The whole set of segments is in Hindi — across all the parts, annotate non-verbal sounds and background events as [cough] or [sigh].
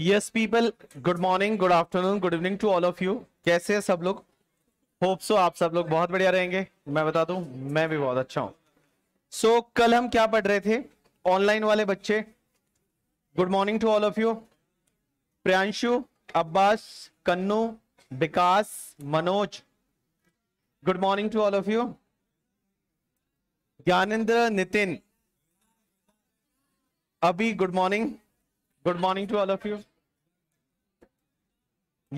Yes people good morning good afternoon good evening to all of you कैसे हैं सब लोग होप सो आप सब लोग बहुत बढ़िया रहेंगे मैं बता दूं मैं भी बहुत अच्छा हूं सो so, कल हम क्या पढ़ रहे थे ऑनलाइन वाले बच्चे good morning to all of you Priyanshu Abbas Kannu Vikas Manoj good morning to all of you Gyanendra Nitin Abhi good morning good morning to all of you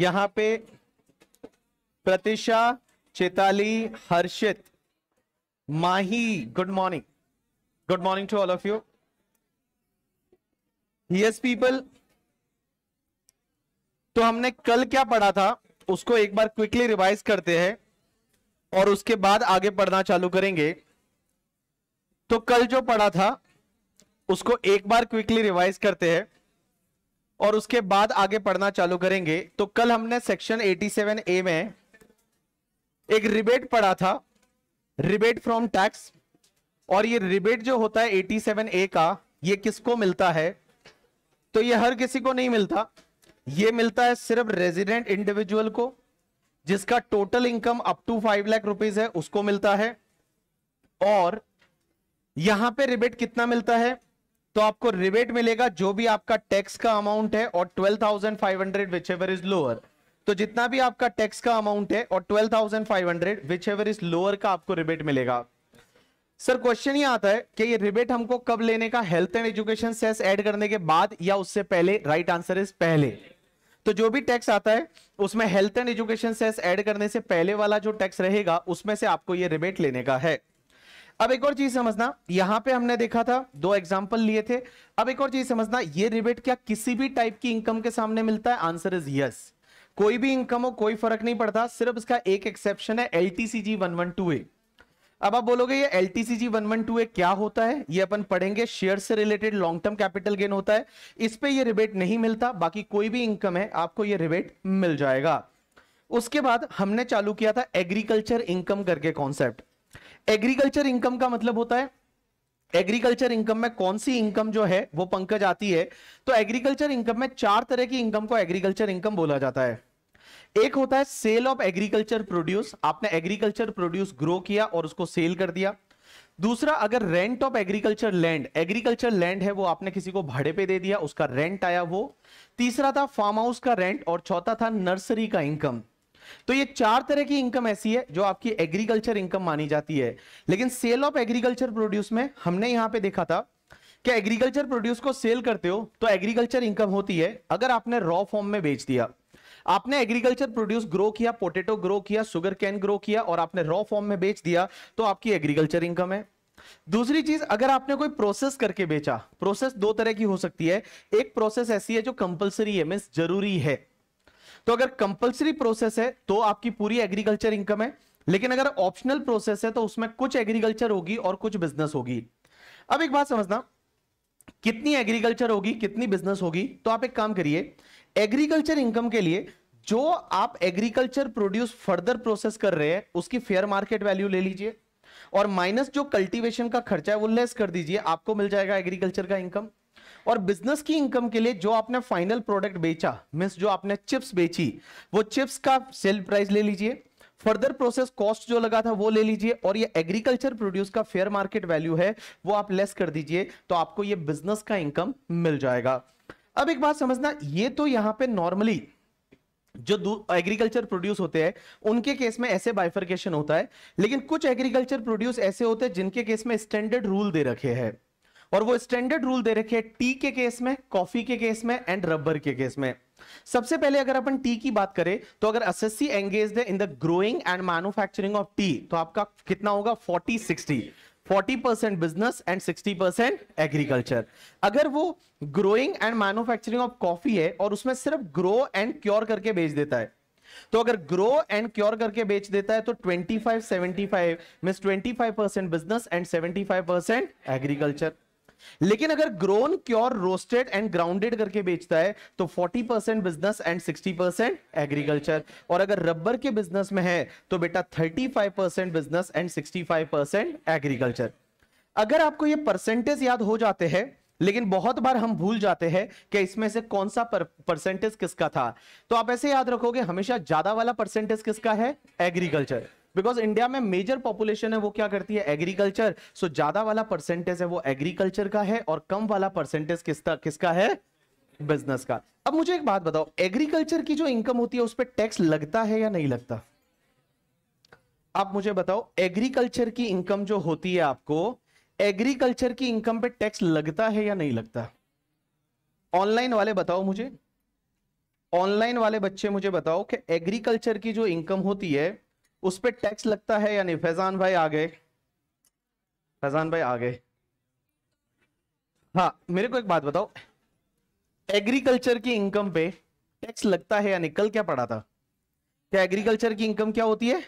यहां पे Pratisha Chetali Harshit Mahi good morning good morning to all of you yes people तो हमने कल क्या पढ़ा था उसको एक बार क्विकली रिवाइज करते हैं और उसके बाद आगे पढ़ना चालू करेंगे तो कल जो पढ़ा था उसको एक बार क्विकली रिवाइज करते हैं और उसके बाद आगे पढ़ना चालू करेंगे तो कल हमने सेक्शन 87 ए में एक रिबेट पढ़ा था रिबेट फ्रॉम टैक्स और ये रिबेट जो होता है 87 ए का ये किसको मिलता है तो ये हर किसी को नहीं मिलता ये मिलता है सिर्फ रेजिडेंट इंडिविजुअल को जिसका total income up to five lakh rupees है उसको मिलता है और यहां पे रिबेट कितना मिलता है तो आपको रिबेट मिलेगा जो भी आपका टैक्स का अमाउंट है और twelve thousand five hundred whichever is lower तो जितना भी आपका टैक्स का अमाउंट है और twelve thousand five hundred whichever is lower का आपको रिबेट मिलेगा सर क्वेश्चन ये आता है कि ये रिबेट हमको कब लेने का health and education cess add करने के बाद या उससे पहले राइट आंसर इज पहले तो जो भी टैक्स आता है उसमें health and education cess add करने से पहले वाला जो टैक्स रहेगा उसमें से आपको ये रिबेट लेने का है अब एक और चीज समझना यहां पे हमने देखा था दो एग्जाम्पल लिए थे अब एक और चीज समझना ये रिबेट क्या किसी भी टाइप की इनकम के सामने मिलता है आंसर इज यस कोई भी इनकम हो कोई फर्क नहीं पड़ता सिर्फ इसका एक एक्सेप्शन है एल टी अब आप बोलोगे ये एल टी क्या होता है ये अपन पढ़ेंगे शेयर से related long term capital gain होता है इस पर ये रिबेट नहीं मिलता बाकी कोई भी इनकम है आपको यह रिबेट मिल जाएगा उसके बाद हमने चालू किया था एग्रीकल्चर इनकम करके कॉन्सेप्ट एग्रीकल्चर इनकम का मतलब होता है एग्रीकल्चर इनकम में कौन सी इनकम जो है वो पंकज आती है तो एग्रीकल्चर इनकम में चार तरह की इनकम को एग्रीकल्चर इनकम बोला जाता है एक होता है सेल ऑफ एग्रीकल्चर प्रोड्यूस आपने एग्रीकल्चर प्रोड्यूस ग्रो किया और उसको सेल कर दिया दूसरा अगर rent of agriculture land agriculture land है वो आपने किसी को भाड़े पे दे दिया उसका रेंट आया वो तीसरा था फार्म हाउस का रेंट और चौथा था नर्सरी का इनकम तो ये चार तरह की इनकम ऐसी है जो आपकी एग्रीकल्चर इनकम मानी जाती है लेकिन सेल ऑफ एग्रीकल्चर प्रोड्यूस में हमने यहां पे देखा था कि एग्रीकल्चर प्रोड्यूस को सेल करते हो तो एग्रीकल्चर इनकम होती है अगर आपने रॉ फॉर्म में बेच दिया आपने एग्रीकल्चर प्रोड्यूस ग्रो किया पोटेटो ग्रो किया सुगर कैन ग्रो किया और आपने रॉ फॉर्म में बेच दिया तो आपकी एग्रीकल्चर इनकम है दूसरी चीज अगर आपने कोई प्रोसेस करके बेचा प्रोसेस दो तरह की हो सकती है एक प्रोसेस ऐसी है जो कंपलसरी है मीन जरूरी है तो अगर कंपल्सरी प्रोसेस है तो आपकी पूरी एग्रीकल्चर इनकम है लेकिन अगर ऑप्शनल प्रोसेस है तो उसमें कुछ एग्रीकल्चर होगी और कुछ बिजनेस होगी अब एक बात समझना कितनी एग्रीकल्चर होगी कितनी बिजनेस होगी तो आप एक काम करिए एग्रीकल्चर इनकम के लिए जो आप एग्रीकल्चर प्रोड्यूस फर्दर प्रोसेस कर रहे हैं उसकी फेयर मार्केट वैल्यू ले लीजिए और माइनस जो कल्टीवेशन का खर्चा है वो लेस कर दीजिए आपको मिल जाएगा एग्रीकल्चर का इनकम और बिजनेस की इनकम के लिए जो आपने फाइनल प्रोडक्ट बेचा मीन जो आपने चिप्स बेची वो चिप्स का सेल प्राइस ले लीजिए फर्दर प्रोसेस कॉस्ट जो लगा था वो ले लीजिए और ये एग्रीकल्चर प्रोड्यूस का फेयर मार्केट वैल्यू है वो आप लेस कर दीजिए तो आपको ये बिजनेस का इनकम मिल जाएगा अब एक बात समझना ये तो यहां पे नॉर्मली जो एग्रीकल्चर प्रोड्यूस होते हैं उनके केस में ऐसे बाइफर्केशन होता है लेकिन कुछ एग्रीकल्चर प्रोड्यूस ऐसे होते हैं जिनके केस में स्टैंडर्ड रूल दे रखे हैं और वो स्टैंडर्ड रूल दे रखे हैं टी के केस में कॉफी के केस में एंड रबर के केस में सबसे पहले अगर अपन टी की बात करें तो अगर एसएससी एंगेज है in the growing and manufacturing of tea तो आपका कितना होगा 40 60 40 percent business and 60 percent agriculture अगर वो growing and manufacturing of coffee है और उसमें सिर्फ ग्रो एंड क्योर करके बेच देता है तो अगर ग्रो एंड क्योर करके बेच देता है तो 25 75 means 25 percent business and 75 percent agriculture लेकिन अगर grown cure roasted and grounded करके बेचता है तो 40 percent business and 60 percent agriculture और अगर रबर के बिजनेस में है तो बेटा 35 percent business and 65 percent agriculture अगर आपको ये परसेंटेज याद हो जाते हैं लेकिन बहुत बार हम भूल जाते हैं कि इसमें से कौन सा पर, परसेंटेज किसका था तो आप ऐसे याद रखोगे हमेशा ज्यादा वाला परसेंटेज किसका है एग्रीकल्चर बिकॉज इंडिया में मेजर पॉपुलेशन है वो क्या करती है एग्रीकल्चर सो so, ज्यादा वाला परसेंटेज है वो एग्रीकल्चर का है और कम वाला परसेंटेज किसका किसका है बिजनेस का अब मुझे एक बात बताओ एग्रीकल्चर की जो इनकम होती है उस पर टैक्स लगता है या नहीं लगता आप मुझे बताओ एग्रीकल्चर की इनकम जो होती है आपको एग्रीकल्चर की इनकम पे टैक्स लगता है या नहीं लगता ऑनलाइन वाले बताओ मुझे ऑनलाइन वाले बच्चे मुझे बताओ कि एग्रीकल्चर की जो इनकम होती है उस पर टैक्स लगता है या नहीं फैजान भाई आ गए फैजान भाई आ गए हाँ मेरे को एक बात बताओ एग्रीकल्चर की इनकम पे टैक्स लगता है या नहीं कल क्या पढ़ा था क्या एग्रीकल्चर की इनकम क्या होती है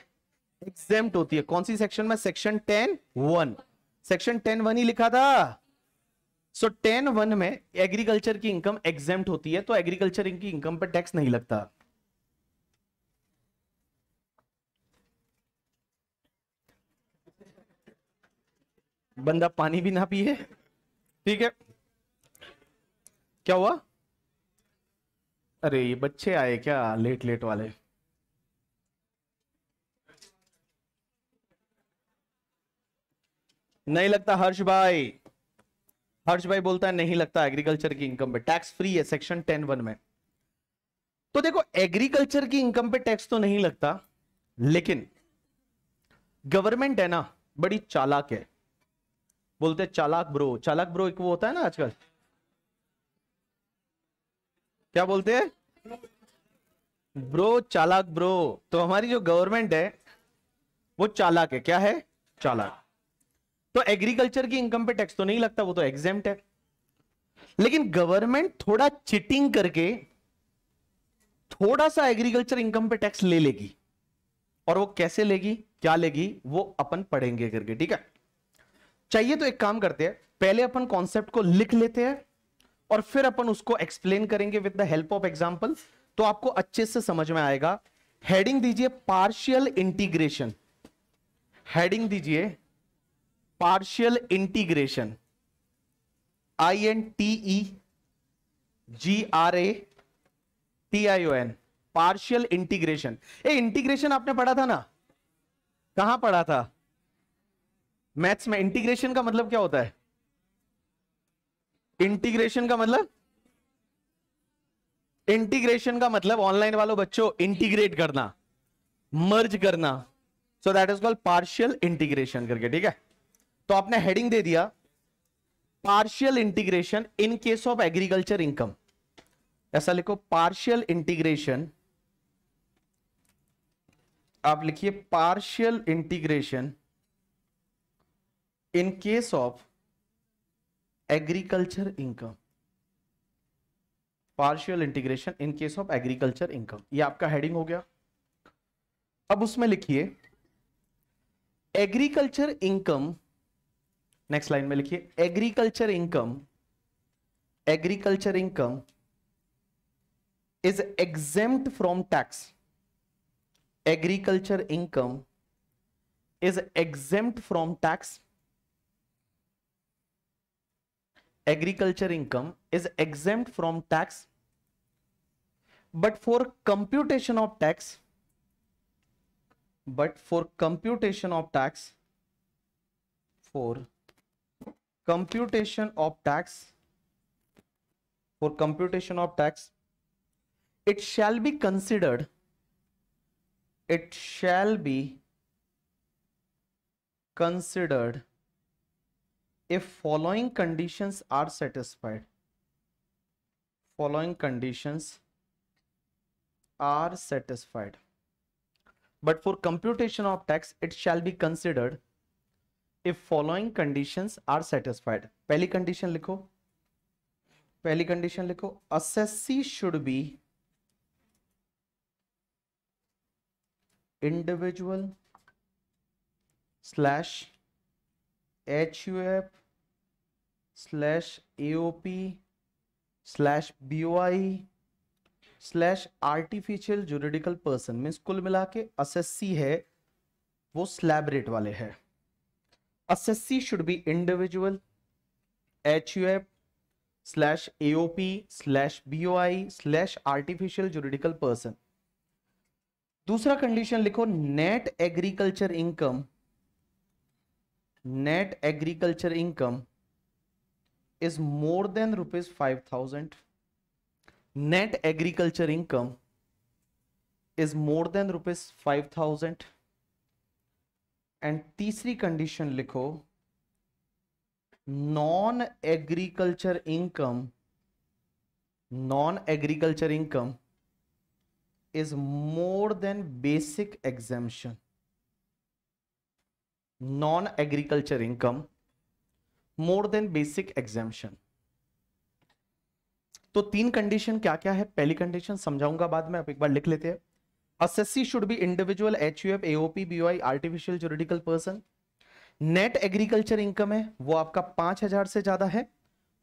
एग्जेम होती है कौन सी सेक्शन में section ten one section ten one ही लिखा था सो टेन वन में एग्रीकल्चर की इनकम एग्जेम्प्ट होती है तो एग्रीकल्चर की इनकम पे टैक्स नहीं लगता बंदा पानी भी ना पिए ठीक है क्या हुआ अरे ये बच्चे आए क्या लेट लेट वाले नहीं लगता हर्ष भाई हर्ष भाई बोलता है नहीं लगता एग्रीकल्चर की इनकम पे टैक्स फ्री है सेक्शन टेन वन में तो देखो एग्रीकल्चर की इनकम पे टैक्स तो नहीं लगता लेकिन गवर्नमेंट है ना बड़ी चालाक है बोलते चालाक ब्रो चालाक ब्रो एक वो होता है ना आजकल क्या बोलते हैं ब्रो चालाक ब्रो तो हमारी जो गवर्नमेंट है वो चालाक है क्या है चालाक तो एग्रीकल्चर की इनकम पे टैक्स तो नहीं लगता वो तो एग्जाम है लेकिन गवर्नमेंट थोड़ा चिटिंग करके थोड़ा सा एग्रीकल्चर इनकम पे टैक्स ले लेगी और वो कैसे लेगी क्या लेगी वो अपन पढ़ेंगे करके ठीक है चाहिए तो एक काम करते हैं पहले अपन कॉन्सेप्ट को लिख लेते हैं और फिर अपन उसको एक्सप्लेन करेंगे with the help of example तो आपको अच्छे से समझ में आएगा हेडिंग दीजिए पार्शियल इंटीग्रेशन हेडिंग दीजिए partial integration I N T E G R A T I O N partial integration a integration आपने पढ़ा था ना कहां पढ़ा था मैथ्स में इंटीग्रेशन का मतलब क्या होता है इंटीग्रेशन का मतलब इंटीग्रेशन का मतलब ऑनलाइन वालों बच्चों इंटीग्रेट करना मर्ज करना so that is called partial integration करके ठीक है तो आपने हेडिंग दे दिया partial integration in case of agriculture income ऐसा लिखो पार्शियल इंटीग्रेशन आप लिखिए partial integration in case of agriculture income partial integration in case of agriculture income ये आपका हेडिंग हो गया अब उसमें लिखिए एग्रीकल्चर इनकम नेक्स्ट लाइन में लिखिए agriculture income agriculture income is exempt from tax agriculture income is exempt from tax agriculture income is exempt from tax but for computation of tax but for computation of tax for computation of tax for computation of tax it shall be considered it shall be considered if following conditions are satisfied following conditions are satisfied but for computation of tax it shall be considered if following conditions are satisfied पहली condition लिखो पहली condition लिखो assessee should be individual slash H U F slash A O P slash B O I slash artificial juridical person means कुल मिला के असेसी है वो स्लैब रेट वाले है assessee should be individual H U F slash A O P slash B O I slash artificial juridical person दूसरा कंडीशन लिखो net agriculture income net agriculture income is more than rupees five thousand net agriculture income is more than rupees five thousand and तीसरी कंडीशन लिखो non agriculture income non agriculture income is more than basic exemption non-agriculture income more than basic exemption. तो तीन कंडीशन क्या क्या है पहली कंडीशन समझाऊंगा बाद में आप एक बार लिख लेते हैं assessee should be individual H U F AOP BOI artificial juridical person net agriculture income है वो आपका पांच हजार से ज्यादा है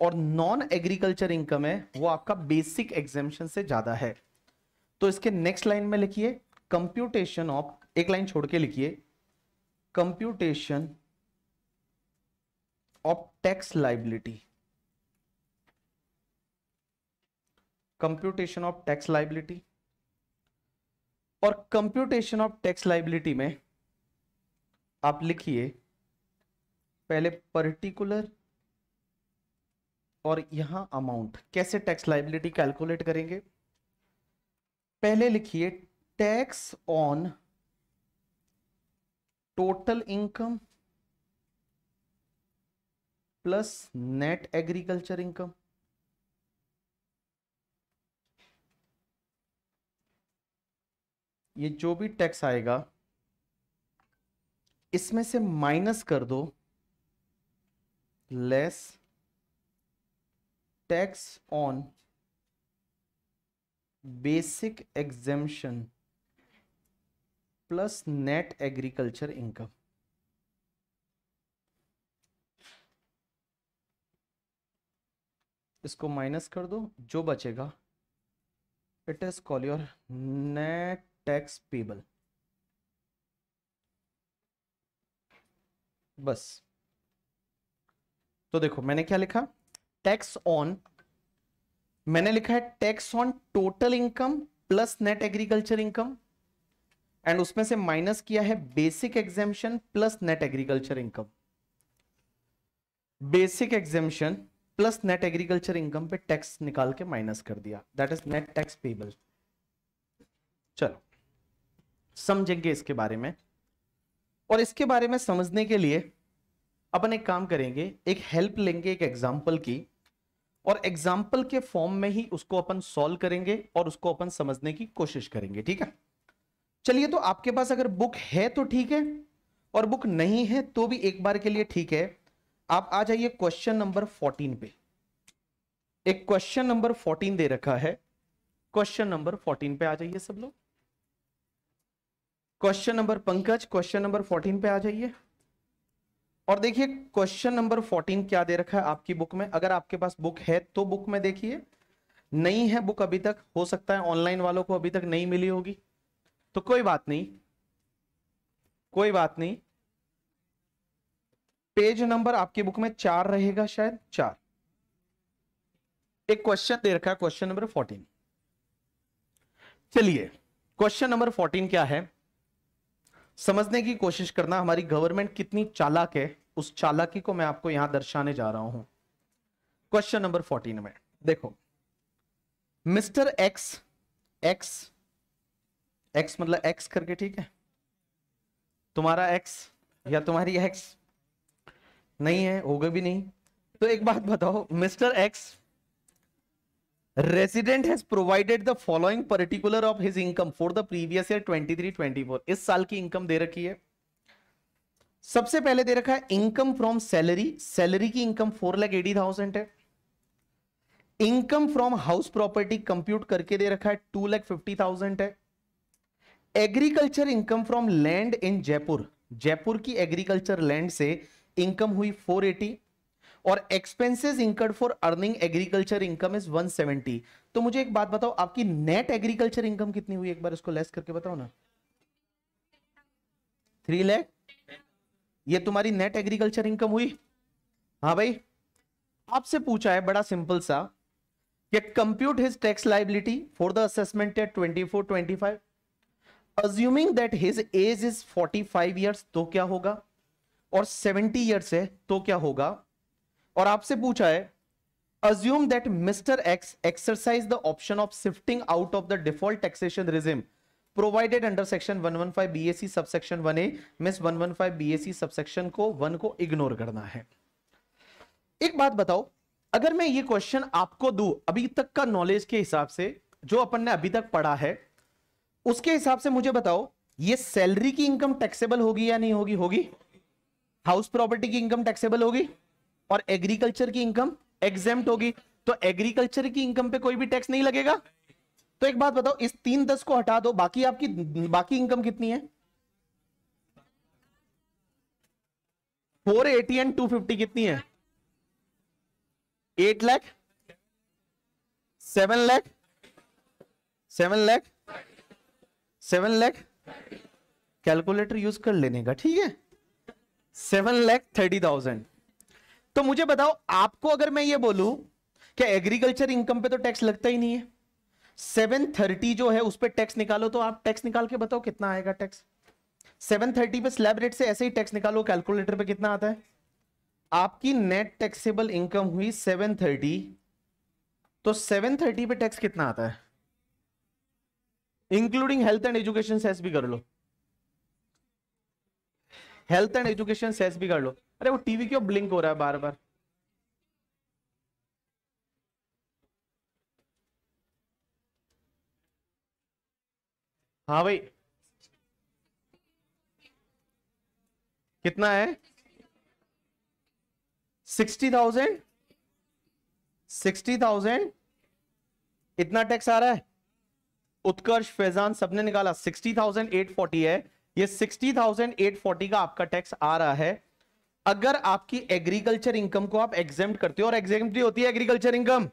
और नॉन एग्रीकल्चर इनकम है वो आपका बेसिक एग्जेम्पन से ज्यादा है तो इसके नेक्स्ट लाइन में लिखिए कंप्यूटेशन ऑफ एक लाइन छोड़ के लिखिए computation of tax liability computation of tax liability और कंप्यूटेशन ऑफ टैक्स लाइबिलिटी में आप लिखिए पहले पर्टिकुलर और यहां अमाउंट कैसे टैक्स लाइबिलिटी कैलकुलेट करेंगे पहले लिखिए tax on total income plus net agriculture income ये जो भी टैक्स आएगा इसमें से माइनस कर दो less tax on basic exemption plus net agriculture income इसको माइनस कर दो जो बचेगा it is call your net tax payable बस तो देखो मैंने क्या लिखा टैक्स ऑन मैंने लिखा है tax on total income plus net agriculture income and उसमें से माइनस किया है basic exemption plus net agriculture income basic exemption plus net agriculture income पे टैक्स निकाल के माइनस कर दिया that is net tax payable चलो समझेंगे इसके बारे में और इसके बारे में समझने के लिए अपन एक काम करेंगे एक हेल्प लेंगे एक एग्जाम्पल की और एग्जाम्पल के फॉर्म में ही उसको अपन सॉल्व करेंगे और उसको अपन समझने की कोशिश करेंगे ठीक है चलिए तो आपके पास अगर बुक है तो ठीक है और बुक नहीं है तो भी एक बार के लिए ठीक है आप आ जाइए क्वेश्चन नंबर फोर्टीन पे एक क्वेश्चन नंबर फोर्टीन दे रखा है क्वेश्चन नंबर फोर्टीन पे आ जाइए सब लोग question number Pankaj question number fourteen पे आ जाइए और देखिए क्वेश्चन नंबर फोर्टीन क्या दे रखा है आपकी बुक में अगर आपके पास बुक है तो बुक में देखिए नहीं है बुक अभी तक हो सकता है ऑनलाइन वालों को अभी तक नहीं मिली होगी तो कोई बात नहीं कोई बात नहीं पेज नंबर आपकी बुक में चार रहेगा शायद चार एक क्वेश्चन दे रखा है क्वेश्चन नंबर फोर्टीन चलिए क्वेश्चन नंबर फोर्टीन क्या है समझने की कोशिश करना हमारी गवर्नमेंट कितनी चालाक है उस चालाकी को मैं आपको यहां दर्शाने जा रहा हूं क्वेश्चन नंबर फोर्टीन में देखो मिस्टर एक्स एक्स एक्स मतलब एक्स करके ठीक है तुम्हारा एक्स या तुम्हारी एक्स नहीं है होगा भी नहीं तो एक बात बताओ mister X resident has provided the following particular of his income for the previous year 23 24 इस साल की इनकम दे रखी है सबसे पहले दे रखा है इनकम फ्रॉम सैलरी सैलरी की income four lakh eighty thousand है income from house property compute करके दे रखा है टू लैख फिफ्टी थाउजेंड है agriculture income from land in Jaipur Jaipur की एग्रीकल्चर लैंड से इनकम हुई 480 और expenses incurred for earning agriculture income is 170 तो मुझे एक बात बताओ आपकी नेट एग्रीकल्चर इनकम कितनी हुई एक बार इसको लेस करके बताओ ना थ्री लैख ये तुम्हारी नेट एग्रीकल्चर इनकम हुई हाँ भाई आपसे पूछा है बड़ा सिंपल सा compute his tax liability for the assessment at twenty four twenty five assuming that his age is 45 years तो क्या होगा और 70 ईयर्स है तो क्या होगा और आपसे पूछा है assume that mister X exercise the option of shifting out of the default taxation regime provided under section 115 BAC subsection A miss one one five 115 BAC subsection को वन को इग्नोर करना है एक बात बताओ अगर मैं ये क्वेश्चन आपको दू अभी तक का नॉलेज के हिसाब से जो अपन ने अभी तक पढ़ा है उसके हिसाब से मुझे बताओ ये सैलरी की इनकम टैक्सेबल होगी या नहीं होगी होगी हाउस प्रॉपर्टी की इनकम टैक्सेबल होगी और एग्रीकल्चर की इनकम एग्जेम होगी तो एग्रीकल्चर की इनकम पे कोई भी टैक्स नहीं लगेगा तो एक बात बताओ इस तीन दस को हटा दो बाकी आपकी बाकी इनकम कितनी है four eighty and two fifty कितनी है eight lakh seven lakh seven lakh seven lakh calculator use कर लेने का ठीक है सेवन लैख थर्टी थाउजेंड तो मुझे बताओ आपको अगर मैं ये बोलू कि एग्रीकल्चर इनकम पे तो टैक्स लगता ही नहीं है सेवन थर्टी जो है उस पर टैक्स निकालो तो आप टैक्स निकाल के बताओ कितना आएगा टैक्स सेवन थर्टी पे स्लैब रेट से ऐसे ही टैक्स निकालो कैलकुलेटर पे कितना आता है आपकी नेट टैक्सेबल इनकम हुई सेवन थर्टी तो सेवन थर्टी पे टैक्स कितना आता है including health and education cess भी कर लो हेल्थ एंड एजुकेशन सेस भी कर लो अरे वो टीवी क्यों ब्लिंक हो रहा है बार बार हाँ भाई कितना है सिक्सटी थाउजेंड सिक्सटी थाउजेंड इतना टैक्स आ रहा है उत्कर्ष फैजान सबने निकाला 60,840 है ये 60,840 का आपका टैक्स आ रहा है अगर आपकी एग्रीकल्चर इनकम को आप एग्जाम करते हो और एग्जाम होती है एग्रीकल्चर इनकम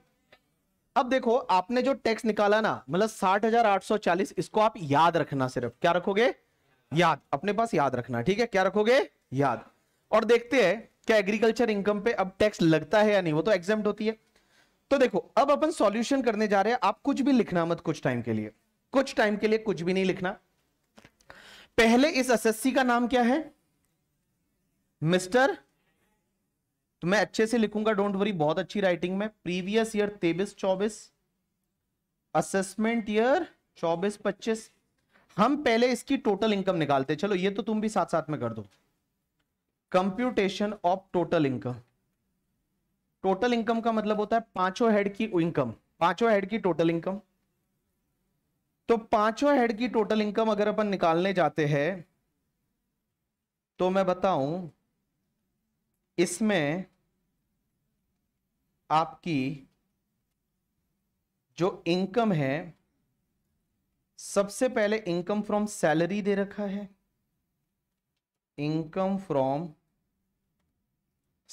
अब देखो आपने जो टैक्स निकाला ना मतलब साठ हजार आठ सौ चालीस इसको आप याद रखना सिर्फ क्या रखोगे याद अपने पास याद रखना ठीक है क्या रखोगे याद और देखते हैं क्या एग्रीकल्चर इनकम पे अब टैक्स लगता है या नहीं वो तो एग्जाम होती है तो देखो अब अपन सॉल्यूशन करने जा रहे हैं आप कुछ भी लिखना मत कुछ टाइम के लिए कुछ टाइम के लिए कुछ भी नहीं लिखना पहले इस एसएससी का नाम क्या है मिस्टर तो मैं अच्छे से लिखूंगा डोंट वरी बहुत अच्छी राइटिंग में प्रीवियस ईयर तेबिस चौबीस असेसमेंट ईयर चौबीस पच्चीस हम पहले इसकी टोटल इनकम निकालते चलो ये तो तुम भी साथ साथ में कर दो computation of total income total income का मतलब होता है पांचों हेड की इनकम पांचों हेड की टोटल इनकम तो पांचों हेड की टोटल इनकम अगर अपन निकालने जाते हैं तो मैं बताऊं इसमें आपकी जो इनकम है सबसे पहले इनकम फ्रॉम सैलरी दे रखा है इनकम फ्रॉम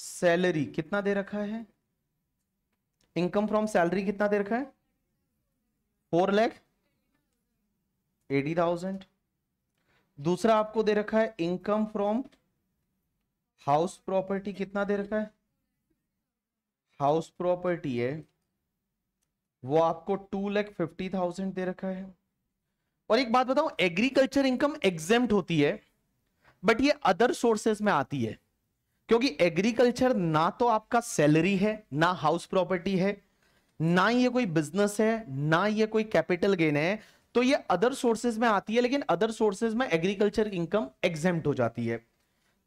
सैलरी कितना दे रखा है इनकम फ्रॉम सैलरी कितना दे रखा है फोर लैख एटी थाउजेंड दूसरा आपको दे रखा है इनकम फ्रॉम हाउस प्रॉपर्टी कितना दे रखा है हाउस प्रॉपर्टी है वो आपको टू लैख फिफ्टी थाउजेंड दे रखा है और एक बात बताऊं एग्रीकल्चर इनकम एग्जेम होती है बट ये अदर सोर्सेस में आती है क्योंकि एग्रीकल्चर ना तो आपका सैलरी है ना हाउस प्रॉपर्टी है ना ये कोई बिजनेस है ना ये कोई कैपिटल गेन है तो ये अदर सोर्सेज में आती है लेकिन अदर सोर्सेज में एग्रीकल्चर इनकम एग्जेम्ट हो जाती है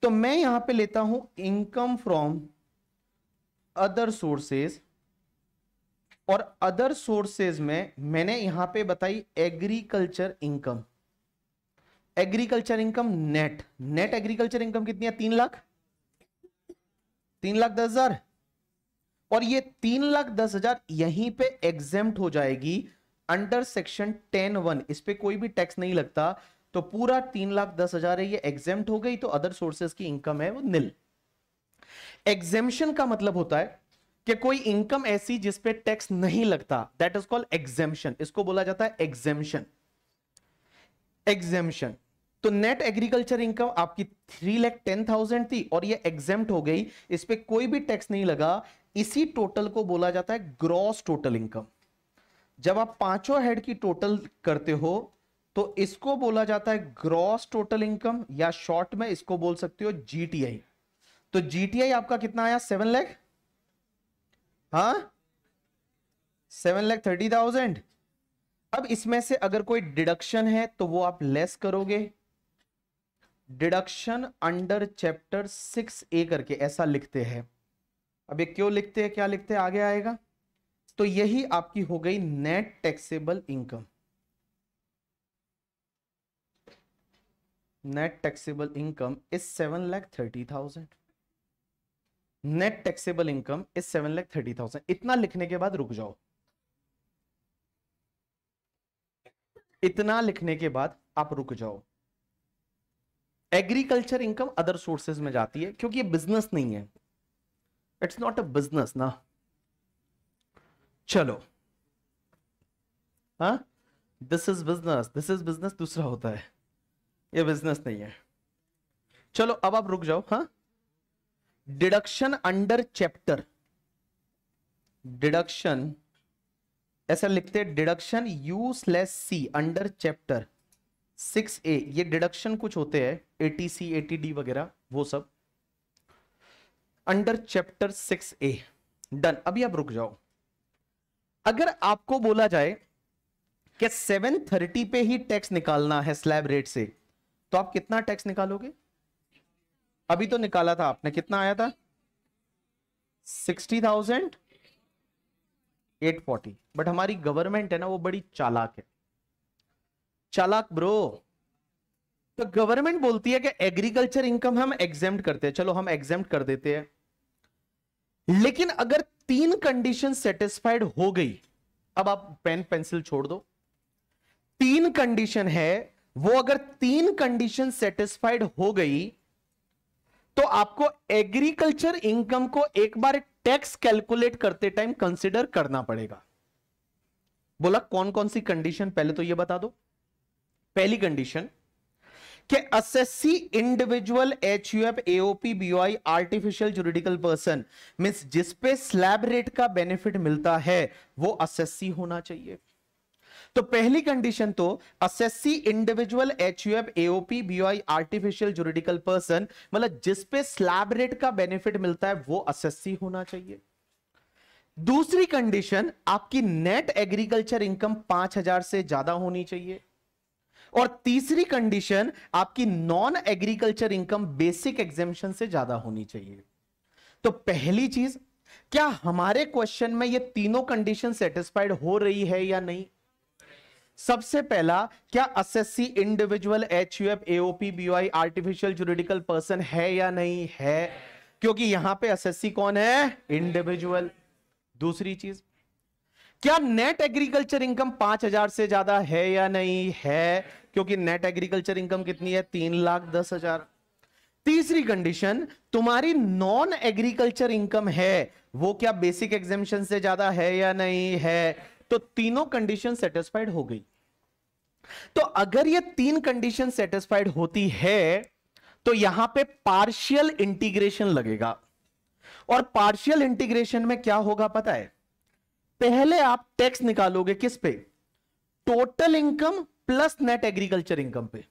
तो मैं यहां पे लेता हूं इनकम फ्रॉम अदर सोर्सेज और अदर सोर्सेज में मैंने यहां पे बताई agriculture income agriculture income net net agriculture income कितनी है तीन लाख तीन लाख दस हजार और ये तीन लाख दस हजार यहीं पे एग्जेम्प्ट हो जाएगी अंडर सेक्शन टेन वन इस पर कोई भी टैक्स नहीं लगता तो पूरा तीन लाख दस हजार है ये एग्जेम्ट हो गई तो अदर सोर्सेस की इनकम है वो निल एग्जेम्शन का मतलब होता है कि कोई इनकम ऐसी जिस पे टैक्स नहीं लगता दैट इज कॉल्ड एग्जेम्शन इसको बोला जाता है एग्जेम्शन एग्जेम्शन तो नेट एग्रीकल्चर इनकम आपकी थ्री लैख टेन थाउजेंड थी और ये एग्जेम्प्ट हो गई इस पर कोई भी टैक्स नहीं लगा इसी टोटल को बोला जाता है ग्रॉस टोटल इनकम जब आप पांचों हेड की टोटल करते हो तो इसको बोला जाता है ग्रॉस टोटल इनकम या शॉर्ट में इसको बोल सकते हो जीटीआई तो जीटीआई आपका कितना आया सेवन लैख हा सेवन लैख थर्टी थाउजेंड अब इसमें से अगर कोई डिडक्शन है तो वो आप लेस करोगे deduction under chapter six A करके ऐसा लिखते हैं अब ये क्यों लिखते हैं क्या लिखते हैं आगे आएगा तो यही आपकी हो गई net taxable income net taxable income is seven lakh thirty thousand net taxable income is seven lakh thirty thousand इतना लिखने के बाद रुक जाओ इतना लिखने के बाद आप रुक जाओ एग्रीकल्चर इनकम अदर सोर्सेज में जाती है क्योंकि ये बिजनेस नहीं है इट्स नॉट अ बिजनेस ना चलो हाँ this is business this is business दूसरा होता है ये बिजनेस नहीं है चलो अब आप रुक जाओ हाँ डिडक्शन अंडर चैप्टर डिडक्शन ऐसा लिखते डिडक्शन यूसलेस सी अंडर चैप्टर सिक्स ए ये डिडक्शन कुछ होते हैं एटी सी एटी डी वगैरह वो सब under chapter six A done अभी आप रुक जाओ अगर आपको बोला जाए कि 730 पे ही टैक्स निकालना है स्लैब रेट से तो आप कितना टैक्स निकालोगे अभी तो निकाला था आपने कितना आया था sixty thousand eight forty but हमारी गवर्नमेंट है ना वो बड़ी चालाक है चालाक ब्रो तो गवर्नमेंट बोलती है कि एग्रीकल्चर इनकम हम एग्जेम्प्ट करते हैं चलो हम एग्जेम्प्ट कर देते हैं लेकिन अगर तीन कंडीशन सेटिस्फाइड हो गई अब आप पेन पेंसिल छोड़ दो तीन कंडीशन है वो अगर तीन कंडीशन सेटिस्फाइड हो गई तो आपको एग्रीकल्चर इनकम को एक बार टैक्स कैलकुलेट करते टाइम कंसिडर करना पड़ेगा बोला कौन कौन सी कंडीशन पहले तो ये बता दो पहली कंडीशन कि assessee individual H U F AOP BOI artificial juridical person mean जिसपे स्लैब रेट का बेनिफिट मिलता है वो असेसी होना चाहिए तो पहली कंडीशन तो assessee individual H U F AOP BOI artificial juridical person मतलब जिसपे स्लैब रेट का बेनिफिट मिलता है वो असेसी होना चाहिए दूसरी कंडीशन आपकी नेट एग्रीकल्चर इनकम पांच हजार से ज्यादा होनी चाहिए और तीसरी कंडीशन आपकी non agriculture income basic exemption से ज्यादा होनी चाहिए तो पहली चीज क्या हमारे क्वेश्चन में ये तीनों कंडीशन सेटिस्फाइड हो रही है या नहीं सबसे पहला क्या assessee individual H U F AOP BOI artificial juridical person है या नहीं है क्योंकि यहां पे एसएससी कौन है इंडिविजुअल दूसरी चीज क्या नेट एग्रीकल्चर इनकम पांच हजार से ज्यादा है या नहीं है क्योंकि नेट एग्रीकल्चर इनकम कितनी है तीन लाख दस हजार तीसरी कंडीशन तुम्हारी नॉन एग्रीकल्चर इनकम है वो क्या बेसिक एग्जामेशन से ज्यादा है या नहीं है तो तीनों कंडीशन सेटिस्फाइड हो गई तो अगर ये तीन कंडीशन सेटिस्फाइड होती है तो यहां पे पार्शियल इंटीग्रेशन लगेगा और पार्शियल इंटीग्रेशन में क्या होगा पता है पहले आप टैक्स निकालोगे किस पे total income plus net agriculture income पे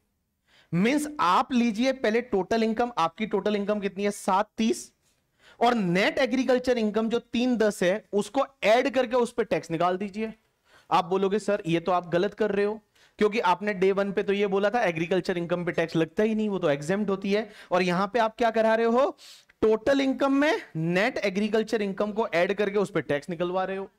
मींस आप लीजिए पहले टोटल इनकम आपकी टोटल इनकम कितनी है सात तीस और नेट एग्रीकल्चर इनकम जो तीन दस है उसको ऐड करके उस पर टैक्स निकाल दीजिए आप बोलोगे सर ये तो आप गलत कर रहे हो क्योंकि आपने डे वन पे तो ये बोला था एग्रीकल्चर इनकम पे टैक्स लगता ही नहीं वो तो एग्जाम होती है और यहां पे आप क्या करा रहे हो टोटल इनकम में नेट एग्रीकल्चर इनकम को ऐड करके उस पर टैक्स निकलवा रहे हो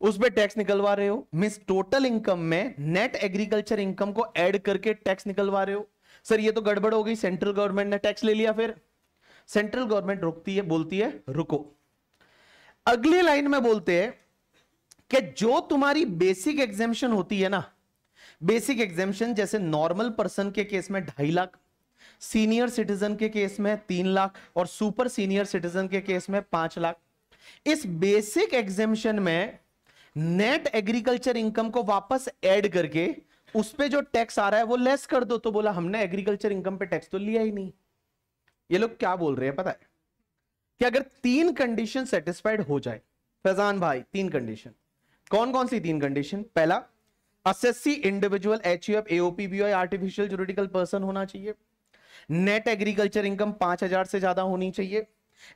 उस पर टैक्स निकलवा रहे हो मिस टोटल इनकम में नेट एग्रीकल्चर इनकम को ऐड करके टैक्स निकलवा रहे हो सर ये तो गड़बड़ हो गई सेंट्रल गवर्नमेंट ने टैक्स ले लिया फिर सेंट्रल गवर्नमेंट रोकती है बोलती है रुको अगली लाइन में बोलते हैं कि जो तुम्हारी बेसिक एग्जेम्पन होती है ना बेसिक एग्जेम्पन जैसे नॉर्मल पर्सन के केस में ढाई लाख सीनियर सिटीजन के केस में तीन लाख और सुपर सीनियर सिटीजन के केस में पांच लाख इस बेसिक एग्जेम्पन में नेट एग्रीकल्चर इनकम को वापस ऐड करके उस पर जो टैक्स आ रहा है वो लेस कर दो तो बोला हमने एग्रीकल्चर इनकम पे टैक्स तो लिया ही नहीं ये लोग क्या बोल रहे हैं पता है कि अगर तीन कंडीशन सेटिस्फाइड हो जाए फैजान भाई तीन कंडीशन कौन कौन सी तीन कंडीशन पहला assessee individual H U F AOP B artificial juridical person होना चाहिए नेट एग्रीकल्चर इनकम पांच हजार से ज्यादा होनी चाहिए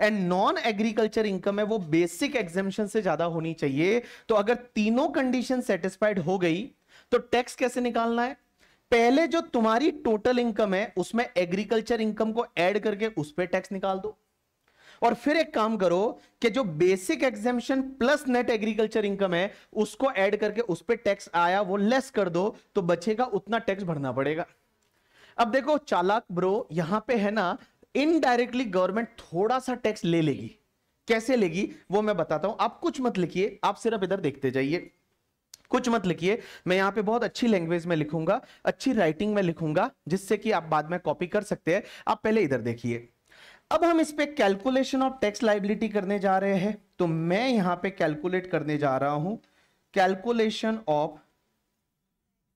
एंड नॉन एग्रीकल्चर इनकम है वो बेसिक एग्जेम्पन से ज्यादा होनी चाहिए तो अगर तीनों कंडीशन सेटिस्फाइड हो गई तो टैक्स कैसे निकालना है पहले जो तुम्हारी टोटल इनकम है उसमें एग्रीकल्चर इनकम को ऐड करके उस पर टैक्स निकाल दो और फिर एक काम करो कि जो basic exemption plus net agriculture income है उसको ऐड करके उस पर टैक्स आया वो लेस कर दो तो बचेगा उतना टैक्स भरना पड़ेगा अब देखो चालाक ब्रो यहां पे है ना इनडायरेक्टली गवर्नमेंट थोड़ा सा टैक्स ले लेगी कैसे लेगी वो मैं बताता हूं आप कुछ मत लिखिए आप सिर्फ इधर देखते जाइए कुछ मत लिखिए मैं यहां पे बहुत अच्छी लैंग्वेज में लिखूंगा अच्छी राइटिंग में लिखूंगा जिससे कि आप बाद में कॉपी कर सकते हैं आप पहले इधर देखिए अब हम इस पर कैलकुलेशन ऑफ टैक्स लाइबिलिटी करने जा रहे हैं तो मैं यहां पे कैलकुलेट करने जा रहा हूं कैलकुलेशन ऑफ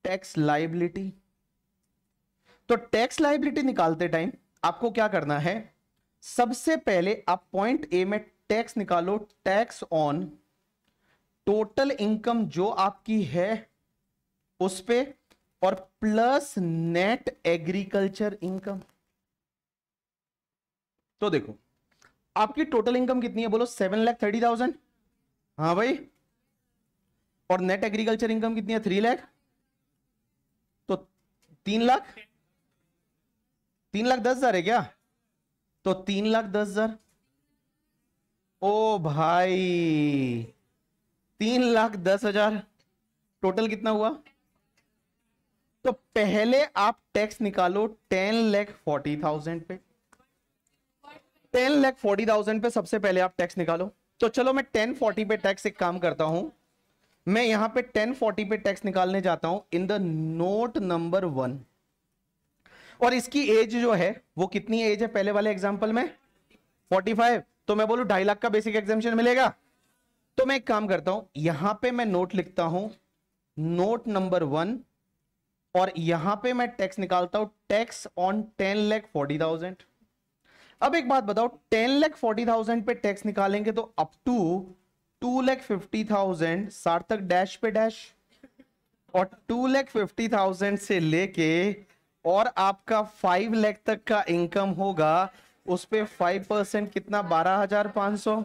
टैक्स लाइबिलिटी तो टैक्स लाइबिलिटी निकालते टाइम आपको क्या करना है सबसे पहले आप पॉइंट ए में टैक्स निकालो टैक्स ऑन टोटल इनकम जो आपकी है उस पर और प्लस नेट एग्रीकल्चर इनकम तो देखो आपकी टोटल इनकम कितनी है बोलो सेवन लैख थर्टी थाउजेंड हाँ भाई और नेट एग्रीकल्चर इनकम कितनी है थ्री लैख तो तीन लाख तीन लाख दस हजार है क्या तो तीन लाख दस हजार ओ भाई तीन लाख दस हजार टोटल कितना हुआ तो पहले आप टैक्स निकालो टेन लैख फोर्टी थाउजेंड पे टेन लैख फोर्टी थाउजेंड पे सबसे पहले आप टैक्स निकालो तो चलो मैं टेन फोर्टी पे टैक्स एक काम करता हूं मैं यहां पे टेन फोर्टी पे टैक्स निकालने जाता हूं in the note number one और इसकी एज जो है वो कितनी एज है पहले वाले एग्जाम्पल में 45 तो मैं बोलू ढाई लाख का बेसिक एग्जामेशन मिलेगा तो मैं एक काम करता हूं यहां पे मैं नोट लिखता हूं नोट नंबर वन और यहां पे मैं टैक्स निकालता हूं tax on ten lakh forty thousand अब एक बात बताओ टेन लैख फोर्टी थाउजेंड पे टैक्स निकालेंगे तो up to two lakh fifty thousand Sarthak dash पे डैश और टू लैख फिफ्टी थाउजेंड से लेके और आपका फाइव लैख तक का इनकम होगा उस पर फाइव परसेंट कितना बारह हजार पांच सौ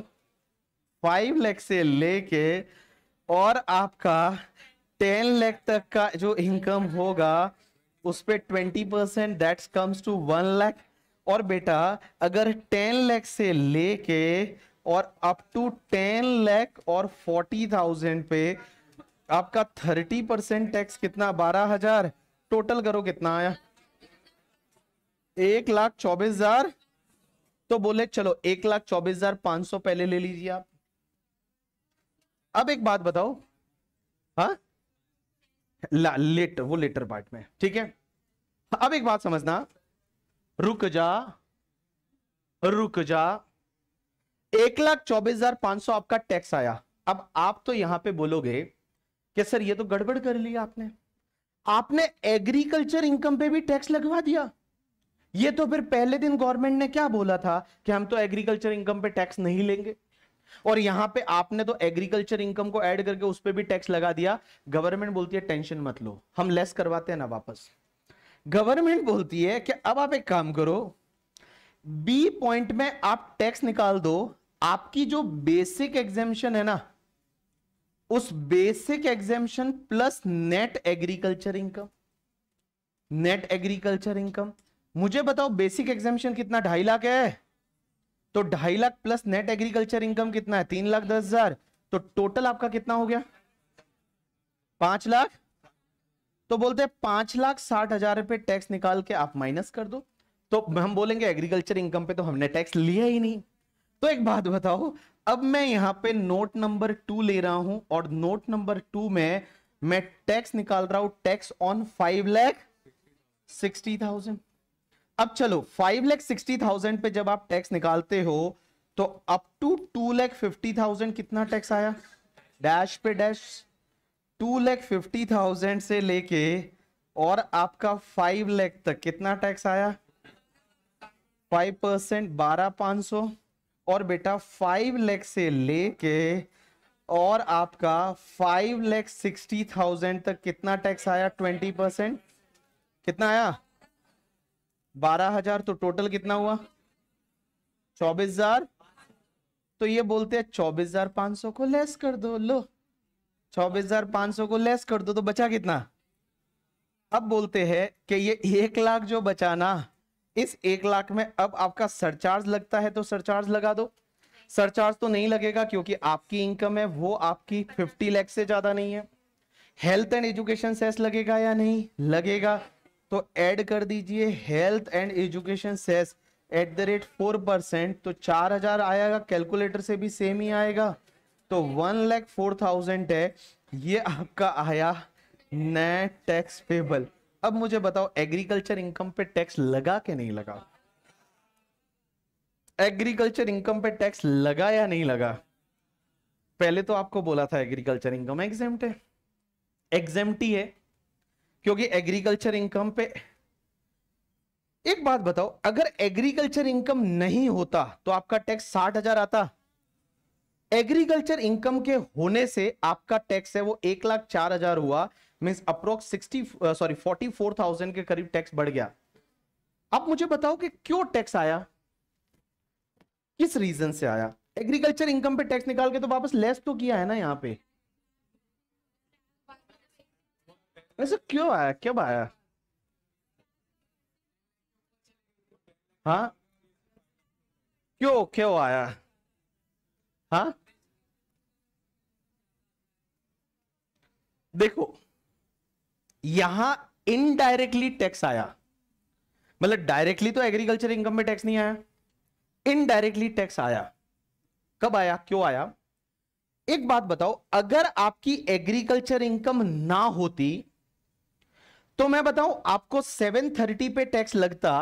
फाइव लैख से लेके और आपका टेन लैख तक का जो इनकम होगा उस पर twenty percent that comes to one lakh और बेटा अगर टेन लैख से लेके और अप टू टेन लैख और फोर्टी थाउजेंड पे आपका थर्टी परसेंट टैक्स कितना बारह हजार टोटल करो कितना आया एक लाख चौबीस हजार तो बोले चलो एक लाख चौबीस हजार पांच सौ पहले ले लीजिए आप अब एक बात बताओ हाँ लेटर वो लेटर पार्ट में ठीक है अब एक बात समझना रुक जा रुक जा एक लाख चौबीस हजार पांच सौ आपका टैक्स आया अब आप तो यहां पे बोलोगे कि सर ये तो गड़बड़ कर लिया आपने आपने एग्रीकल्चर इनकम पे भी टैक्स लगवा दिया ये तो फिर पहले दिन गवर्नमेंट ने क्या बोला था कि हम तो एग्रीकल्चर इनकम पे टैक्स नहीं लेंगे और यहां पे आपने तो एग्रीकल्चर इनकम को ऐड करके उस पर भी टैक्स लगा दिया गवर्नमेंट बोलती है टेंशन मत लो हम लेस करवाते हैं ना वापस गवर्नमेंट बोलती है कि अब आप एक काम करो बी पॉइंट में आप टैक्स निकाल दो आपकी जो बेसिक एग्जेम्शन है ना उस basic exemption plus net agriculture income net agriculture income मुझे बताओ बेसिक एग्जामेशन कितना ढाई लाख है तो ढाई lakh plus net agriculture income कितना है तीन लाख दस हजार तो टोटल आपका कितना हो गया पांच लाख तो बोलते हैं पांच लाख साठ हजार रुपए टैक्स निकाल के आप माइनस कर दो तो हम बोलेंगे एग्रीकल्चर इनकम पे तो हमने टैक्स लिया ही नहीं तो एक बात बताओ अब मैं यहां पे नोट नंबर टू ले रहा हूं और नोट नंबर टू में मैं टैक्स निकाल रहा हूं tax on five lakh sixty thousand अब चलो फाइव लैख सिक्सटी थाउजेंड पे जब आप टैक्स निकालते हो तो up to two lakh fifty thousand कितना टैक्स आया डैश पे dash two lakh fifty thousand से लेके और आपका फाइव लैख तक कितना टैक्स आया फाइव परसेंट बारह पांच सौ और बेटा फाइव लैख से लेके और आपका फाइव लैख सिक्सटी थाउजेंड तक कितना टैक्स आया ट्वेंटी परसेंट कितना आया बारह हजार तो टोटल कितना हुआ चौबीस हजार तो ये बोलते हैं चौबीस हजार पांच सौ को लेस कर दो लो चौबीस हजार पांच सौ को लेस कर दो तो बचा कितना अब बोलते हैं कि ये एक लाख जो ना इस एक लाख में अब आपका सरचार्ज लगता है तो सरचार्ज लगा दो सरचार्ज तो नहीं लगेगा क्योंकि आपकी इनकम है वो आपकी फिफ्टी लैख से ज्यादा नहीं है हेल्थ एंड एजुकेशन सेस लगेगा या नहीं लगेगा तो ऐड कर दीजिए health and education cess at the rate four percent तो चार हजार आएगा कैलकुलेटर से भी सेम ही आएगा तो वन लैख फोर थाउजेंड है ये आपका आया नेट टैक्स पेबल अब मुझे बताओ एग्रीकल्चर इनकम पे टैक्स लगा के नहीं लगा एग्रीकल्चर इनकम पे टैक्स लगा या नहीं लगा पहले तो आपको बोला था एग्रीकल्चर इनकम एग्जेम्प्ट है एग्जेम्प्टी है क्योंकि एग्रीकल्चर इनकम पे एक बात बताओ अगर एग्रीकल्चर इनकम नहीं होता तो आपका टैक्स साठ हजार आता एग्रीकल्चर इनकम के होने से आपका टैक्स है वो एक लाख चार हजार हुआ means approx sixty sorry forty four thousand के करीब टैक्स बढ़ गया अब मुझे बताओ कि क्यों टैक्स आया किस रीजन से आया एग्रीकल्चर इनकम पे टैक्स निकाल के तो वापस लेस तो किया है ना यहाँ पे ऐसा क्यों आया कब आया हाँ क्यों क्यों आया हाँ देखो यहां इनडायरेक्टली टैक्स आया मतलब डायरेक्टली तो एग्रीकल्चर इनकम में टैक्स नहीं आया इनडायरेक्टली टैक्स आया कब आया क्यों आया एक बात बताओ अगर आपकी एग्रीकल्चर इनकम ना होती तो मैं बताऊं आपको 730 पे टैक्स लगता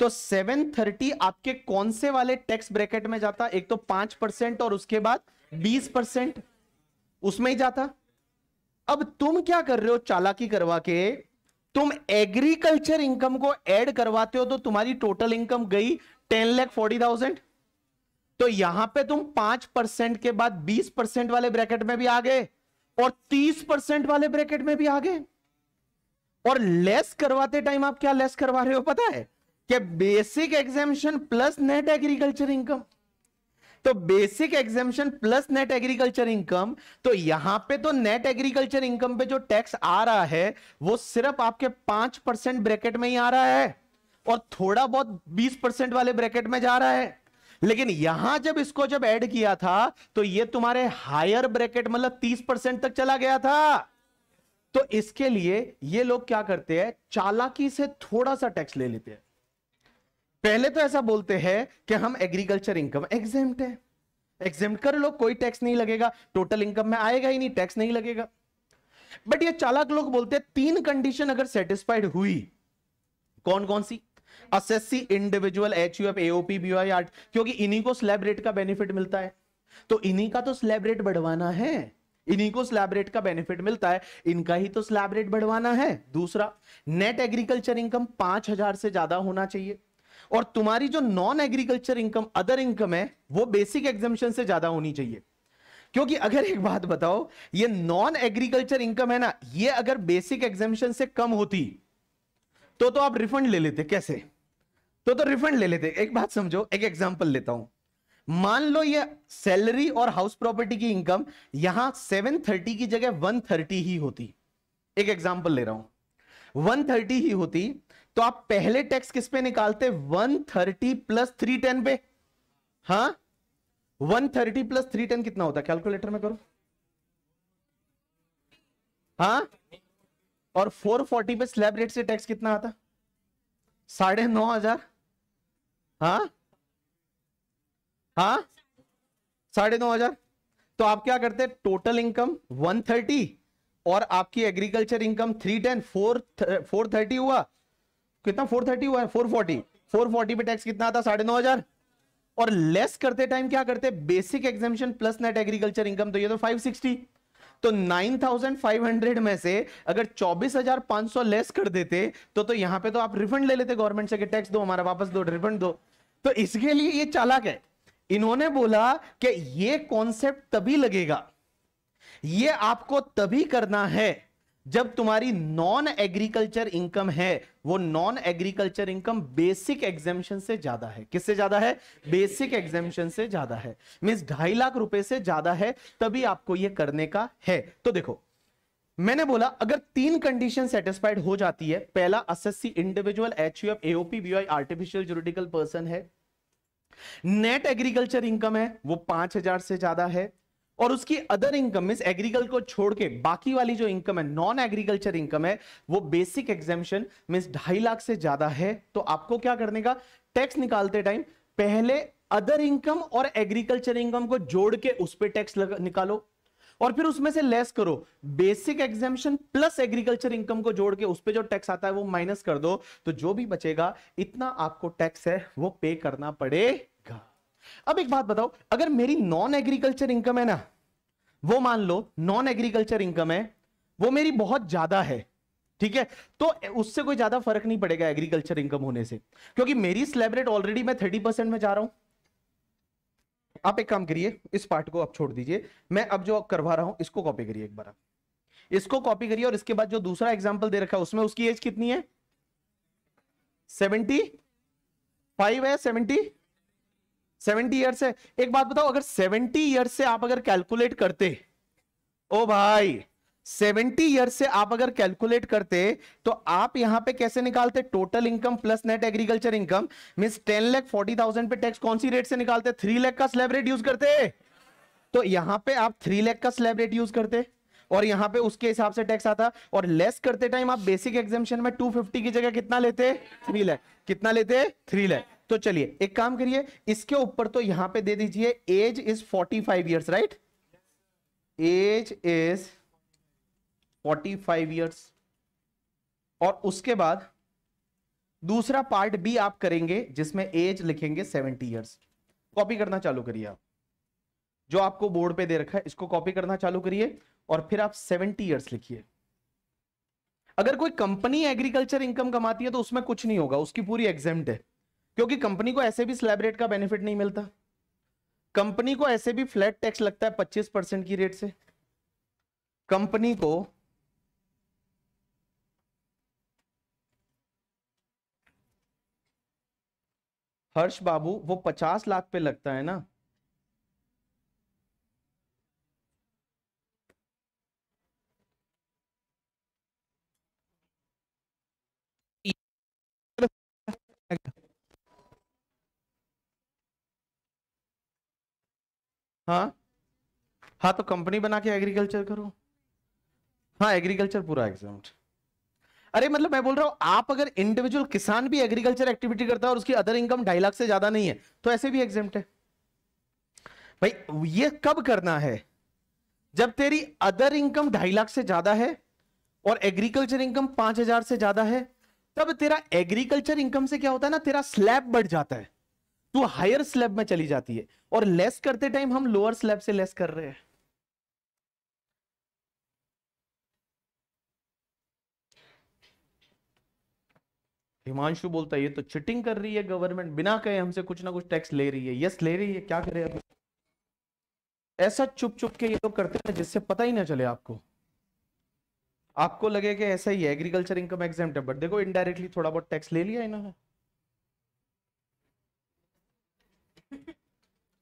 तो 730 आपके कौन से वाले टैक्स ब्रैकेट में जाता एक तो पांच परसेंट और उसके बाद बीस परसेंट उसमें ही जाता अब तुम क्या कर रहे हो चालाकी करवा के तुम एग्रीकल्चर इनकम को ऐड करवाते हो तो तुम्हारी टोटल इनकम गई टेन लैख फोर्टी थाउजेंड तो यहां पे तुम पांच परसेंट के बाद बीस परसेंट वाले ब्रैकेट में भी आ गए और तीस परसेंट वाले ब्रैकेट में भी आ गए और लेस करवाते टाइम आप क्या लेस करवा रहे हो पता है कि basic exemption plus net agriculture income तो basic exemption plus net agriculture income तो यहां पे तो नेट एग्रीकल्चर इनकम पे जो टैक्स आ रहा है वो सिर्फ आपके पांच परसेंट ब्रैकेट में ही आ रहा है और थोड़ा बहुत बीस परसेंट वाले ब्रैकेट में जा रहा है लेकिन यहां जब इसको जब ऐड किया था तो ये तुम्हारे हायर ब्रैकेट मतलब तीस परसेंट तक चला गया था तो इसके लिए ये लोग क्या करते हैं चालाकी से थोड़ा सा टैक्स ले लेते हैं पहले तो ऐसा बोलते हैं कि हम एग्रीकल्चर इनकम एग्जेम है एग्जेम कर लो कोई टैक्स नहीं लगेगा टोटल इनकम में आएगा ही नहीं टैक्स नहीं लगेगा बट ये चालाक लोग बोलते हैं तीन कंडीशन अगर सेटिस्फाइड हुई कौन कौन सी assessee individual H U F AOP BI art क्योंकि इन्हीं को स्लैब रेट का बेनिफिट मिलता है तो इन्हीं का तो स्लैब रेट बढ़वाना है इन्हीं को स्लैबरेट का बेनिफिट मिलता है इनका ही तो स्लैबरेट बढ़वाना है दूसरा नेट एग्रीकल्चर इनकम पांच हजार से ज्यादा होना चाहिए और तुम्हारी जो non agriculture income other income है वो बेसिक एग्जामेशन से ज्यादा होनी चाहिए क्योंकि अगर एक बात बताओ ये नॉन एग्रीकल्चर इनकम है ना ये अगर बेसिक एग्जामेशन से कम होती तो तो आप रिफंड ले लेते कैसे तो तो रिफंड ले लेते एक बात समझो एक एग्जांपल लेता हूं मान लो ये सैलरी और हाउस प्रॉपर्टी की इनकम यहां 730 की जगह 130 ही होती एक एग्जांपल ले रहा हूं 130 ही होती तो आप पहले टैक्स किस पे निकालते 130 प्लस 310 पे वन 130 प्लस 310 कितना होता कैलकुलेटर में करो हाँ और 440 पे स्लैब रेट से टैक्स कितना आता साढ़े नौ हजार हाँ हाँ साढ़े नौ हजार तो आप क्या करते हैं टोटल इनकम वन थर्टी और आपकी agriculture income three ten four four thirty हुआ कितना फोर थर्टी हुआ है फोर फोर्टी फोर फोर्टी पे टैक्स कितना आता साढ़े नौ हजार और लेस करते टाइम क्या करते basic exemption plus net agriculture income तो ये तो फाइव सिक्सटी तो 9,500 में से अगर 24,500 लेस कर देते तो तो यहां पे तो आप रिफंड ले लेते गवर्नमेंट से कि टैक्स दो हमारा वापस दो रिफंड दो तो इसके लिए ये चालाक है इन्होंने बोला कि ये कॉन्सेप्ट तभी लगेगा ये आपको तभी करना है जब तुम्हारी नॉन एग्रीकल्चर इनकम है वो non agriculture income basic exemption से ज्यादा है किससे ज्यादा है बेसिक एग्जेम्पन से ज्यादा है मीन ढाई लाख रुपए से ज्यादा है तभी आपको ये करने का है तो देखो मैंने बोला अगर तीन कंडीशन सेटिस्फाइड हो जाती है पहला assessee individual H F AOP BOI artificial juridical person है नेट एग्रीकल्चर इनकम है वो पांच हजार से ज्यादा है और उसकी अदर इनकम मीन एग्रीकल्चर को छोड़ के बाकी वाली जो इनकम है नॉन एग्रीकल्चर इनकम है वो बेसिक एग्जेम्पन मीन ढाई लाख से ज्यादा है तो आपको क्या करने का टैक्स निकालते टाइम पहले अदर इनकम और एग्रीकल्चर इनकम को जोड़ के उस पर टैक्स निकालो और फिर उसमें से लेस करो basic exemption plus agriculture income को जोड़ के उस पर जो टैक्स आता है वो माइनस कर दो तो जो भी बचेगा इतना आपको टैक्स है वो पे करना पड़े अब एक बात बताओ अगर मेरी नॉन एग्रीकल्चर इनकम है ना वो मान लो नॉन एग्रीकल्चर इनकम है वो मेरी बहुत ज्यादा है ठीक है तो उससे कोई ज्यादा फर्क नहीं पड़ेगा एग्रीकल्चर इनकम होने से क्योंकि मेरी स्लेबरेट ऑलरेडी मैं थर्टी परसेंट में जा रहा हूं आप एक काम करिए इस पार्ट को आप छोड़ दीजिए मैं अब जो करवा रहा हूं इसको कॉपी करिए एक बार इसको कॉपी करिए और इसके बाद जो दूसरा एग्जाम्पल दे रखा है उसमें उसकी एज कितनी है सेवेंटी फाइव है सेवेंटी 70 ईयर्स है एक बात बताओ अगर 70 ईयर्स से आप अगर कैलकुलेट करते ओ भाई 70 ईयर्स से आप अगर कैलकुलेट करते तो आप यहां पे कैसे निकालते total income plus net agriculture income mean ten lakh forty thousand पे टैक्स कौन सी रेट से निकालते थ्री लैख का स्लैब रेट यूज करते तो यहां पे आप थ्री लैख का स्लैब रेट यूज करते और यहां पे उसके हिसाब से टैक्स आता और लेस करते टाइम आप बेसिक एग्जामेशन में 250 की जगह कितना लेते थ्री लैख कितना लेते थ्री लैख तो चलिए एक काम करिए इसके ऊपर तो यहां पे दे दीजिए age is 45 five years right age is 45 five years और उसके बाद दूसरा पार्ट भी आप करेंगे जिसमें एज लिखेंगे 70 ईयर्स कॉपी करना चालू करिए आप जो आपको बोर्ड पे दे रखा है इसको कॉपी करना चालू करिए और फिर आप 70 ईयर्स लिखिए अगर कोई कंपनी एग्रीकल्चर इनकम कमाती है तो उसमें कुछ नहीं होगा उसकी पूरी एग्जेम्ट है क्योंकि कंपनी को ऐसे भी स्लैब रेट का बेनिफिट नहीं मिलता कंपनी को ऐसे भी फ्लैट टैक्स लगता है 25 परसेंट की रेट से कंपनी को हर्ष बाबू वो 50 लाख पे लगता है ना हाँ हाँ तो कंपनी बना के एग्रीकल्चर करो हाँ एग्रीकल्चर पूरा एग्जाम अरे मतलब मैं बोल रहा हूं आप अगर इंडिविजुअल किसान भी एग्रीकल्चर एक्टिविटी करता है और उसकी अदर इनकम ढाई लाख से ज्यादा नहीं है तो ऐसे भी एग्जाम है भाई ये कब करना है जब तेरी अदर इनकम ढाई लाख से ज्यादा है और एग्रीकल्चर इनकम पांच हजार से ज्यादा है तब तेरा एग्रीकल्चर इनकम से क्या होता है ना तेरा स्लैब बढ़ जाता है तो हायर स्लैब में चली जाती है और लेस करते टाइम हम लोअर स्लैब से लेस कर रहे हैं हिमांशु बोलता है ये तो चिटिंग कर रही है गवर्नमेंट बिना कहे हमसे कुछ ना कुछ टैक्स ले रही है यस ले रही है क्या करे अभी ऐसा चुप चुप के ये लोग करते हैं जिससे पता ही ना चले आपको आपको लगे कि ऐसा ही एग्रीकल्चर इनकम एग्जाम बट देखो इनडायरेक्टली थोड़ा बहुत टैक्स ले लिया इन्होंने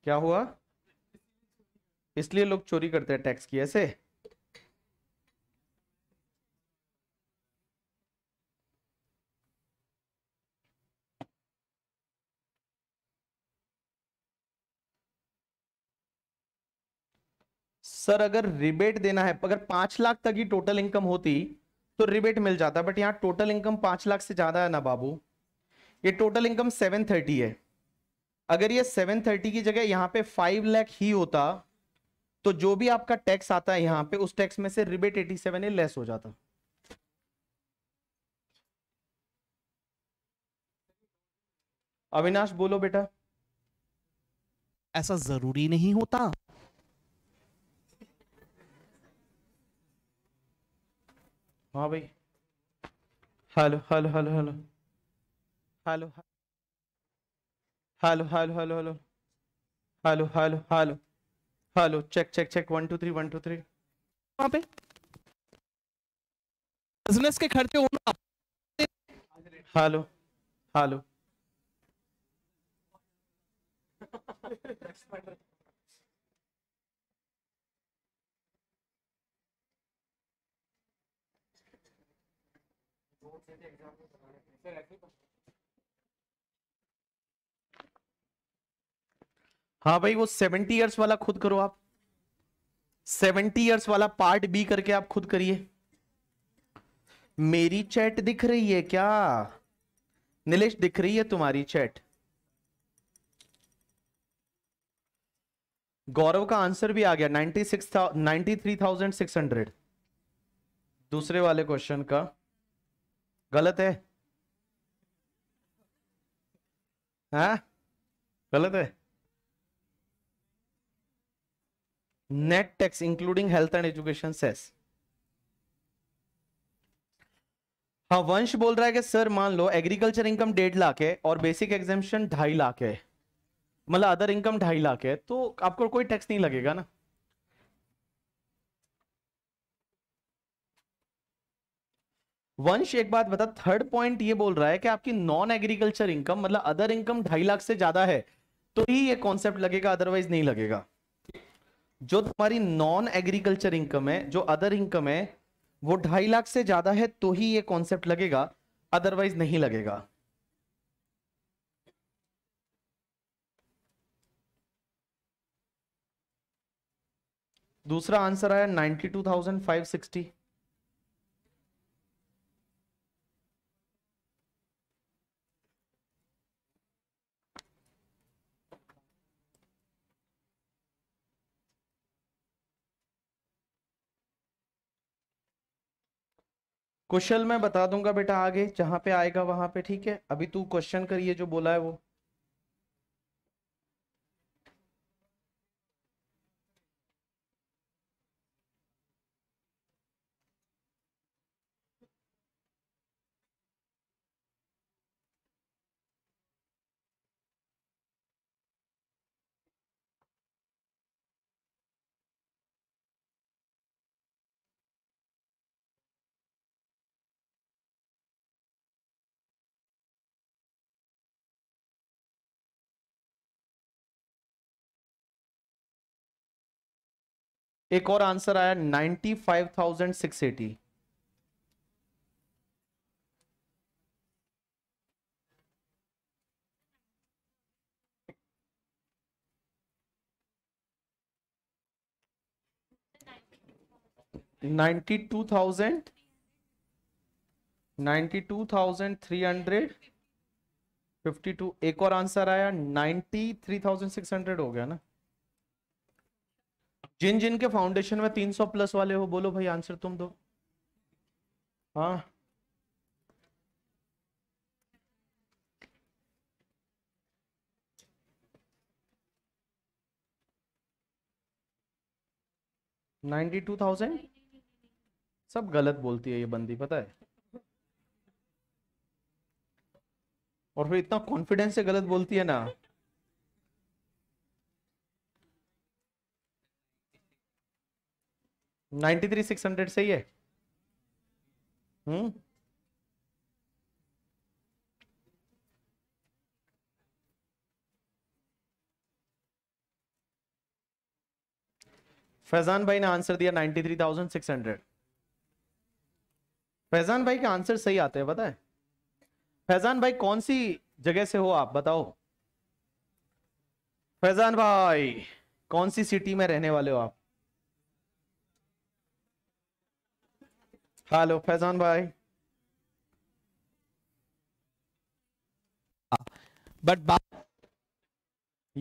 क्या हुआ इसलिए लोग चोरी करते हैं टैक्स की ऐसे सर अगर रिबेट देना है अगर पांच लाख तक ही टोटल इनकम होती तो रिबेट मिल जाता बट यहां टोटल इनकम पांच लाख से ज्यादा है ना बाबू ये टोटल इनकम सेवन थर्टी है अगर ये 730 की जगह यहाँ पे 5 लाख ही होता तो जो भी आपका टैक्स आता है यहाँ पे उस टैक्स में से रिबेट 87 ए लेस हो जाता अविनाश बोलो बेटा ऐसा जरूरी नहीं होता हाँ भाई hello hello hello hello hello hello hello hello hello hello hello hello hello check check check one two three one two three वहां पे बिजनेस के खर्चे होना हेलो हेलो सर ऐसे हाँ भाई वो सेवेंटी ईयर्स वाला खुद करो आप सेवेंटी ईयर्स वाला पार्ट बी करके आप खुद करिए मेरी चैट दिख रही है क्या नीलेष दिख रही है तुम्हारी चैट गौरव का आंसर भी आ गया ninety six ninety three thousand six hundred दूसरे वाले क्वेश्चन का गलत है हा? गलत है net tax including health and education cess हाँ वंश बोल रहा है कि सर मान लो एग्रीकल्चर इनकम डेढ़ लाख है और बेसिक एग्जामेशन ढाई लाख है मतलब अदर इनकम ढाई लाख है तो आपको कोई टैक्स नहीं लगेगा ना वंश एक बात बता थर्ड पॉइंट ये बोल रहा है कि आपकी नॉन एग्रीकल्चर इनकम मतलब अदर इनकम ढाई लाख से ज्यादा है तो ही ये कॉन्सेप्ट लगेगा अदरवाइज नहीं लगेगा जो तुम्हारी नॉन एग्रीकल्चर इनकम है जो अदर इनकम है वो ढाई लाख से ज्यादा है तो ही ये कॉन्सेप्ट लगेगा अदरवाइज नहीं लगेगा दूसरा आंसर आया ninety two thousand five sixty question मैं बता दूंगा बेटा आगे जहां पे आएगा वहां पे ठीक है अभी तू क्वेश्चन करिए जो बोला है वो एक और आंसर आया ninety five thousand six eighty ninety two thousand ninety two thousand three hundred fifty two एक और आंसर आया ninety three thousand six hundred हो गया ना जिन जिन के फाउंडेशन में तीन सौ प्लस वाले हो बोलो भाई आंसर तुम दो हाँ नाइन्टी टू थाउजेंड सब गलत बोलती है ये बंदी पता है और फिर इतना कॉन्फिडेंस से गलत बोलती है ना नाइन्टी थ्री सिक्स हंड्रेड सही है हम्म फैजान भाई ने आंसर दिया ninety three thousand six hundred Faizan भाई के आंसर सही आते हैं पता है फैजान भाई कौन सी जगह से हो आप बताओ फैजान भाई कौन सी सिटी में रहने वाले हो आप हेलो फैजान भाई बट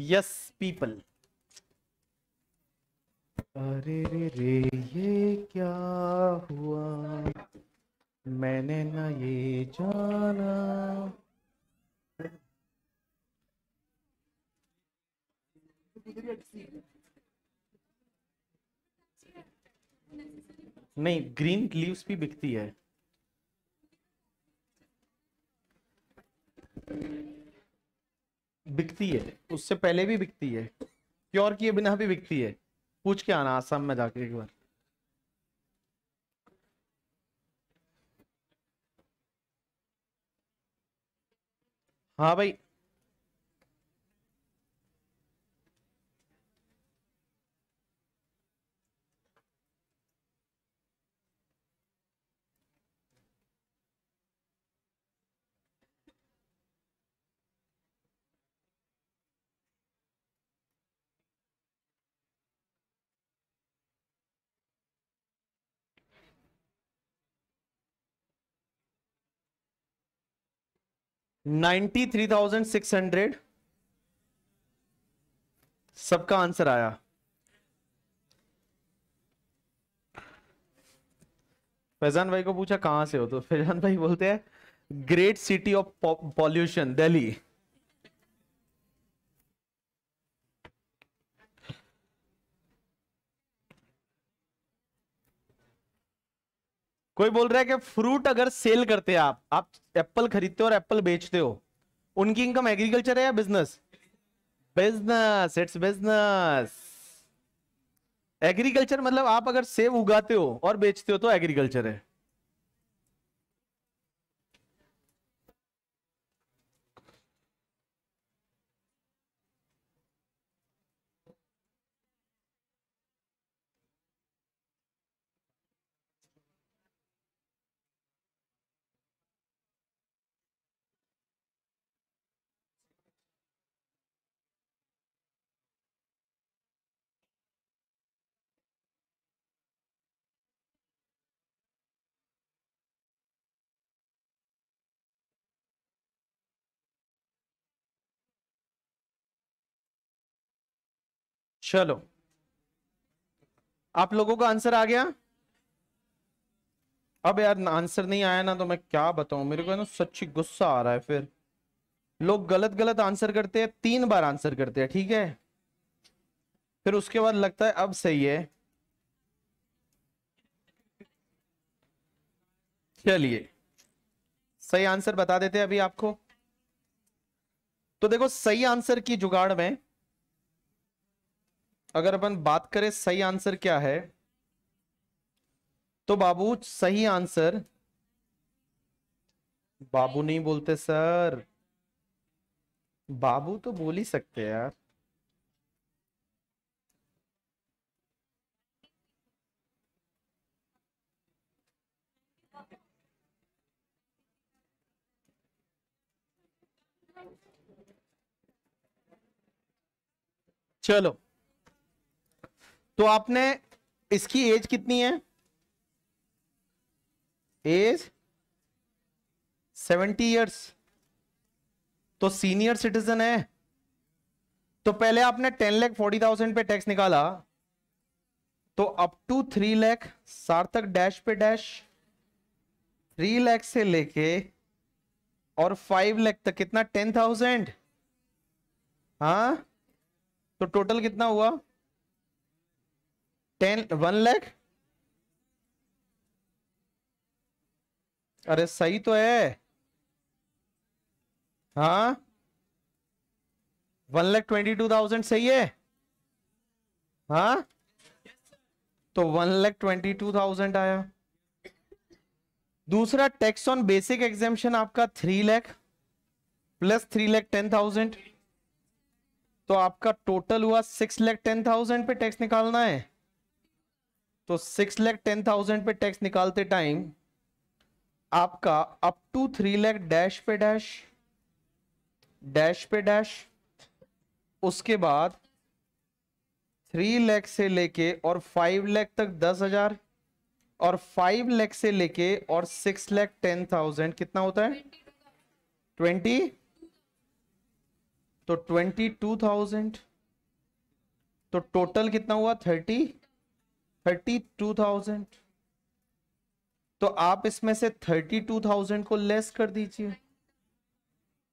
यस पीपल अरे रे रे ये क्या हुआ मैंने ना ये जाना Thank you. नहीं ग्रीन लीव्स भी बिकती है बिकती है उससे पहले भी बिकती है क्योर किए बिना भी बिकती है पूछ के आना आसाम में जाके एक बार हाँ भाई 93,600 थ्री थाउजेंड सिक्स हंड्रेड सबका आंसर आया फैजान भाई को पूछा कहां से हो तो फैजान भाई बोलते हैं great city of pollution Delhi कोई बोल रहा है कि फ्रूट अगर सेल करते हैं आप आप एप्पल खरीदते हो और एप्पल बेचते हो उनकी इनकम एग्रीकल्चर है या business business it's business agriculture मतलब आप अगर सेब उगाते हो और बेचते हो तो एग्रीकल्चर है चलो आप लोगों का आंसर आ गया अब यार आंसर नहीं आया ना तो मैं क्या बताऊं मेरे को ना सच्ची गुस्सा आ रहा है फिर लोग गलत गलत आंसर करते हैं तीन बार आंसर करते हैं ठीक है फिर उसके बाद लगता है अब सही है चलिए सही आंसर बता देते हैं अभी आपको तो देखो सही आंसर की जुगाड़ में अगर अपन बात करें सही आंसर क्या है तो बाबू सही आंसर बाबू नहीं बोलते सर बाबू तो बोल ही सकते यार चलो तो आपने इसकी एज कितनी है एज सेवेंटी ईयर्स तो सीनियर सिटीजन है तो पहले आपने टेन लैख फोर्टी थाउजेंड पे टैक्स निकाला तो अप टू थ्री लैख सार्थक डैश पे डैश थ्री लैख से लेके और फाइव लैख तक कितना टेन थाउजेंड हाँ तो टोटल कितना हुआ टेन वन लैख अरे सही तो है हाँ one lakh twenty two thousand सही है हाँ तो one lakh twenty two thousand आया दूसरा टैक्स ऑन बेसिक एग्जामेशन आपका three lakh plus three lakh ten thousand तो आपका टोटल हुआ सिक्स लैख टेन थाउजेंड पे टैक्स निकालना है तो सिक्स लैख टेन थाउजेंड पे टैक्स निकालते टाइम आपका up to three lakh dash पे डैश डैश पे डैश उसके बाद थ्री लैख से लेके और फाइव लैख तक दस हजार और फाइव लैख से लेके और सिक्स लैख टेन थाउजेंड कितना होता है ट्वेंटी तो ट्वेंटी टू थाउजेंड तो टोटल कितना हुआ थर्टी थर्टी टू थाउजेंड तो आप इसमें से थर्टी टू थाउजेंड को लेस कर दीजिए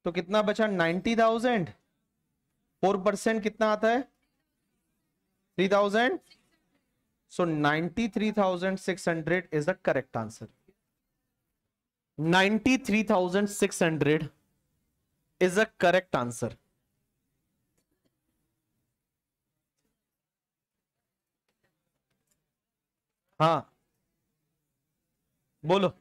तो कितना बचा नाइन्टी थाउजेंड फोर परसेंट कितना आता है three thousand so ninety three thousand six hundred is the correct answer ninety three thousand six hundred is a correct answer हाँ बोलो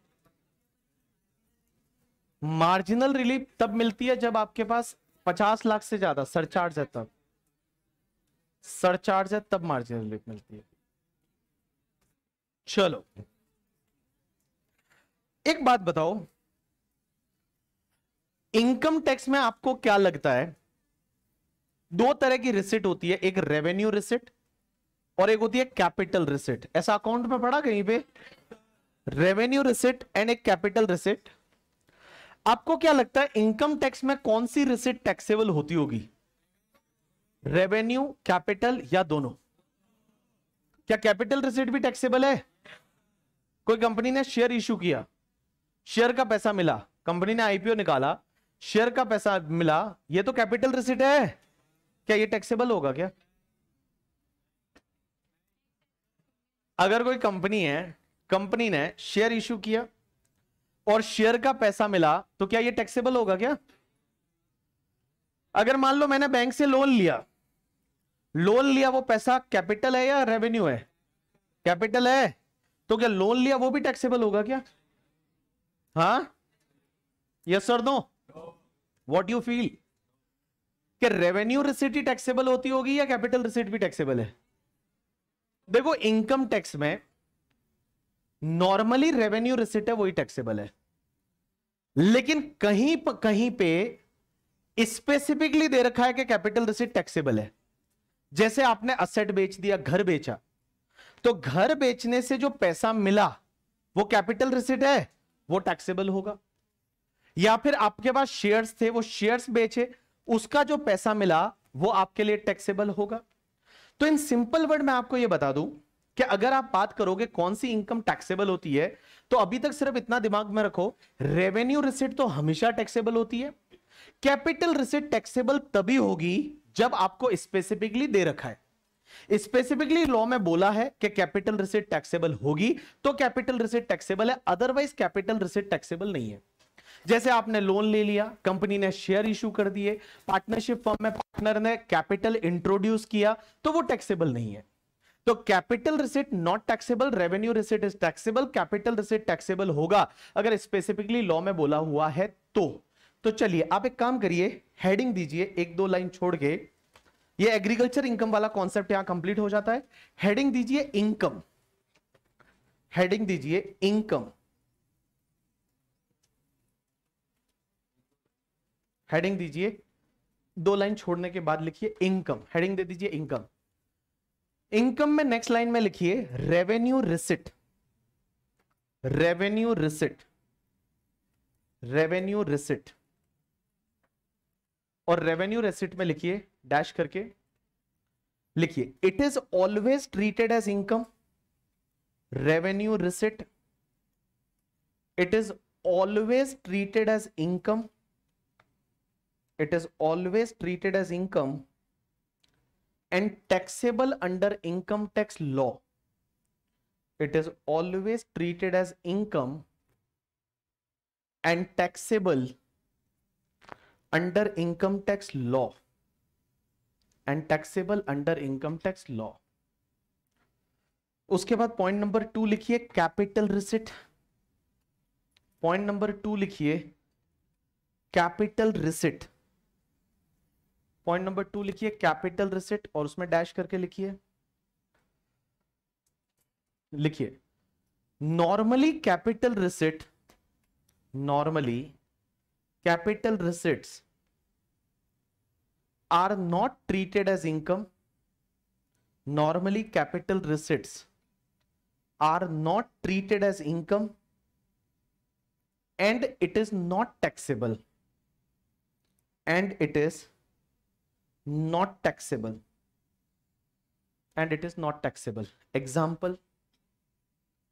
मार्जिनल रिलीफ तब मिलती है जब आपके पास पचास लाख से ज्यादा सरचार्ज है तब सरचार्ज है तब मार्जिनल रिलीफ मिलती है चलो एक बात बताओ इनकम टैक्स में आपको क्या लगता है दो तरह की रिसिट होती है एक रेवेन्यू रिसिट और एक होती है कैपिटल रिसिट ऐसा अकाउंट में पड़ा कहीं पे रेवेन्यू रिसिट एंड एक कैपिटल रिसिट आपको क्या लगता है इनकम टैक्स में कौन सी रिसिट टैक्सेबल होती होगी रेवेन्यू कैपिटल या दोनों क्या कैपिटल रिसिट भी टैक्सेबल है कोई कंपनी ने शेयर इश्यू किया शेयर का पैसा मिला कंपनी ने आईपीओ निकाला शेयर का पैसा मिला ये तो कैपिटल रिसिट है क्या ये टैक्सेबल होगा क्या अगर कोई कंपनी है कंपनी ने शेयर इश्यू किया और शेयर का पैसा मिला तो क्या ये टैक्सेबल होगा क्या अगर मान लो मैंने बैंक से लोन लिया लोन लिया वो पैसा कैपिटल है या रेवेन्यू है कैपिटल है तो क्या लोन लिया वो भी टैक्सेबल होगा क्या हाँ yes sir do what you feel कि रेवेन्यू रिसिट ही टैक्सेबल होती होगी या कैपिटल रिसिट भी टैक्सेबल है देखो इनकम टैक्स में नॉर्मली रेवेन्यू रिसिट है वही टैक्सेबल है लेकिन कहीं प, कहीं पे स्पेसिफिकली दे रखा है कि कैपिटल रिसिट टैक्सेबल है जैसे आपने असेट बेच दिया घर बेचा तो घर बेचने से जो पैसा मिला वो कैपिटल रिसिट है वो टैक्सेबल होगा या फिर आपके पास शेयर्स थे वो शेयर्स बेचे उसका जो पैसा मिला वो आपके लिए टैक्सेबल होगा तो इन सिंपल वर्ड में आपको यह बता दूं कि अगर आप बात करोगे कौन सी इनकम टैक्सेबल होती है तो अभी तक सिर्फ इतना दिमाग में रखो रेवेन्यू रिसिट तो हमेशा टैक्सेबल होती है कैपिटल रिसिट टैक्सेबल तभी होगी जब आपको स्पेसिफिकली दे रखा है स्पेसिफिकली लॉ में बोला है कि कैपिटल रिसिट टैक्सेबल होगी तो कैपिटल रिसिट टैक्सेबल है अदरवाइज कैपिटल रिसिट टैक्सेबल नहीं है जैसे आपने लोन ले लिया कंपनी ने शेयर इशू कर दिए पार्टनरशिप फॉर्म में पार्टनर ने कैपिटल इंट्रोड्यूस किया तो वो टैक्सेबल नहीं है तो capital receipt not taxable revenue receipt is taxable capital receipt taxable होगा अगर स्पेसिफिकली लॉ में बोला हुआ है तो तो चलिए आप एक काम करिए हेडिंग दीजिए एक दो लाइन छोड़ के ये एग्रीकल्चर इनकम वाला कॉन्सेप्ट यहां कंप्लीट हो जाता है हेडिंग दीजिए इनकम हेडिंग दीजिए इनकम हेडिंग दीजिए दो लाइन छोड़ने के बाद लिखिए इनकम हेडिंग दे दीजिए इनकम इनकम में नेक्स्ट लाइन में लिखिए revenue receipt revenue receipt revenue receipt और रेवेन्यू रिसिट में लिखिए डैश करके लिखिए it is always treated as income revenue receipt it is always treated as income it is always treated as income and taxable under income tax law it is always treated as income and taxable under income tax law and taxable under income tax law उसके बाद पॉइंट नंबर टू लिखिए capital receipt point number two लिखिए capital receipt point number two लिखिए कैपिटल रिसिट और उसमें डैश करके लिखिए लिखिए normally capital receipt normally capital receipts are not treated as income normally capital receipts are not treated as income and it is not taxable and it is not taxable and it is not taxable example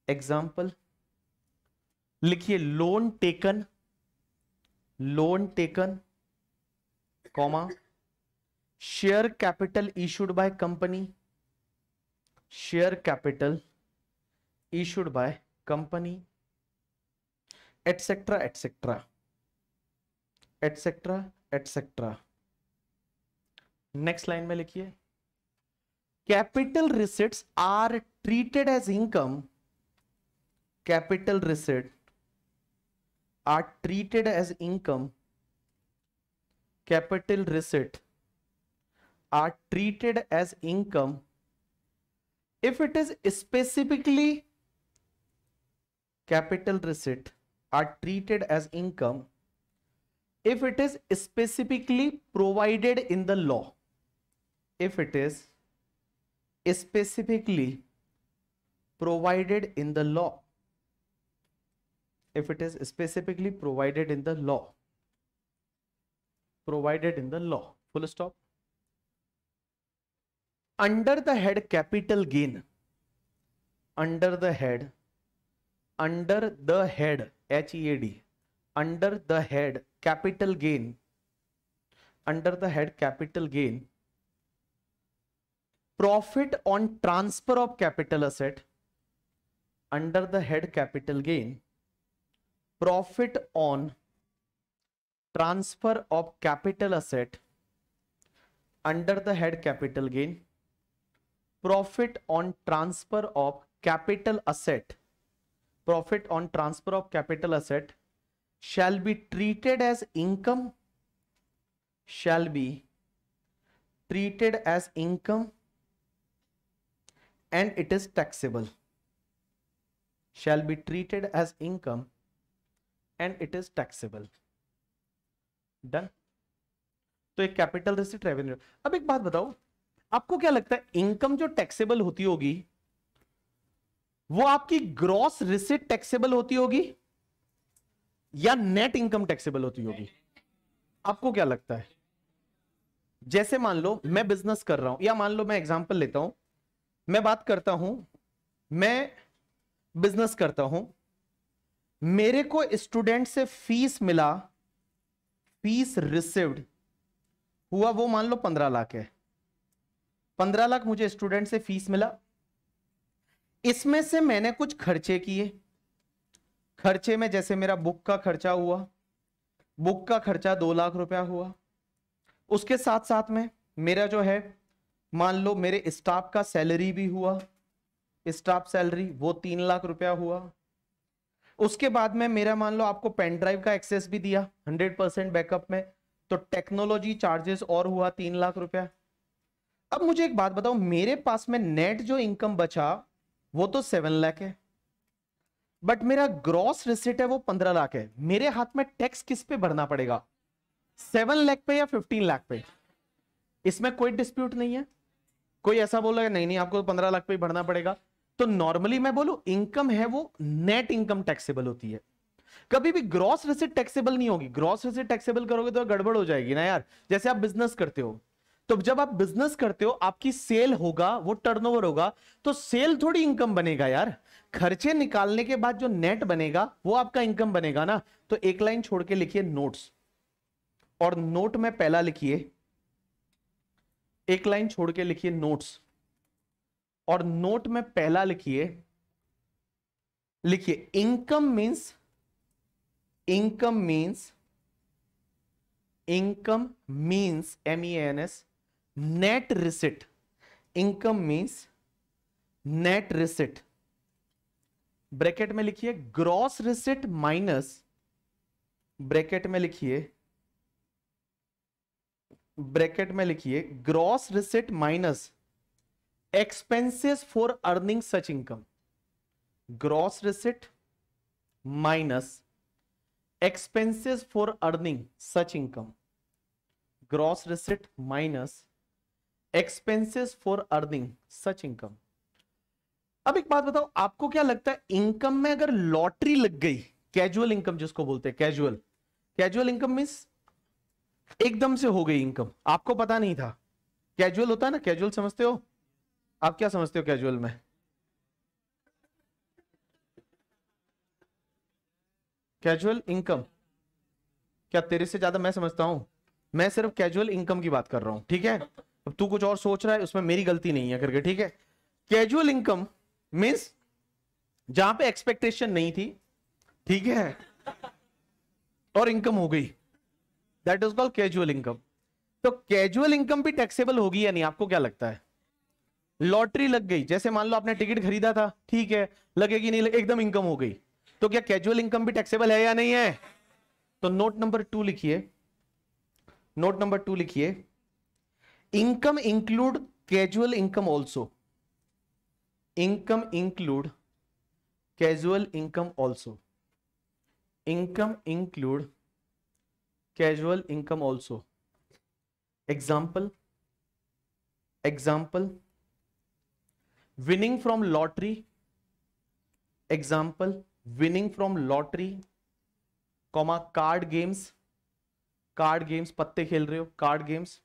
example लिखिए loan taken loan taken comma share capital issued by company share capital issued by company etcetera etcetera etcetera etcetera next line में लिखिए capital receipts are treated as income capital receipt are treated as income capital receipt are treated as income if it is specifically capital receipt are treated as income if it is specifically provided in the law if it is specifically provided in the law if it is specifically provided in the law provided in the law full stop under the head capital gain under the head under the head h e a d under the head capital gain under the head capital gain profit on transfer of capital asset under the head capital gain profit on transfer of capital asset under the head capital gain profit on transfer of capital asset profit on transfer of capital asset shall be treated as income shall be treated as income and it is taxable shall be treated as income and it is taxable done तो एक कैपिटल रिसिट रेवेन्यू अब एक बात बताओ आपको क्या लगता है इनकम जो टैक्सेबल होती होगी वो आपकी ग्रॉस रिसिट टैक्सेबल होती होगी या नेट इनकम टैक्सेबल होती होगी आपको क्या लगता है जैसे मान लो मैं बिजनेस कर रहा हूं या मान लो मैं एग्जांपल लेता हूं मैं बात करता हूं मैं बिजनेस करता हूं मेरे को स्टूडेंट से फीस मिला फीस रिसीव्ड हुआ वो मान लो पंद्रह लाख है पंद्रह लाख मुझे स्टूडेंट से फीस मिला इसमें से मैंने कुछ खर्चे किए खर्चे में जैसे मेरा बुक का खर्चा हुआ बुक का खर्चा दो लाख रुपया हुआ उसके साथ साथ में मेरा जो है मान लो मेरे स्टाफ का सैलरी भी हुआ स्टाफ सैलरी वो तीन लाख रुपया हुआ उसके बाद में मेरा मान लो आपको पेन ड्राइव का एक्सेस भी दिया हंड्रेड परसेंट बैकअप में तो टेक्नोलॉजी चार्जेस और हुआ तीन लाख रुपया अब मुझे एक बात बताओ मेरे पास में नेट जो इनकम बचा वो तो सेवन लाख है बट मेरा ग्रॉस रिसिट है वो पंद्रह लाख है मेरे हाथ में टैक्स किस पे भरना पड़ेगा सेवन लाख पे या फिफ्टीन लाख पे इसमें कोई डिस्प्यूट नहीं है कोई ऐसा बोल रहा है नहीं नहीं आपको तो पंद्रह लाख पे भरना पड़ेगा तो नॉर्मली मैं बोलू इनकम है वो नेट इनकम टैक्सेबल होती है कभी भी ग्रॉस रिसिट टैक्सेबल नहीं होगी ग्रॉस रिसिट टैक्सेबल करोगे तो गड़बड़ हो जाएगी ना यार जैसे आप बिजनेस करते हो तो जब आप बिजनेस करते हो आपकी सेल होगा वो टर्नओवर होगा तो सेल थोड़ी इनकम बनेगा यार खर्चे निकालने के बाद जो नेट बनेगा वो आपका इनकम बनेगा ना तो एक लाइन छोड़ के लिखिए नोट्स और नोट में पहला लिखिए एक लाइन छोड़ के लिखिए नोट्स और नोट में पहला लिखिए लिखिए income means income means income means M E N S net receipt income means net receipt bracket में लिखिए ग्रॉस रिसिट माइनस ब्रैकेट में लिखिए ब्रैकेट में लिखिए gross receipt minus expenses for earning such income gross receipt minus expenses for earning such income gross receipt minus expenses for earning such income अब एक बात बताओ आपको क्या लगता है इनकम में अगर लॉटरी लग गई कैजुअल इनकम जिसको बोलते हैं कैजुअल कैजुअल इनकम मीन एकदम से हो गई इनकम आपको पता नहीं था कैजुअल होता है ना कैजुअल समझते हो आप क्या समझते हो कैजुअल में कैजुअल इनकम क्या तेरे से ज्यादा मैं समझता हूं मैं सिर्फ कैजुअल इनकम की बात कर रहा हूं ठीक है अब तू कुछ और सोच रहा है उसमें मेरी गलती नहीं है करके ठीक है कैजुअल इनकम मीन्स जहां पे एक्सपेक्टेशन नहीं थी ठीक है और इनकम हो गई that is called casual income तो कैजुअल इनकम भी टैक्सेबल होगी या नहीं आपको क्या लगता है लॉटरी लग गई जैसे मान लो आपने टिकट खरीदा था ठीक है लगेगी नहीं लगे, एकदम इनकम हो गई तो क्या कैजुअल इनकम भी टैक्सेबल है या नहीं है तो नोट नंबर टू लिखिए नोट नंबर टू लिखिए income include casual income also income include casual income also income include casual income also example example winning from lottery example winning from lottery comma card games card games पत्ते खेल रहे हो card games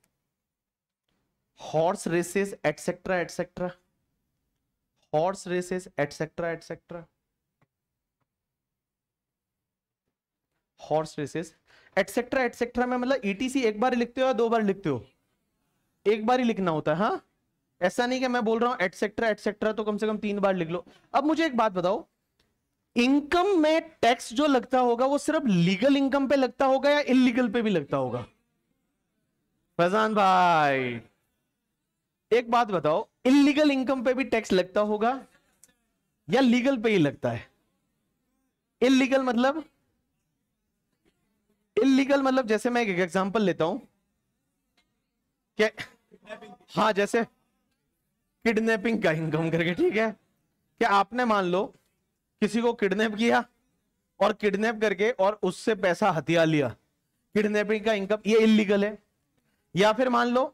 horse races etc etc horse races etc etc horse races etcetera etcetera में मतलब ईटीसी e एक बार लिखते हो या दो बार लिखते हो एक बार ही लिखना होता है हाँ ऐसा नहीं कि मैं बोल रहा हूं एटसेट्रा एटसेट्रा तो कम से कम तीन बार लिख लो अब मुझे एक बात बताओ इनकम में टैक्स जो लगता होगा वो सिर्फ लीगल इनकम पे लगता होगा या इलीगल पे भी लगता होगा फैजान भाई एक बात बताओ इलीगल इनकम पे भी टैक्स लगता होगा या लीगल पे ही लगता है इलीगल मतलब इलीगल मतलब जैसे मैं एक एग्जांपल लेता हूं क्या हाँ जैसे किडनैपिंग का इनकम करके ठीक है कि आपने मान लो किसी को किडनैप किया और किडनैप करके और उससे पैसा हथिया लिया किडनैपिंग का इनकम ये इलीगल है या फिर मान लो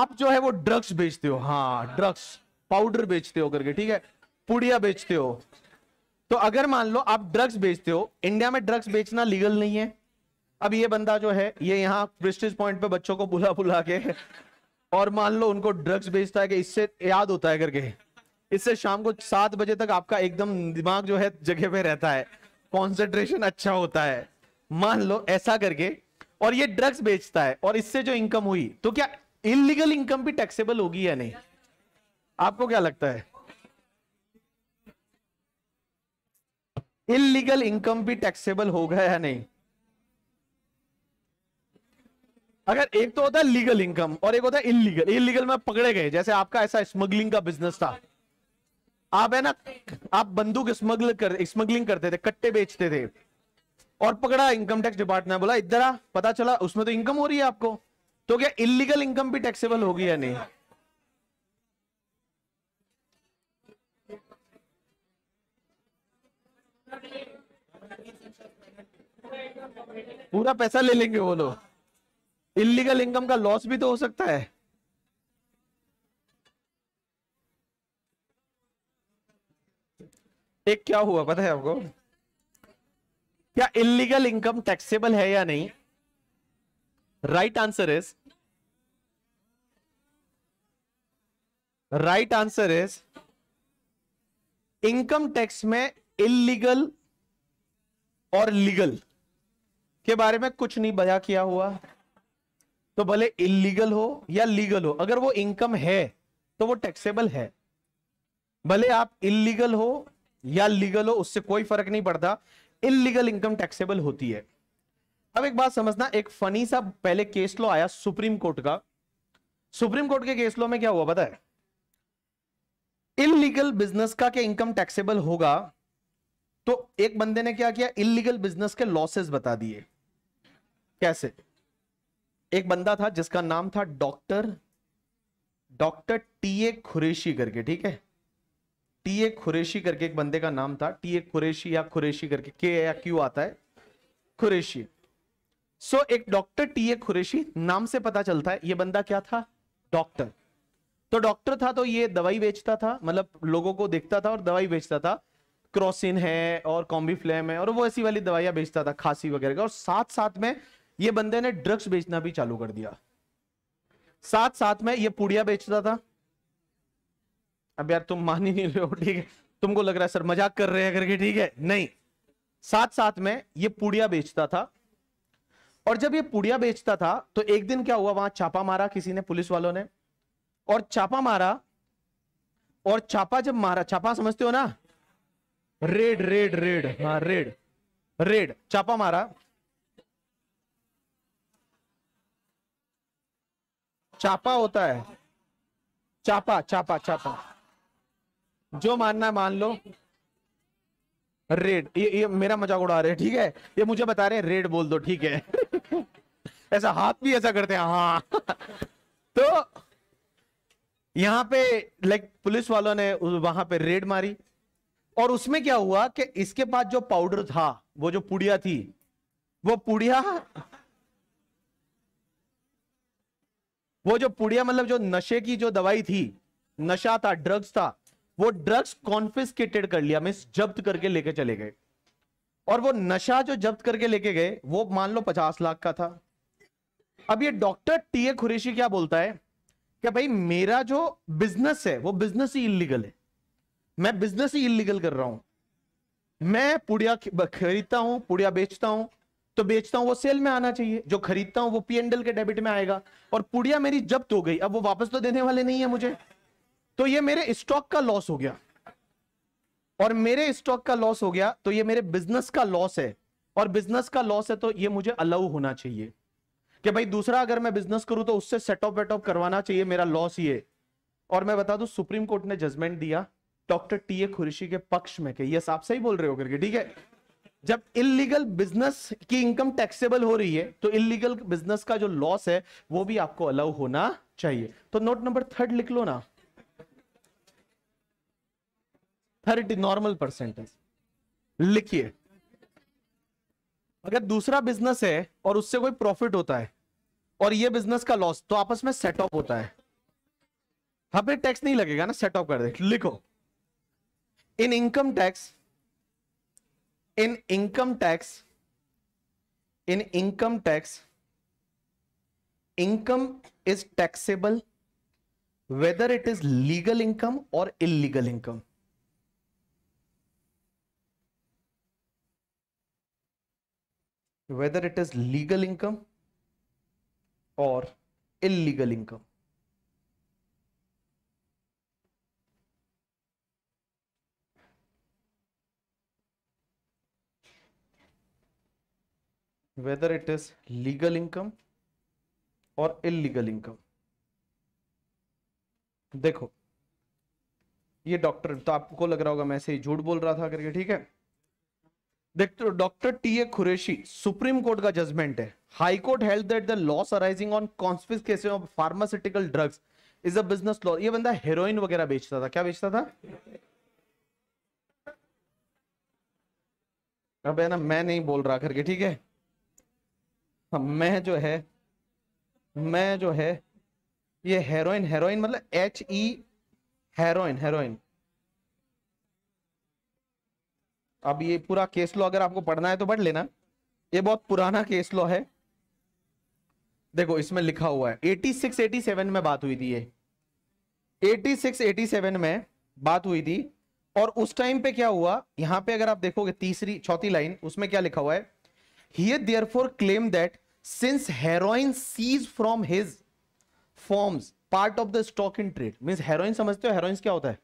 आप जो है वो ड्रग्स बेचते हो हाँ ड्रग्स पाउडर बेचते हो करके ठीक है पुड़िया बेचते हो तो अगर मान लो आप ड्रग्स बेचते हो इंडिया में ड्रग्स बेचना लीगल नहीं है अब ये बंदा जो है ये यहाँ प्रिस्टिज पॉइंट पे बच्चों को बुला बुला के और मान लो उनको ड्रग्स बेचता है कि इससे याद होता है करके इससे शाम को सात बजे तक आपका एकदम दिमाग जो है जगह पे रहता है कॉन्सेंट्रेशन अच्छा होता है मान लो ऐसा करके और ये ड्रग्स बेचता है और इससे जो इनकम हुई तो क्या इलीगल इनकम भी टैक्सेबल होगी या नहीं आपको क्या लगता है इलीगल इनकम भी टैक्सेबल होगा या नहीं अगर एक तो होता है लीगल इनकम और एक होता है इलीगल इलीगल में पकड़े गए जैसे आपका ऐसा स्मगलिंग का बिजनेस था आप है ना आप बंदूक स्मगल कर स्मगलिंग करते थे कट्टे बेचते थे और पकड़ा इनकम टैक्स डिपार्टमेंट बोला इधर आ पता चला उसमें तो इनकम हो रही है आपको तो क्या इलीगल इनकम भी टैक्सेबल होगी या नहीं पूरा पैसा ले लेंगे वो लोग इलीगल इनकम का लॉस भी तो हो सकता है एक क्या हुआ पता है आपको क्या इलीगल इनकम टैक्सेबल है या नहीं right answer is right answer is income tax में इलीगल और लीगल के बारे में कुछ नहीं बया किया हुआ तो भले इलीगल हो या लीगल हो अगर वो इनकम है तो वो टैक्सेबल है भले आप इलीगल हो या लीगल हो उससे कोई फर्क नहीं पड़ता इलीगल इनकम टैक्सेबल होती है अब एक बात समझना एक फनी सा पहले केस लो आया सुप्रीम कोर्ट का सुप्रीम कोर्ट के केस लो में क्या हुआ पता है इलीगल बिजनेस का क्या इनकम टैक्सेबल होगा तो एक बंदे ने क्या किया इलीगल बिजनेस के लॉसेस बता दिए कैसे एक बंदा था जिसका नाम था doctor doctor T A Qureshi करके ठीक है टी ए खुरेशी करके एक बंदे का नाम था टी ए खुरेशी या खुरेशी करके के या क्यू आता है खुरेशी सो एक डॉक्टर टी ए खुरेशी नाम से पता चलता है ये बंदा क्या था डॉक्टर तो डॉक्टर था तो ये दवाई बेचता था मतलब लोगों को देखता था और दवाई बेचता था क्रोसिन है और कॉम्बी फ्लेम है और वो ऐसी वाली दवाइयां बेचता था खांसी वगैरह और साथ साथ में ये बंदे ने ड्रग्स बेचना भी चालू कर दिया साथ साथ में ये पुड़िया बेचता था अब यार तुम मान ही नहीं रहे हो ठीक है तुमको लग रहा है सर मजाक कर रहे हैं करके ठीक है नहीं साथ साथ में ये पुड़िया बेचता था और जब ये पुड़िया बेचता था तो एक दिन क्या हुआ वहां छापा मारा किसी ने पुलिस वालों ने और छापा मारा और छापा जब मारा छापा समझते हो ना रेड रेड रेड हाँ रेड रेड छापा मारा चापा होता है चापा चापा चापा जो मानना है मान लो रेड ये, ये मेरा मजाक उड़ा रहे ठीक है ये मुझे बता रहे हैं रेड बोल दो ठीक है [laughs] ऐसा हाथ भी ऐसा करते हैं हाँ [laughs] तो यहां पे लाइक पुलिस वालों ने वहां पे रेड मारी और उसमें क्या हुआ कि इसके पास जो पाउडर था वो जो पुड़िया थी वो पुड़िया वो जो पुड़िया मतलब जो नशे की जो दवाई थी नशा था ड्रग्स था वो ड्रग्स कॉन्फिस्केटेड कर लिया मिस जब्त करके लेके चले गए और वो नशा जो जब्त करके लेके गए वो मान लो पचास लाख का था अब ये डॉक्टर टी ए खुरेशी क्या बोलता है कि भाई मेरा जो बिजनेस है वो बिजनेस ही इलीगल है मैं बिजनेस ही इलीगल कर रहा हूं मैं पुड़िया खरीदता हूं पुड़िया बेचता हूं तो बेचता हूं वो सेल में आना चाहिए जो खरीदता हूं वो पीएनडल के डेबिट में आएगा और पुड़िया मेरी जब्त हो गई अब वो वापस तो देने वाले नहीं है मुझे तो ये मेरे स्टॉक का लॉस हो गया और मेरे स्टॉक का लॉस हो गया तो ये मेरे बिजनेस का लॉस है और बिजनेस का लॉस है तो ये मुझे अलाउ होना चाहिए कि भाई दूसरा अगर मैं बिजनेस करूं तो उससे सेटअप वेटअप करवाना चाहिए मेरा लॉस ये और मैं बता दू सुप्रीम कोर्ट ने जजमेंट दिया डॉक्टर टी ए खुरशी के पक्ष में कि यस आप सही बोल रहे हो करके ठीक है जब इलीगल बिजनेस की इनकम टैक्सेबल हो रही है तो इलीगल बिजनेस का जो लॉस है वो भी आपको अलाउ होना चाहिए तो नोट नंबर थर्ड लिख लो ना थर्ड नॉर्मल परसेंटेज लिखिए अगर दूसरा बिजनेस है और उससे कोई प्रॉफिट होता है और ये बिजनेस का लॉस तो आपस में सेट ऑफ होता है हमें टैक्स नहीं लगेगा ना सेट ऑफ कर दे लिखो in income tax in income tax in income tax income is taxable whether it is legal income or illegal income whether it is legal income or illegal income whether it is legal income और इलीगल इनकम देखो ये डॉक्टर तो आपको लग रहा होगा मैं ही झूठ बोल रहा था करके ठीक है देखते हो doctor T A Qureshi supreme court का जजमेंट है high court held that the loss arising on confiscation cases of pharmaceutical drugs is a business law ये बंदा हेरोइन वगैरह बेचता था क्या बेचता था अब है ना मैं नहीं बोल रहा करके ठीक है हाँ, मैं जो है मैं जो है ये हेरोइन हेरोइन मतलब एच ई हेरोइन हेरोइन अब ये पूरा केस लॉ अगर आपको पढ़ना है तो पढ़ लेना ये बहुत पुराना केस लॉ है देखो इसमें लिखा हुआ है 86 87 में बात हुई थी ये 86 87 में बात हुई थी और उस टाइम पे क्या हुआ यहां पे अगर आप देखोगे तीसरी चौथी लाइन उसमें क्या लिखा हुआ है here therefore claim that since heroin sees from his forms part of the stock in trade means heroin समझते हो हेरोइन क्या होता है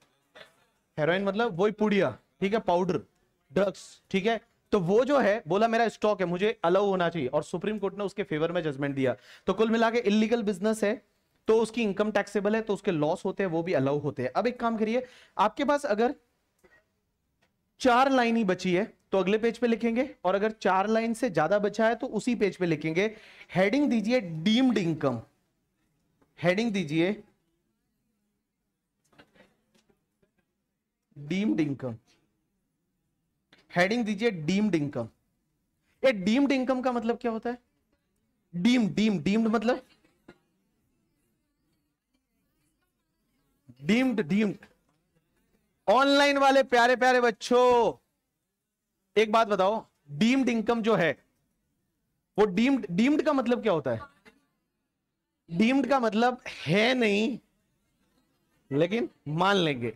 हेरोइन मतलब वही पुड़िया ठीक है पाउडर ड्रग्स ठीक है तो वो जो है बोला मेरा स्टॉक है मुझे अलाउ होना चाहिए और सुप्रीम कोर्ट ने उसके फेवर में जजमेंट दिया तो कुल मिला के इलीगल बिजनेस है तो उसकी इनकम टैक्सेबल है तो उसके लॉस होते हैं वो भी अलाउ होते हैं अब एक काम करिए आपके पास अगर चार लाइन ही बची है तो अगले पेज पे लिखेंगे और अगर चार लाइन से ज्यादा बचा है तो उसी पेज पे लिखेंगे हेडिंग दीजिए डीम्ड इनकम हेडिंग दीजिए डीम्ड इनकम हेडिंग दीजिए डीम्ड इनकम ये डीम्ड इनकम का मतलब क्या होता है डीम डीम डीम्ड मतलब डीम्ड डीम्ड ऑनलाइन वाले प्यारे प्यारे बच्चों एक बात बताओ डीम्ड इनकम जो है वो डीम्ड डीम्ड का मतलब क्या होता है डीम्ड का मतलब है नहीं लेकिन मान लेंगे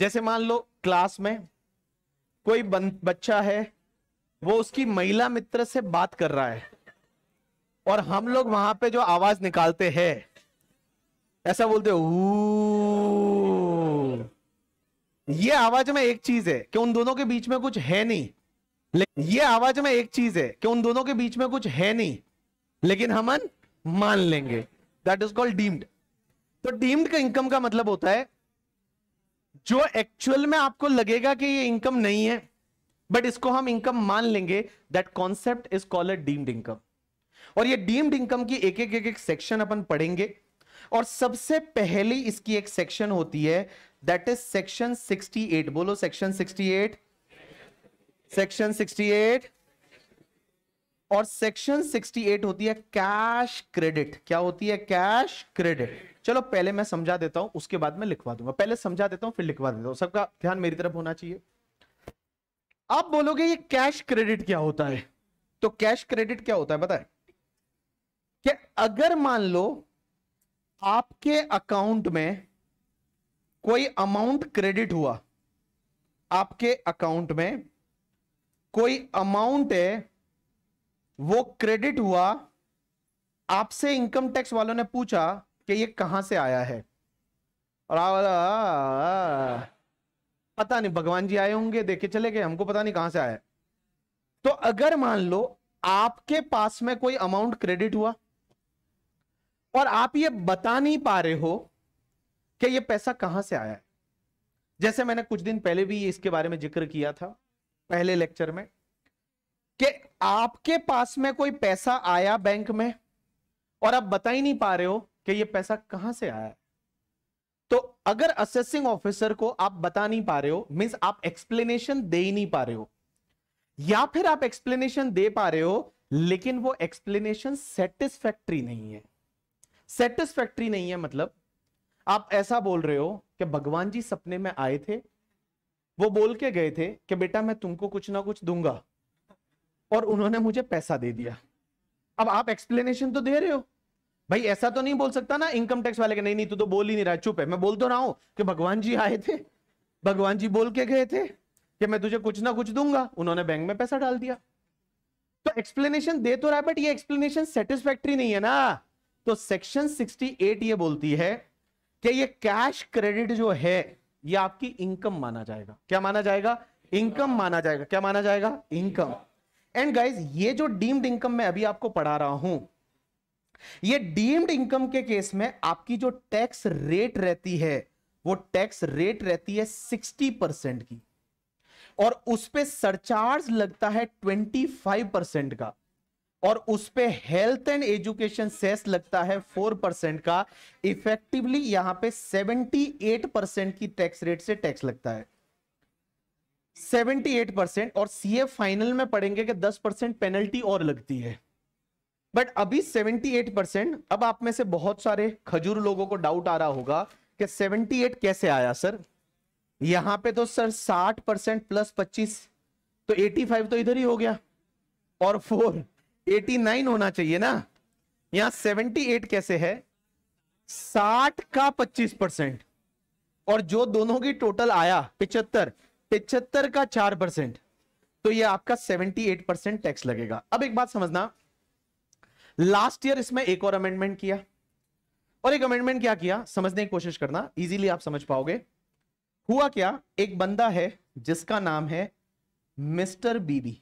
जैसे मान लो क्लास में कोई बच्चा है वो उसकी महिला मित्र से बात कर रहा है और हम लोग वहां पे जो आवाज निकालते हैं ऐसा बोलते ये आवाज में एक चीज है कि उन दोनों के बीच में कुछ है नहीं लेकिन ये आवाज में एक चीज है कि उन दोनों के बीच में कुछ है नहीं लेकिन हमन मान लेंगे दैट इज कॉल्ड डीम्ड तो डीम्ड का इनकम का मतलब होता है जो एक्चुअल में आपको लगेगा कि ये इनकम नहीं है बट इसको हम इनकम मान लेंगे that concept is called deemed income और ये डीम्ड इनकम की एक एक एक सेक्शन अपन पढ़ेंगे और सबसे पहली इसकी एक सेक्शन होती है दैट इज सेक्शन 68 बोलो सेक्शन 68 सेक्शन 68 और सेक्शन 68 होती है कैश क्रेडिट क्या होती है कैश क्रेडिट चलो पहले मैं समझा देता हूं उसके बाद मैं लिखवा दूंगा पहले समझा देता हूं फिर लिखवा देता हूं सबका ध्यान मेरी तरफ होना चाहिए आप बोलोगे ये कैश क्रेडिट क्या होता है तो कैश क्रेडिट क्या होता है बताए कि अगर मान लो आपके अकाउंट में कोई अमाउंट क्रेडिट हुआ आपके अकाउंट में कोई अमाउंट है वो क्रेडिट हुआ आपसे इनकम टैक्स वालों ने पूछा कि ये कहां से आया है और आ, आ, आ, पता नहीं भगवान जी आए होंगे देखे चले गए हमको पता नहीं कहां से आया तो अगर मान लो आपके पास में कोई अमाउंट क्रेडिट हुआ और आप ये बता नहीं पा रहे हो कि ये पैसा कहां से आया है जैसे मैंने कुछ दिन पहले भी इसके बारे में जिक्र किया था पहले लेक्चर में कि आपके पास में कोई पैसा आया बैंक में और आप बता ही नहीं पा रहे हो कि ये पैसा कहां से आया है तो अगर असेसिंग ऑफिसर को आप बता नहीं पा रहे हो मीन्स आप एक्सप्लेनेशन दे ही नहीं पा रहे हो या फिर आप एक्सप्लेनेशन दे पा रहे हो लेकिन वो एक्सप्लेनेशन सेटिस्फैक्ट्री नहीं है सेटिस्फैक्ट्री नहीं है मतलब आप ऐसा बोल रहे हो कि भगवान जी सपने में आए थे वो बोल के गए थे कि बेटा मैं तुमको कुछ ना कुछ दूंगा और उन्होंने मुझे पैसा दे दिया अब आप एक्सप्लेनेशन तो दे रहे हो भाई ऐसा तो नहीं बोल सकता ना इनकम टैक्स वाले के नहीं नहीं तू तो बोल ही नहीं रहा चुप है मैं बोल तो रहा हूं कि भगवान जी आए थे भगवान जी बोल के गए थे कि मैं तुझे कुछ ना कुछ दूंगा उन्होंने बैंक में पैसा डाल दिया तो एक्सप्लेनेशन दे तो रहा बट ये एक्सप्लेनेशन सेटिस्फैक्ट्री नहीं है ना तो सेक्शन सिक्सटी ये बोलती है कि ये कैश क्रेडिट जो है ये आपकी इनकम माना जाएगा क्या माना जाएगा इनकम माना जाएगा क्या माना जाएगा इनकम एंड गाइज ये जो डीम्ड इनकम मैं अभी आपको पढ़ा रहा हूं ये डीम्ड इनकम के केस में आपकी जो टैक्स रेट रहती है वो टैक्स रेट रहती है सिक्सटी परसेंट की और उस पर सरचार्ज लगता है ट्वेंटी फाइव परसेंट का और उस पर हेल्थ एंड एजुकेशन सेस लगता है फोर परसेंट का इफेक्टिवली यहां पे सेवेंटी एट परसेंट की टैक्स रेट से टैक्स लगता है सेवेंटी एट परसेंट और सीए फाइनल में पढ़ेंगे कि दस परसेंट पेनल्टी और लगती है बट अभी 78 परसेंट अब आप में से बहुत सारे खजूर लोगों को डाउट आ रहा होगा कि 78 कैसे आया सर यहां पे तो सर 60 परसेंट प्लस 25 तो 85 तो इधर ही हो गया और फोर 89 होना चाहिए ना यहां 78 कैसे है 60 का 25 परसेंट और जो दोनों की टोटल आया पिचहत्तर पिचहत्तर का चार परसेंट तो ये आपका 78 परसेंट टैक्स लगेगा अब एक बात समझना लास्ट ईयर इसमें एक और अमेंडमेंट किया और एक अमेंडमेंट क्या किया समझने की कोशिश करना इजीली आप समझ पाओगे हुआ क्या एक बंदा है जिसका नाम है मिस्टर बीबी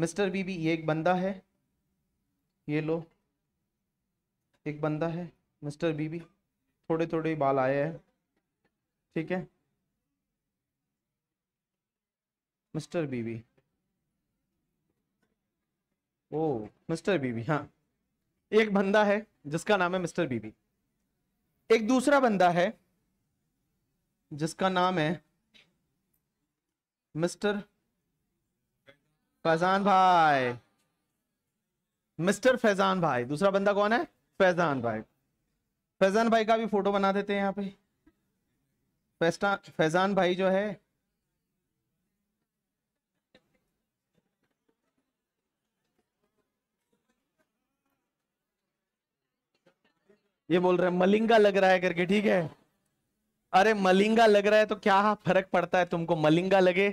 मिस्टर बीबी ये एक बंदा है ये लो एक बंदा है मिस्टर बीबी थोड़े थोड़े बाल आए हैं ठीक है मिस्टर बीबी ओ मिस्टर बीबी हाँ एक बंदा है जिसका नाम है मिस्टर बीबी एक दूसरा बंदा है जिसका नाम है मिस्टर फैजान भाई मिस्टर फैजान भाई दूसरा बंदा कौन है फैजान भाई फैजान भाई का भी फोटो बना देते हैं यहाँ पे फैस्टा फैजान भाई जो है ये बोल रहे मलिंगा लग रहा है करके ठीक है अरे मलिंगा लग रहा है तो क्या फर्क पड़ता है तुमको मलिंगा लगे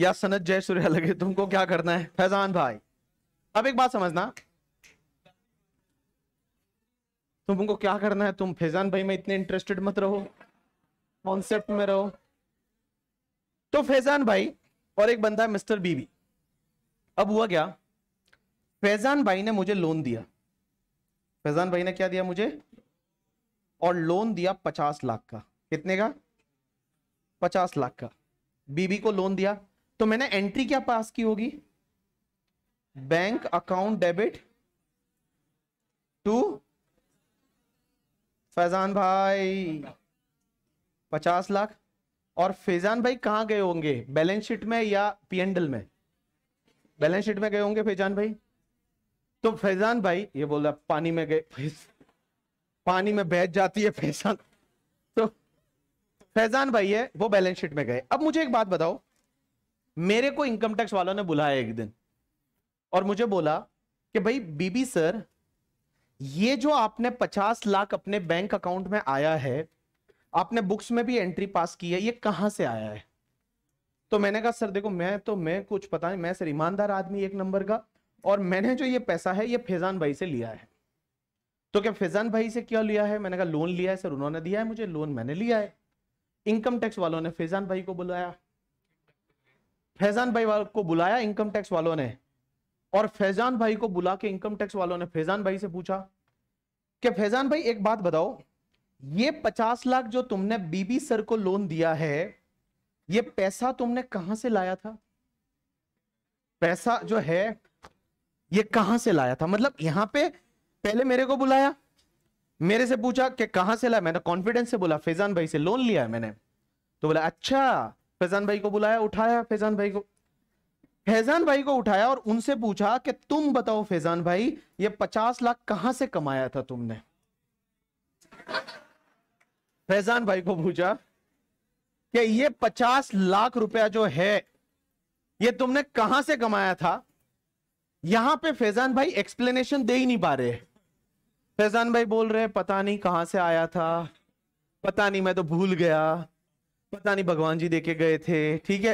या सनत जय सूर्य लगे तुमको क्या करना है फैजान भाई अब एक बात समझना तुमको क्या करना है तुम फैजान भाई में इतने इंटरेस्टेड मत रहो कॉन्सेप्ट में रहो तो फैजान भाई और एक बंदा है मिस्टर बीबी अब हुआ क्या फैजान भाई ने मुझे लोन दिया फैजान भाई ने क्या दिया मुझे और लोन दिया पचास लाख का कितने का पचास लाख का बीबी को लोन दिया तो मैंने एंट्री क्या पास की होगी bank account debit to Faizan भाई पचास लाख और फैजान भाई कहां गए होंगे बैलेंस शीट में या पीएनडल में बैलेंस शीट में गए होंगे फैजान भाई तो फैजान भाई ये बोल रहा पानी में गए पानी में बह जाती है फैजान तो फैजान भाई है वो बैलेंस शीट में गए अब मुझे एक बात बताओ मेरे को इनकम टैक्स वालों ने बुलाया एक दिन और मुझे बोला कि भाई बीबी सर ये जो आपने 50 लाख अपने बैंक अकाउंट में आया है आपने बुक्स में भी एंट्री पास की है ये कहां से आया है तो मैंने कहा सर देखो मैं तो मैं कुछ पता नहीं मैं सर ईमानदार आदमी एक नंबर का और मैंने जो ये पैसा है ये फैजान भाई से लिया है तो क्या फैजान भाई से क्यों लिया है मैंने कहा लोन लिया है सर उन्होंने दिया है मुझे लोन मैंने लिया है इनकम टैक्स वालों ने फैजान भाई को बुलाया फैजान भाई को बुलाया इनकम टैक्स वालों ने और फैजान भाई को बुला के इनकम टैक्स वालों ने फैजान भाई से पूछा कि फैजान भाई एक बात बताओ ये पचास लाख जो तुमने बीबी सर को लोन दिया है ये पैसा तुमने कहां से लाया था पैसा जो है ये कहां से लाया था मतलब यहां पे पहले मेरे को बुलाया मेरे से पूछा कि कहां से लाया मैंने कॉन्फिडेंस से बोला फैजान भाई से लोन लिया है मैंने तो बोला अच्छा फैजान भाई को बुलाया उठाया फैजान भाई को फैजान भाई को उठाया और उनसे पूछा कि तुम बताओ फैजान भाई ये पचास लाख कहां से कमाया था तुमने फैजान भाई को पूछा कि ये पचास लाख रुपया जो है ये तुमने कहां से कमाया था यहां पे फैजान भाई एक्सप्लेनेशन दे ही नहीं पा रहे फैजान भाई बोल रहे पता नहीं कहां से आया था पता नहीं मैं तो भूल गया पता नहीं भगवान जी देखे गए थे ठीक है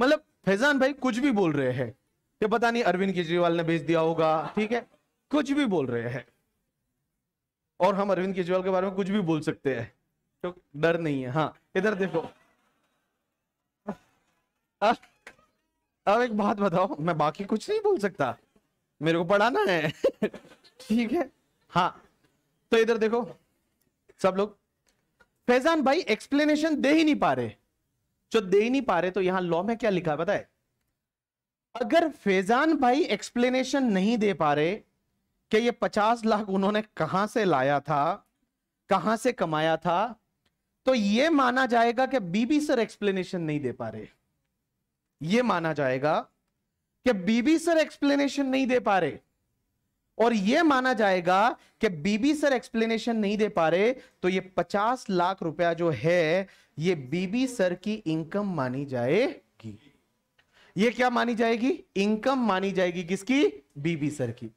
मतलब फैजान भाई कुछ भी बोल रहे हैं ये तो पता नहीं अरविंद केजरीवाल ने भेज दिया होगा ठीक है कुछ भी बोल रहे हैं और हम अरविंद केजरीवाल के बारे में कुछ भी बोल सकते हैं तो डर नहीं है हाँ इधर देखो अब एक बात बताओ मैं बाकी कुछ नहीं बोल सकता मेरे को पढ़ाना है [laughs] ठीक है हाँ तो इधर देखो सब लोग फैजान भाई एक्सप्लेनेशन दे ही नहीं पा रहे जो दे ही नहीं पा रहे तो यहां लॉ में क्या लिखा बताए अगर फैजान भाई एक्सप्लेनेशन नहीं दे पा रहे कि ये पचास लाख उन्होंने कहां से लाया था कहां से कमाया था तो ये माना जाएगा कि बीबी सर एक्सप्लेनेशन नहीं दे पा रहे ये माना जाएगा कि बीबी सर एक्सप्लेनेशन नहीं दे पा रहे और यह माना जाएगा कि बीबी सर एक्सप्लेनेशन नहीं दे पा रहे तो यह पचास लाख रुपया जो है यह बीबी सर की इनकम मानी जाएगी यह क्या मानी जाएगी इनकम मानी जाएगी किसकी बीबी सर की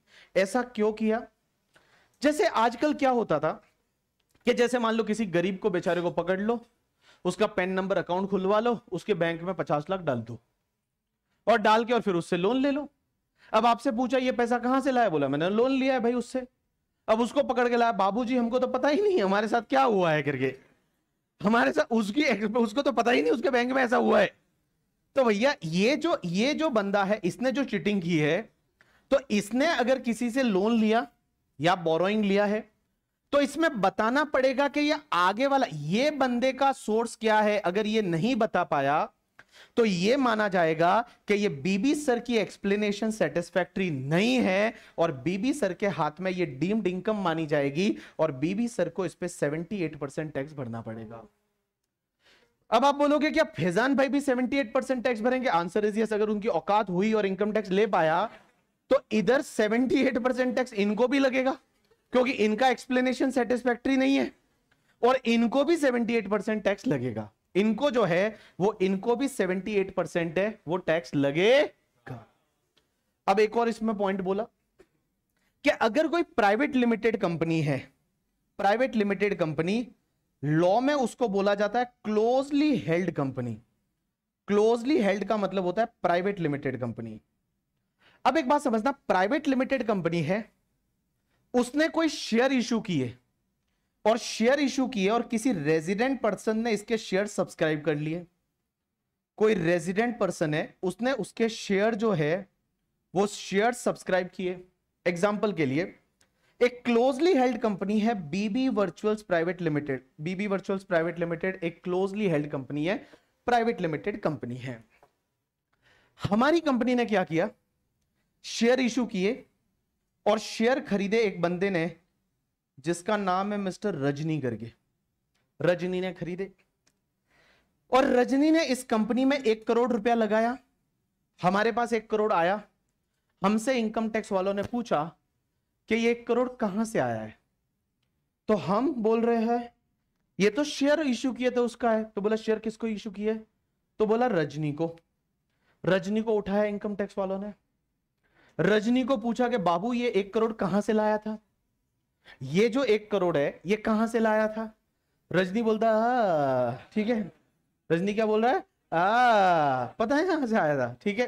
ऐसा क्यों किया जैसे आजकल क्या होता था कि जैसे मान लो किसी गरीब को बेचारे को पकड़ लो उसका पेन नंबर अकाउंट खुलवा लो उसके बैंक में पचास लाख डाल दो और डाल के और फिर उससे लोन ले लो अब आपसे पूछा ये पैसा कहां से लाया बोला मैंने लोन लिया है भाई उससे अब उसको पकड़ के लाया बाबूजी हमको तो पता ही नहीं हमारे साथ क्या हुआ है करके हमारे साथ उसकी उसको तो पता ही नहीं उसके बैंक में ऐसा हुआ है तो भैया ये जो ये जो बंदा है इसने जो चिटिंग की है तो इसने अगर किसी से लोन लिया या बोरोइंग लिया है तो इसमें बताना पड़ेगा कि ये आगे वाला ये बंदे का सोर्स क्या है अगर ये नहीं बता पाया तो यह माना जाएगा कि यह बीबी सर की एक्सप्लेनेशन सेटिस्फैक्ट्री नहीं है और बीबी सर के हाथ में यह डीम्ड इनकम मानी जाएगी और बीबी सर को इस पर सेवेंटी एट परसेंट टैक्स भरना पड़ेगा अब आप बोलोगे क्या फैजान भाई भी 78 परसेंट टैक्स भरेंगे आंसर इज यस अगर उनकी औकात हुई और इनकम टैक्स ले पाया तो इधर 78 परसेंट टैक्स इनको भी लगेगा क्योंकि इनका एक्सप्लेनेशन सेटिस्फैक्ट्री नहीं है और इनको भी 78 परसेंट टैक्स लगेगा इनको जो है वो इनको भी 78 परसेंट है वो टैक्स लगेगा अब एक और इसमें पॉइंट बोला कि अगर कोई प्राइवेट लिमिटेड कंपनी है प्राइवेट लिमिटेड कंपनी लॉ में उसको बोला जाता है closely held company closely held का मतलब होता है प्राइवेट लिमिटेड कंपनी अब एक बात समझना प्राइवेट लिमिटेड कंपनी है उसने कोई शेयर इशू किए और शेयर इशू किए और किसी रेजिडेंट पर्सन ने इसके शेयर सब्सक्राइब कर लिए कोई रेजिडेंट पर्सन है उसने उसके शेयर जो है वो शेयर सब्सक्राइब किए एग्जाम्पल के लिए एक क्लोजली हेल्ड कंपनी है BB Virtuals private limited BB Virtuals private limited एक क्लोजली हेल्ड कंपनी है प्राइवेट लिमिटेड कंपनी है हमारी कंपनी ने क्या किया शेयर इशू किए और शेयर खरीदे एक बंदे ने जिसका नाम है मिस्टर रजनी करके रजनी ने खरीदे और रजनी ने इस कंपनी में एक करोड़ रुपया लगाया हमारे पास एक करोड़ आया हमसे इनकम टैक्स वालों ने पूछा कि ये एक करोड़ कहां से आया है तो हम बोल रहे हैं ये तो शेयर इशू किए थे उसका है तो बोला शेयर किसको इशू किए तो बोला रजनी को रजनी को उठाया इनकम टैक्स वालों ने रजनी को पूछा कि बाबू ये एक करोड़ कहां से लाया था ये जो एक करोड़ है ये कहां से लाया था रजनी बोलता ठीक है रजनी क्या बोल रहा है आ पता है कहां से आया था ठीक है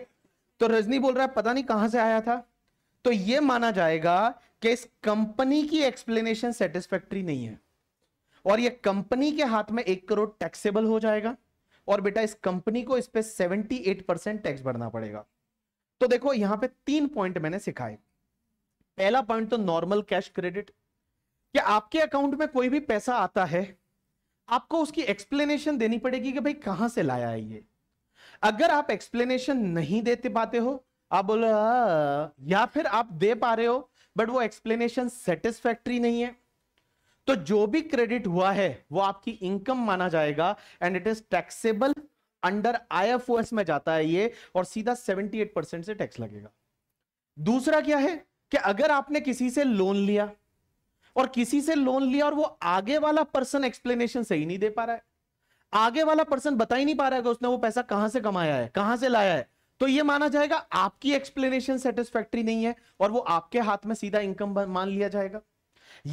तो रजनी बोल रहा है पता नहीं कहां से आया था तो ये माना जाएगा कि इस कंपनी की एक्सप्लेनेशन सेटिस्फैक्ट्री नहीं है और ये कंपनी के हाथ में एक करोड़ टैक्सेबल हो जाएगा और बेटा इस कंपनी को इस पर सेवेंटी एट परसेंट टैक्स भरना पड़ेगा तो देखो यहां पे तीन पॉइंट मैंने सिखाए पहला पॉइंट तो नॉर्मल कैश क्रेडिट कि आपके अकाउंट में कोई भी पैसा आता है आपको उसकी एक्सप्लेनेशन देनी पड़ेगी कि भाई कहां से लाया है ये अगर आप एक्सप्लेनेशन नहीं देते पाते हो आप बोलो या फिर आप दे पा रहे हो बट वो एक्सप्लेनेशन सेटिस्फैक्ट्री नहीं है तो जो भी क्रेडिट हुआ है वो आपकी इनकम माना जाएगा and it is taxable under I में जाता है ये और सीधा 78 परसेंट से टैक्स लगेगा दूसरा क्या है कि अगर आपने किसी से लोन लिया और किसी से लोन लिया और वो आगे वाला पर्सन एक्सप्लेनेशन सही नहीं दे पा रहा है आगे वाला पर्सन बता ही नहीं पा रहा है कि उसने वो पैसा कहां से कमाया है कहां से लाया है तो ये माना जाएगा आपकी एक्सप्लेनेशन सेटिस्फैक्ट्री नहीं है और वो आपके हाथ में सीधा इनकम मान लिया जाएगा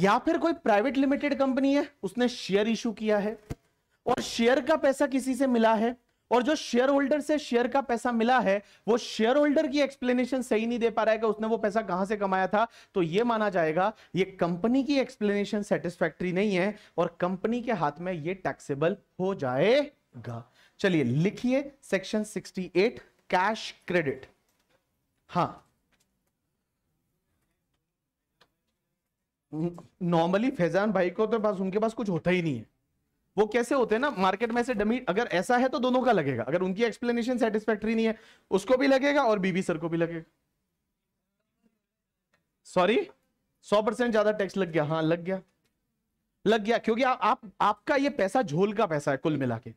या फिर कोई प्राइवेट लिमिटेड कंपनी है उसने शेयर इशू किया है और शेयर का पैसा किसी से मिला है और जो शेयर होल्डर से शेयर का पैसा मिला है वो शेयर होल्डर की एक्सप्लेनेशन सही नहीं दे पा रहा है कि उसने वो पैसा कहां से कमाया था तो ये माना जाएगा ये कंपनी की एक्सप्लेनेशन सेटिस्फैक्ट्री नहीं है और कंपनी के हाथ में ये टैक्सेबल हो जाएगा चलिए लिखिए सेक्शन 68 कैश क्रेडिट हाँ नॉर्मली फैजान भाई को तो पास उनके पास कुछ होता ही नहीं है वो कैसे होते हैं ना मार्केट में से डमी अगर ऐसा है तो दोनों का लगेगा अगर उनकी एक्सप्लेनेशन सेटिस्फैक्ट्री नहीं है उसको भी लगेगा और बीबी सर को भी लगेगा सॉरी सौ परसेंट ज्यादा टैक्स लग गया हाँ लग गया लग गया क्योंकि आ, आप आपका ये पैसा झोल का पैसा है कुल मिला के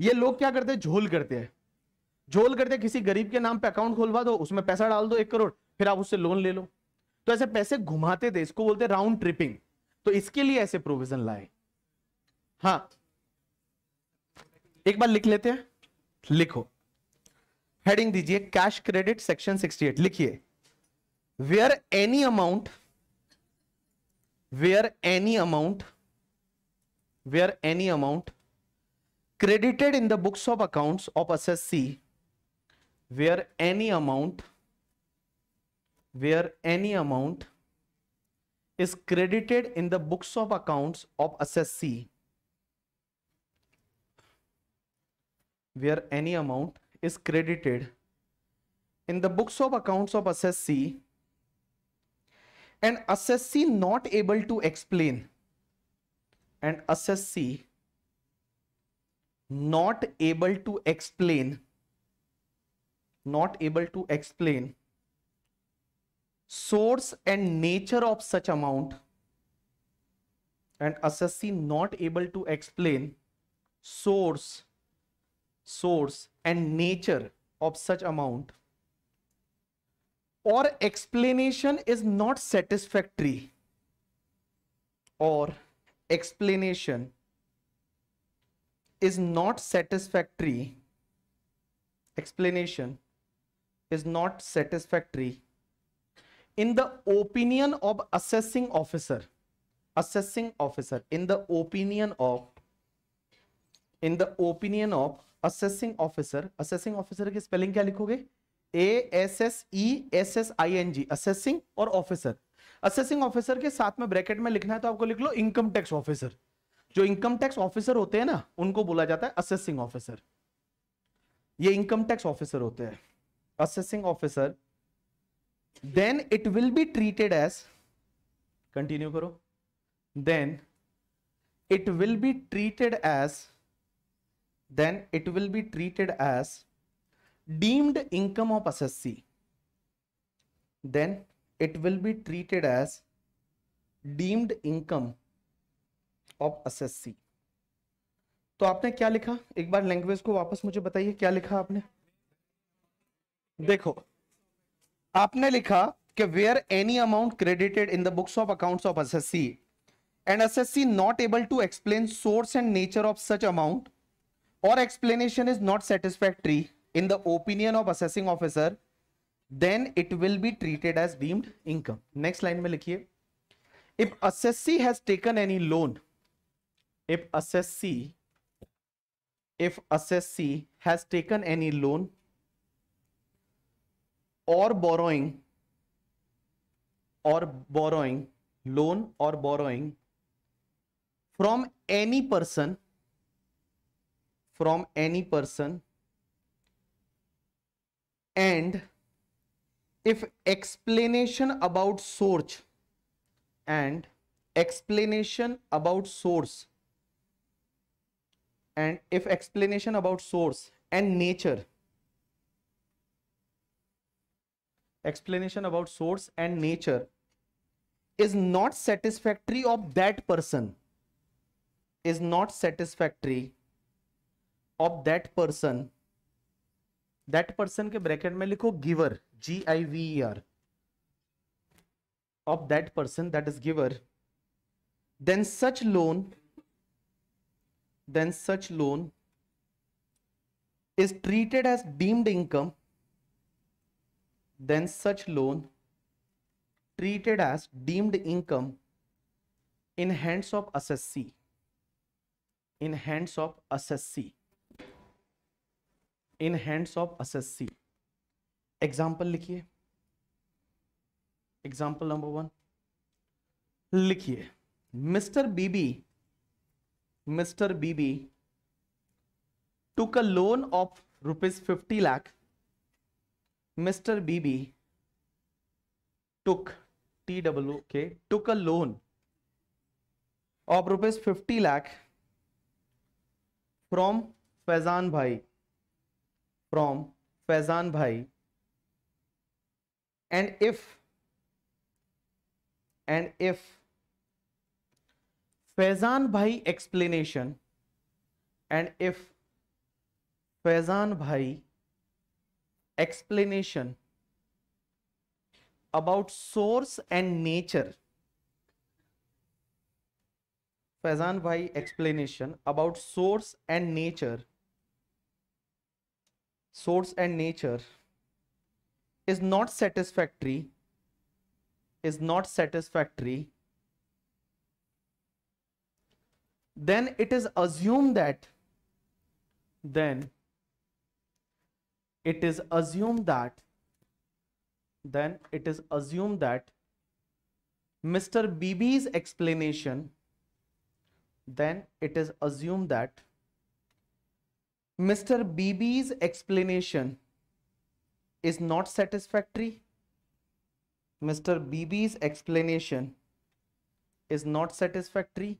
ये लोग क्या करते हैं झोल करते हैं झोल करते किसी गरीब के नाम पे अकाउंट खोलवा दो उसमें पैसा डाल दो एक करोड़ फिर आप उससे लोन ले लो तो ऐसे पैसे घुमाते थे इसको बोलते राउंड ट्रिपिंग तो इसके लिए ऐसे प्रोविजन लाए हाँ एक बार लिख लेते हैं लिखो हेडिंग दीजिए कैश क्रेडिट सेक्शन 68 लिखिए where any amount where any amount where any amount credited in the books of accounts of assessee where any amount where any amount is credited in the books of accounts of assessee where any amount is credited in the books of accounts of assessee and assessee not able to explain and assessee not able to explain not able to explain source and nature of such amount and assessee not able to explain source source and nature of such amount or explanation is not satisfactory or explanation is not satisfactory explanation is not satisfactory in the opinion of assessing officer assessing officer in the opinion of in the opinion of assessing officer assessing officer की स्पेलिंग क्या लिखोगे A S S E S S I N G assessing और ऑफिसर असेसिंग ऑफिसर के साथ में ब्रैकेट में लिखना है तो आपको लिख लो इनकम टैक्स ऑफिसर जो इनकम टैक्स ऑफिसर होते हैं ना उनको बोला जाता है असेसिंग ऑफिसर ये इनकम टैक्स ऑफिसर होते हैं assessing officer then it will be treated as continue करो then it will be treated as then it will be treated as deemed income of assessee. Then it will be treated as deemed income of assessee. तो आपने क्या लिखा एक बार लैंग्वेज को वापस मुझे बताइए क्या लिखा आपने देखो आपने लिखा कि where any amount credited in the books of accounts of assessee and assessee not able to explain source and nature of such amount or explanation is not satisfactory in the opinion of assessing officer then it will be treated as deemed income next line mein likhiye if assessee has taken any loan if assessee if assessee has taken any loan or borrowing or borrowing loan or borrowing from any person from any person and if explanation about source and explanation about source and if explanation about source and nature explanation about source and nature is not satisfactory of that person is not satisfactory of that person that person के ब्रैकेट में लिखो giver G I V R of that person that is giver then such loan then such loan is treated as deemed income then such loan treated as deemed income in hands of as assessee in hands of as assessee in hands of SSC example लिखिए एग्जाम्पल नंबर वन लिखिए mister BB mister BB took a loan of rupees fifty lakh mister BB took T W K took a loan of rupees fifty lakh from Faizan भाई from Faizan Bhai and if and if Faizan Bhai explanation and if Faizan Bhai explanation about source and nature Faizan Bhai explanation about source and nature source and nature is not satisfactory is not satisfactory then it is assumed that then it is assumed that then it is assumed that Mr. BB's explanation then it is assumed that Mr. BB's explanation is not satisfactory. Mr. BB's explanation is not satisfactory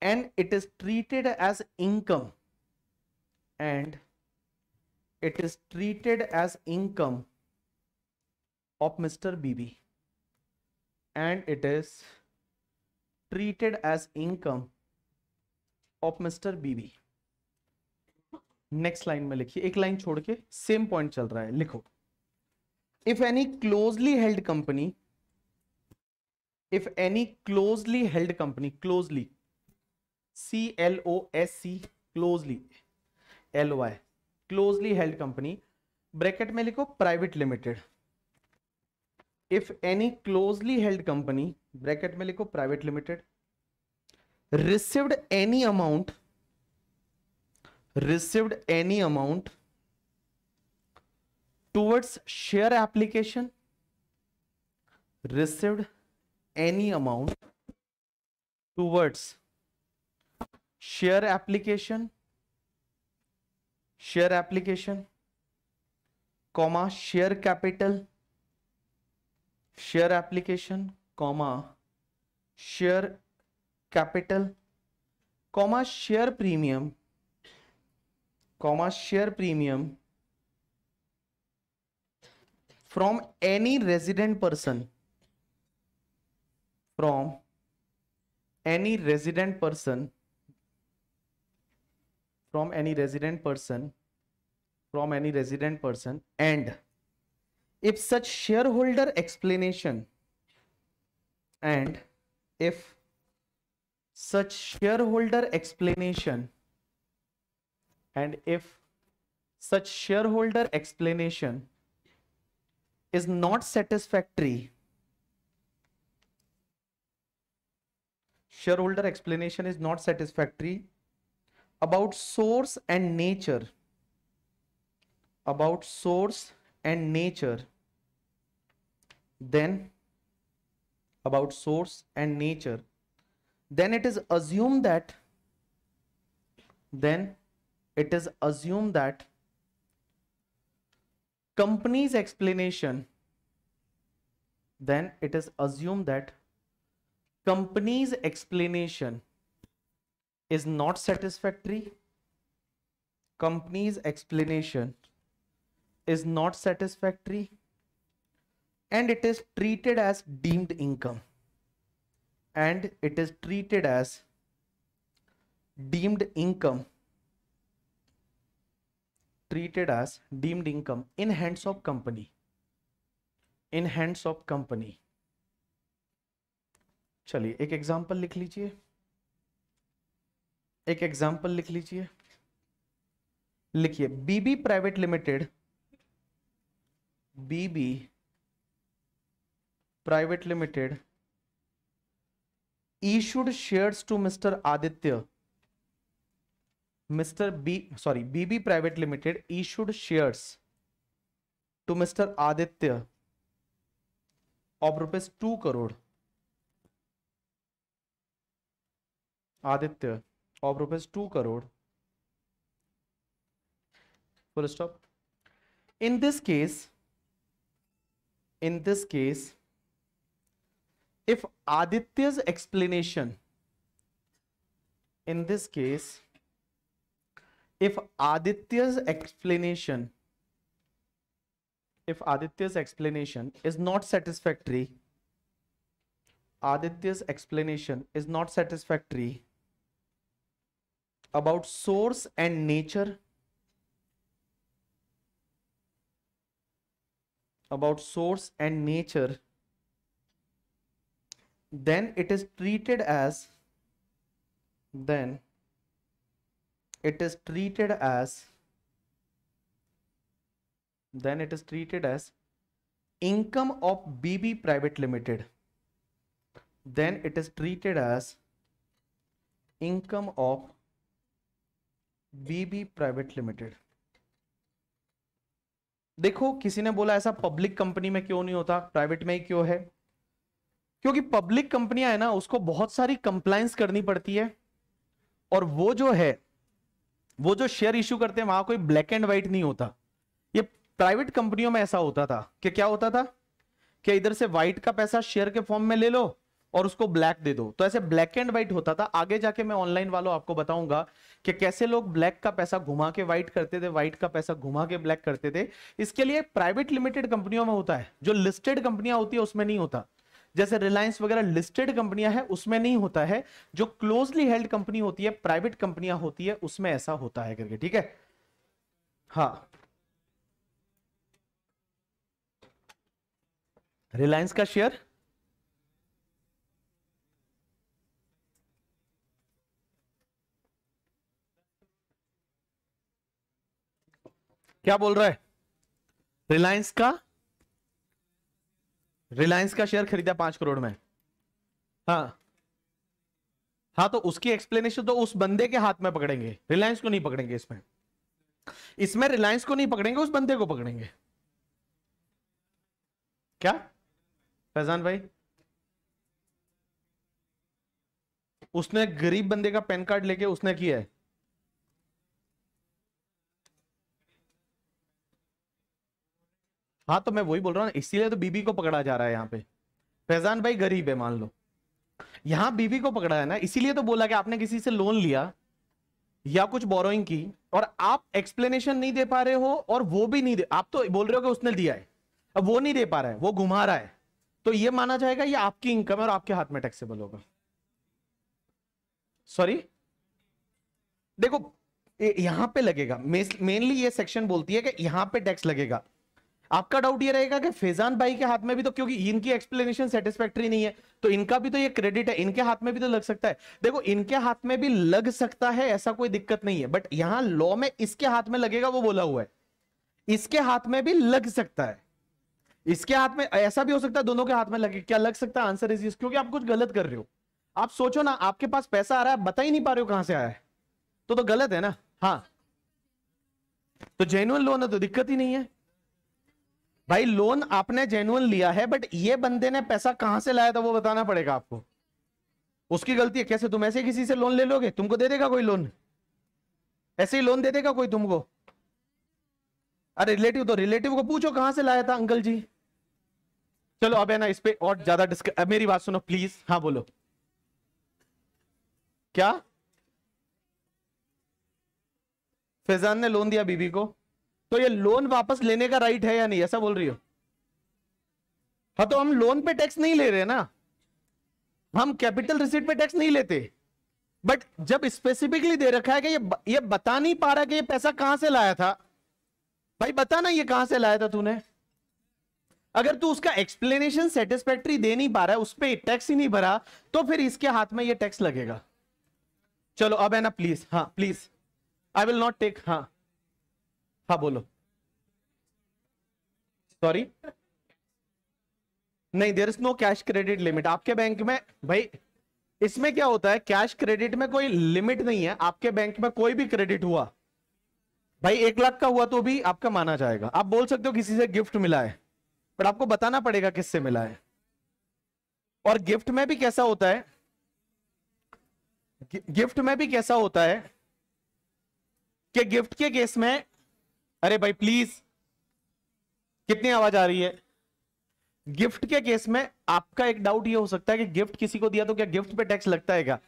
and it is treated as income and it is treated as income of Mr. BB and it is treated as income of Mr. BB next line में लिखिए एक लाइन छोड़ के सेम पॉइंट चल रहा है लिखो if any closely held company if any closely held company closely C L O S C closely L Y closely held company bracket में लिखो private limited if any closely held company bracket में लिखो private limited received any amount received any amount towards share application received any amount towards share application share application comma share capital share application comma share capital comma share premium comma share premium from any resident person from any resident person from any resident person from any resident person and if such shareholder explanation and if such shareholder explanation and if such shareholder explanation is not satisfactory shareholder explanation is not satisfactory about source and nature about source and nature then about source and nature then it is assumed that then it is assumed that company's explanation then it is assumed that company's explanation is not satisfactory company's explanation is not satisfactory and it is treated as deemed income and it is treated as deemed income treated as deemed income in hands of company in hands of company चलिए एक एग्जाम्पल लिख लीजिए एक एग्जाम्पल लिख लीजिए लिखिए BB private limited BB private limited issued shares to mister Aditya mister B sorry BB private limited issued shares to mister Aditya of rupees two crore Aditya of rupees two crore full stop in this case in this case if Aditya explanation in this case if Aditya's explanation if Aditya's explanation is not satisfactory Aditya's explanation is not satisfactory about source and nature about source and nature then it is treated as then it is treated as then it is treated as income of BB private limited then it is treated as income of BB private limited देखो किसी ने बोला ऐसा पब्लिक कंपनी में क्यों नहीं होता प्राइवेट में ही क्यों है क्योंकि पब्लिक कंपनियां है ना उसको बहुत सारी कंप्लाइंस करनी पड़ती है और वो जो है वो जो शेयर इश्यू करते हैं वहां कोई ब्लैक एंड व्हाइट नहीं होता ये प्राइवेट कंपनियों में ऐसा होता था कि क्या होता था कि इधर से व्हाइट का पैसा शेयर के फॉर्म में ले लो और उसको ब्लैक दे दो तो ऐसे ब्लैक एंड व्हाइट होता था आगे जाके मैं ऑनलाइन वालों आपको बताऊंगा कि कैसे लोग ब्लैक का पैसा घुमा के व्हाइट करते थे व्हाइट का पैसा घुमा के ब्लैक करते थे इसके लिए प्राइवेट लिमिटेड कंपनियों में होता है जो लिस्टेड कंपनियां होती है उसमें नहीं होता जैसे रिलायंस वगैरह लिस्टेड कंपनियां हैं उसमें नहीं होता है जो क्लोजली हेल्ड कंपनी होती है प्राइवेट कंपनियां होती है उसमें ऐसा होता है करके ठीक है हाँ रिलायंस का शेयर क्या बोल रहा है रिलायंस का रिलायंस का शेयर खरीदा पांच करोड़ में हाँ हाँ तो उसकी एक्सप्लेनेशन तो उस बंदे के हाथ में पकड़ेंगे रिलायंस को नहीं पकड़ेंगे इसमें इसमें रिलायंस को नहीं पकड़ेंगे उस बंदे को पकड़ेंगे क्या फैजान भाई उसने गरीब बंदे का पैन कार्ड लेके उसने किया है हाँ तो मैं वही बोल रहा हूँ इसीलिए तो बीबी को पकड़ा जा रहा है यहाँ पे फैजान भाई गरीब है मान लो यहाँ बीबी को पकड़ा है ना इसीलिए तो बोला कि आपने किसी से लोन लिया या कुछ बोरोइंग की और आप एक्सप्लेनेशन नहीं दे पा रहे हो और वो भी नहीं दे आप तो बोल रहे हो कि उसने दिया है अब वो नहीं दे पा रहा है वो घुमा रहा है तो ये माना जाएगा ये आपकी इनकम है और आपके हाथ में टैक्सेबल होगा सॉरी देखो यहां पे लगेगा मेनली ये सेक्शन बोलती है कि यहां पे टैक्स लगेगा आपका डाउट ये रहेगा कि फैजान भाई के हाथ में भी तो क्योंकि इनकी एक्सप्लेनेशन सेटिस्फैक्ट्री नहीं है तो इनका भी तो ये क्रेडिट है इनके हाथ में भी तो लग सकता है देखो इनके हाथ में भी लग सकता है ऐसा कोई दिक्कत नहीं है बट यहां लॉ में इसके हाथ में लगेगा वो बोला हुआ है इसके हाथ में भी लग सकता है इसके हाथ में ऐसा भी हो सकता है दोनों के हाथ में लगे क्या लग सकता है आंसर इज क्योंकि आप कुछ गलत कर रहे हो आप सोचो ना आपके पास पैसा आ रहा है बता ही नहीं पा रहे हो कहां से आया है तो तो गलत है ना हाँ तो जेन्युन लोन है तो दिक्कत ही नहीं है भाई लोन आपने जेन्युन लिया है बट ये बंदे ने पैसा कहां से लाया था वो बताना पड़ेगा आपको उसकी गलती है कैसे तुम ऐसे किसी से लोन ले लोगे तुमको दे देगा कोई लोन ऐसे ही लोन दे देगा कोई तुमको अरे रिलेटिव तो रिलेटिव को पूछो कहां से लाया था अंकल जी चलो अब है ना इस पे और ज्यादा डिस्क मेरी बात सुनो प्लीज हाँ बोलो क्या फैजान ने लोन दिया बीबी को तो ये लोन वापस लेने का राइट है या नहीं ऐसा बोल रही हो हाँ तो हम लोन पे टैक्स नहीं ले रहे ना हम कैपिटल रिसीट पे टैक्स नहीं लेते बट जब स्पेसिफिकली दे रखा है कि ये ये बता नहीं पा रहा कि ये पैसा कहां से लाया था भाई बता ना ये कहां से लाया था तूने अगर तू उसका एक्सप्लेनेशन सेटिस्फैक्ट्री दे नहीं पा रहा है उस पर टैक्स ही नहीं भरा तो फिर इसके हाथ में ये टैक्स लगेगा चलो अब है ना प्लीज हाँ please I will not take हाँ हाँ बोलो सॉरी नहीं there is no cash credit limit आपके बैंक में भाई इसमें क्या होता है कैश क्रेडिट में कोई लिमिट नहीं है आपके बैंक में कोई भी क्रेडिट हुआ भाई एक लाख का हुआ तो भी आपका माना जाएगा आप बोल सकते हो किसी से गिफ्ट मिला है पर आपको बताना पड़ेगा किससे मिला है और गिफ्ट में भी कैसा होता है गिफ्ट में भी कैसा होता है कि गिफ्ट के केस में अरे भाई प्लीज कितनी आवाज आ रही है गिफ्ट के केस में आपका एक डाउट ये हो सकता है कि गिफ्ट किसी को दिया तो क्या गिफ्ट पे टैक्स लगता है क्या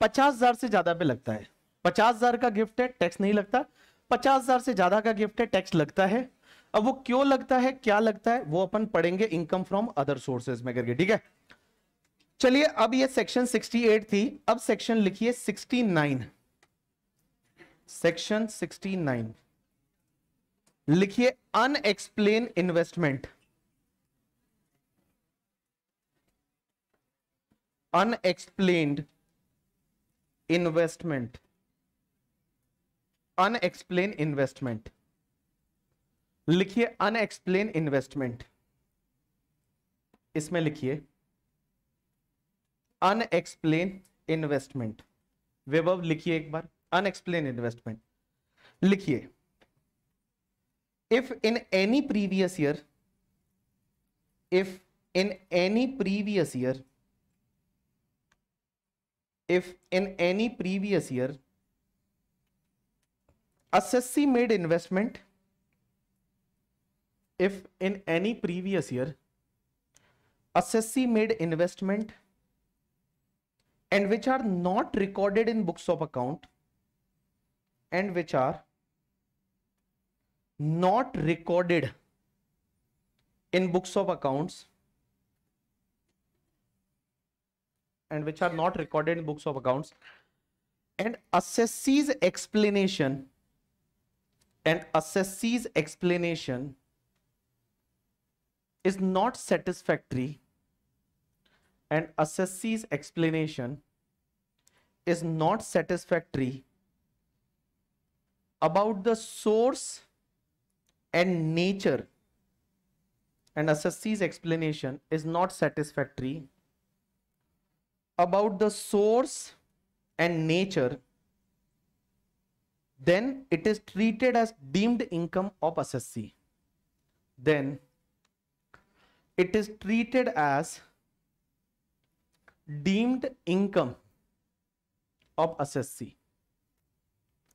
पचास हजार से ज्यादा पे लगता है पचास हजार का गिफ्ट है टैक्स नहीं लगता पचास हजार से ज्यादा का गिफ्ट है टैक्स लगता है अब वो क्यों लगता है क्या लगता है वो अपन पढ़ेंगे इनकम फ्रॉम अदर सोर्सेज में करके ठीक है चलिए अब ये सेक्शन 68 थी अब सेक्शन लिखिए 69 सेक्शन 69 लिखिए unexplained investment unexplained investment unexplained investment लिखिए अनएक्सप्लेन इन्वेस्टमेंट इसमें लिखिए अनएक्सप्लेन इन्वेस्टमेंट वेब लिखिए एक बार अनएक्सप्लेन इन्वेस्टमेंट लिखिए if in any previous year if in any previous year if in any previous year a made investment if in any previous year a made investment and which are not recorded in books of account and which are not recorded in books of accounts and which are not recorded in books of accounts and assessee's explanation and assessee's explanation is not satisfactory and assessee's explanation is not satisfactory about the source and nature and Assasi's explanation is not satisfactory about the source and nature, then it is treated as deemed income of Assasi. Then it is treated as deemed income of Assasi.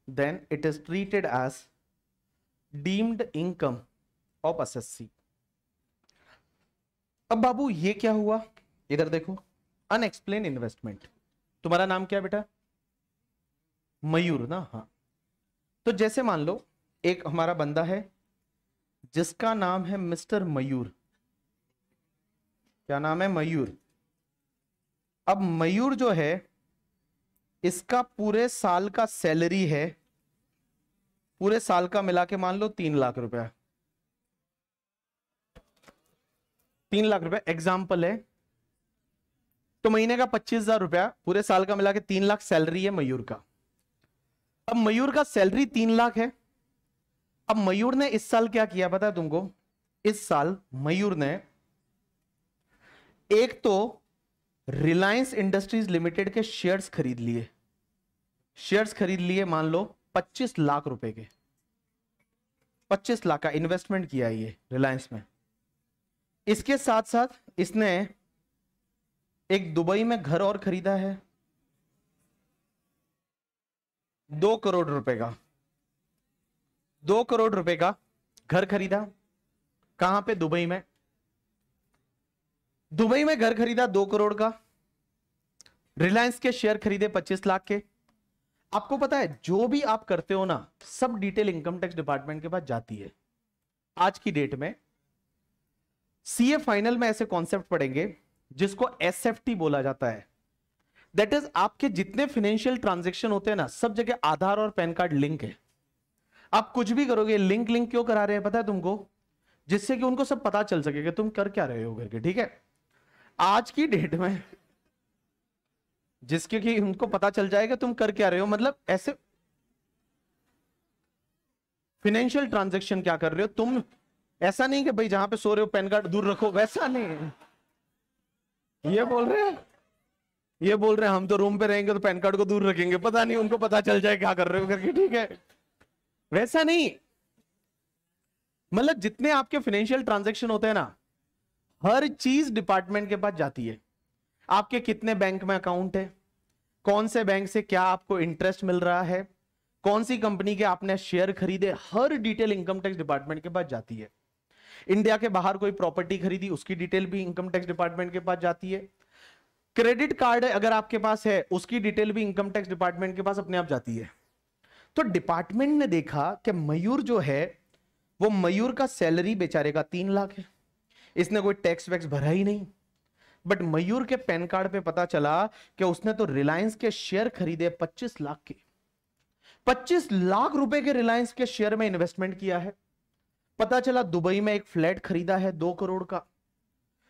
Then it is treated as deemed income of assessee अब बाबू ये क्या हुआ इधर देखो अनएक्सप्लेन इन्वेस्टमेंट तुम्हारा नाम क्या बेटा मयूर ना हाँ तो जैसे मान लो एक हमारा बंदा है जिसका नाम है मिस्टर मयूर क्या नाम है मयूर अब मयूर जो है इसका पूरे साल का सैलरी है पूरे साल का मिला के मान लो तीन लाख रुपया तीन लाख रुपया एग्जाम्पल है तो महीने का पच्चीस हजार रुपया पूरे साल का मिला के तीन लाख सैलरी है मयूर का अब मयूर का सैलरी तीन लाख है अब मयूर ने इस साल क्या किया पता है तुमको इस साल मयूर ने एक तो रिलायंस इंडस्ट्रीज लिमिटेड के शेयर्स खरीद लिए शेयर्स खरीद लिए मान लो 25 लाख रुपए के 25 लाख का इन्वेस्टमेंट किया ये रिलायंस में इसके साथ साथ इसने एक दुबई में घर और खरीदा है दो करोड़ रुपए का दो करोड़ रुपए का घर खरीदा कहां पे दुबई में दुबई में घर खरीदा दो करोड़ का रिलायंस के शेयर खरीदे 25 लाख के आपको पता है जो भी आप करते हो ना सब डिटेल इनकम टैक्स डिपार्टमेंट के पास जाती है आज की डेट में सीए फाइनल में ऐसे कॉन्सेप्ट पढ़ेंगे जिसको एस बोला जाता है दैट इज आपके जितने फाइनेंशियल ट्रांजेक्शन होते हैं ना सब जगह आधार और पैन कार्ड लिंक है आप कुछ भी करोगे लिंक लिंक क्यों करा रहे हैं पता है तुमको जिससे कि उनको सब पता चल सके कि तुम कर क्या रहे हो करके ठीक है आज की डेट में जिसके कि उनको पता चल जाएगा तुम कर क्या रहे हो मतलब ऐसे फिनेंशियल ट्रांजेक्शन क्या कर रहे हो तुम ऐसा नहीं कि भाई जहां पे सो रहे हो पैन कार्ड दूर रखो वैसा नहीं ये बोल रहे हैं ये बोल रहे हैं हम तो रूम पे रहेंगे तो पैन कार्ड को दूर रखेंगे पता नहीं उनको पता चल जाए क्या कर रहे हो करके ठीक है वैसा नहीं मतलब जितने आपके फाइनेंशियल ट्रांजेक्शन होते हैं ना हर चीज डिपार्टमेंट के पास जाती है आपके कितने बैंक में अकाउंट है कौन से बैंक से क्या आपको इंटरेस्ट मिल रहा है कौन सी कंपनी के आपने शेयर खरीदे हर डिटेल इनकम टैक्स डिपार्टमेंट के पास जाती है इंडिया के बाहर कोई प्रॉपर्टी खरीदी उसकी डिटेल भी इनकम टैक्स डिपार्टमेंट के पास जाती है क्रेडिट कार्ड अगर आपके पास है उसकी डिटेल भी इनकम टैक्स डिपार्टमेंट के पास अपने आप जाती है तो डिपार्टमेंट ने देखा कि मयूर जो है वो मयूर का सैलरी बेचारे का तीन लाख है इसने कोई टैक्स वैक्स भरा ही नहीं बट मयूर के पैन कार्ड पे पता चला कि उसने तो रिलायंस के शेयर खरीदे 25 लाख के 25 लाख रुपए के रिलायंस के शेयर में इन्वेस्टमेंट किया है पता चला दुबई में एक फ्लैट खरीदा है दो करोड़ का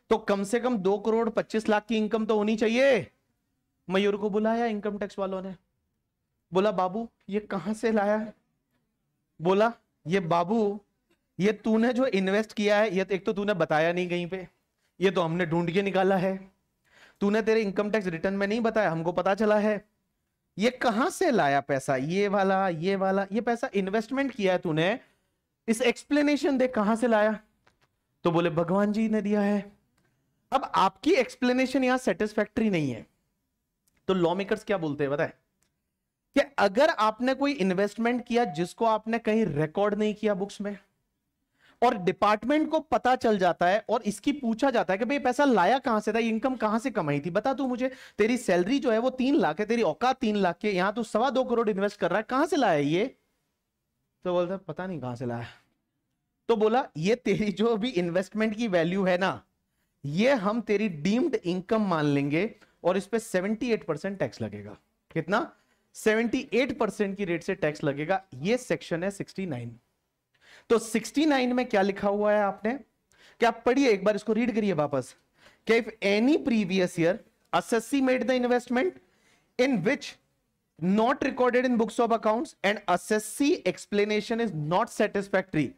तो कम से कम दो करोड़ पच्चीस लाख की इनकम तो होनी चाहिए मयूर को बुलाया इनकम टैक्स वालों ने बोला बाबू ये कहां से लाया है बोला ये बाबू ये तूने जो इन्वेस्ट किया है ये तो एक तो तूने बताया नहीं कहीं पे ये तो हमने ढूंढ के निकाला है तूने तेरे इनकम टैक्स रिटर्न में नहीं बताया हमको पता चला है ये कहां से लाया पैसा ये वाला ये वाला ये पैसा इन्वेस्टमेंट किया है तूने इस एक्सप्लेनेशन दे कहां से लाया तो बोले भगवान जी ने दिया है अब आपकी एक्सप्लेनेशन यहां सेटिस्फैक्ट्री नहीं है तो लॉ मेकर्स क्या बोलते हैं बताए कि अगर आपने कोई इन्वेस्टमेंट किया जिसको आपने कहीं रिकॉर्ड नहीं किया बुक्स में और डिपार्टमेंट को पता चल जाता है और इसकी पूछा जाता है कि भाई पैसा लाया कहां से था इनकम कहां से कमाई थी बता तू मुझे तेरी सैलरी जो है वो तीन लाख है तेरी औकात तीन लाख के यहां तो सवा दो करोड़ इन्वेस्ट कर रहा है कहां से लाया ये तो बोलता पता नहीं कहां से लाया तो बोला ये तेरी जो भी इन्वेस्टमेंट की वैल्यू है ना ये हम तेरी डीम्ड इनकम मान लेंगे और इस पर सेवेंटी टैक्स लगेगा कितना 78 की रेट से टैक्स लगेगा ये सेक्शन है 69 तो 69 में क्या लिखा हुआ है आपने क्या आप पढ़िए एक बार इसको रीड करिए वापस any previous year assessee made the investment in which not recorded in books of account and assessee explanation is not satisfactory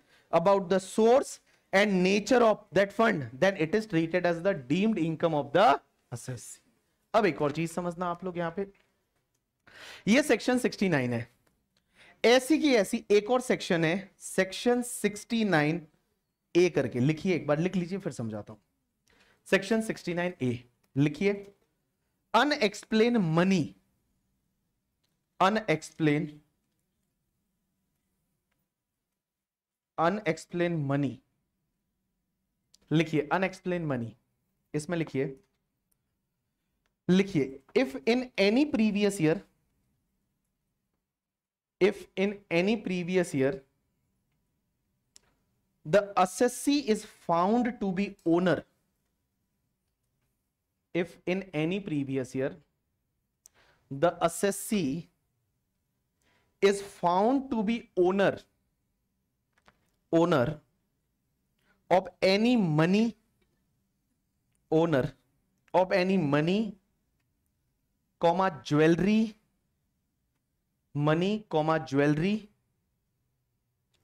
about the source and nature of that fund then it is treated as the deemed income of the assessee अब एक और चीज समझना आप लोग यहां पर यह सेक्शन सिक्सटी नाइन है ऐसी की ऐसी एक और सेक्शन है सेक्शन 69 ए करके लिखिए एक बार लिख लीजिए फिर समझाता हूं सेक्शन 69 ए लिखिए unexplained money unexplained unexplained money लिखिए अनएक्सप्लेन मनी इसमें लिखिए लिखिए if in any previous year if in any previous year the assessee is found to be owner if in any previous year the assessee is found to be owner owner of any money owner of any money comma jewelry money comma jewelry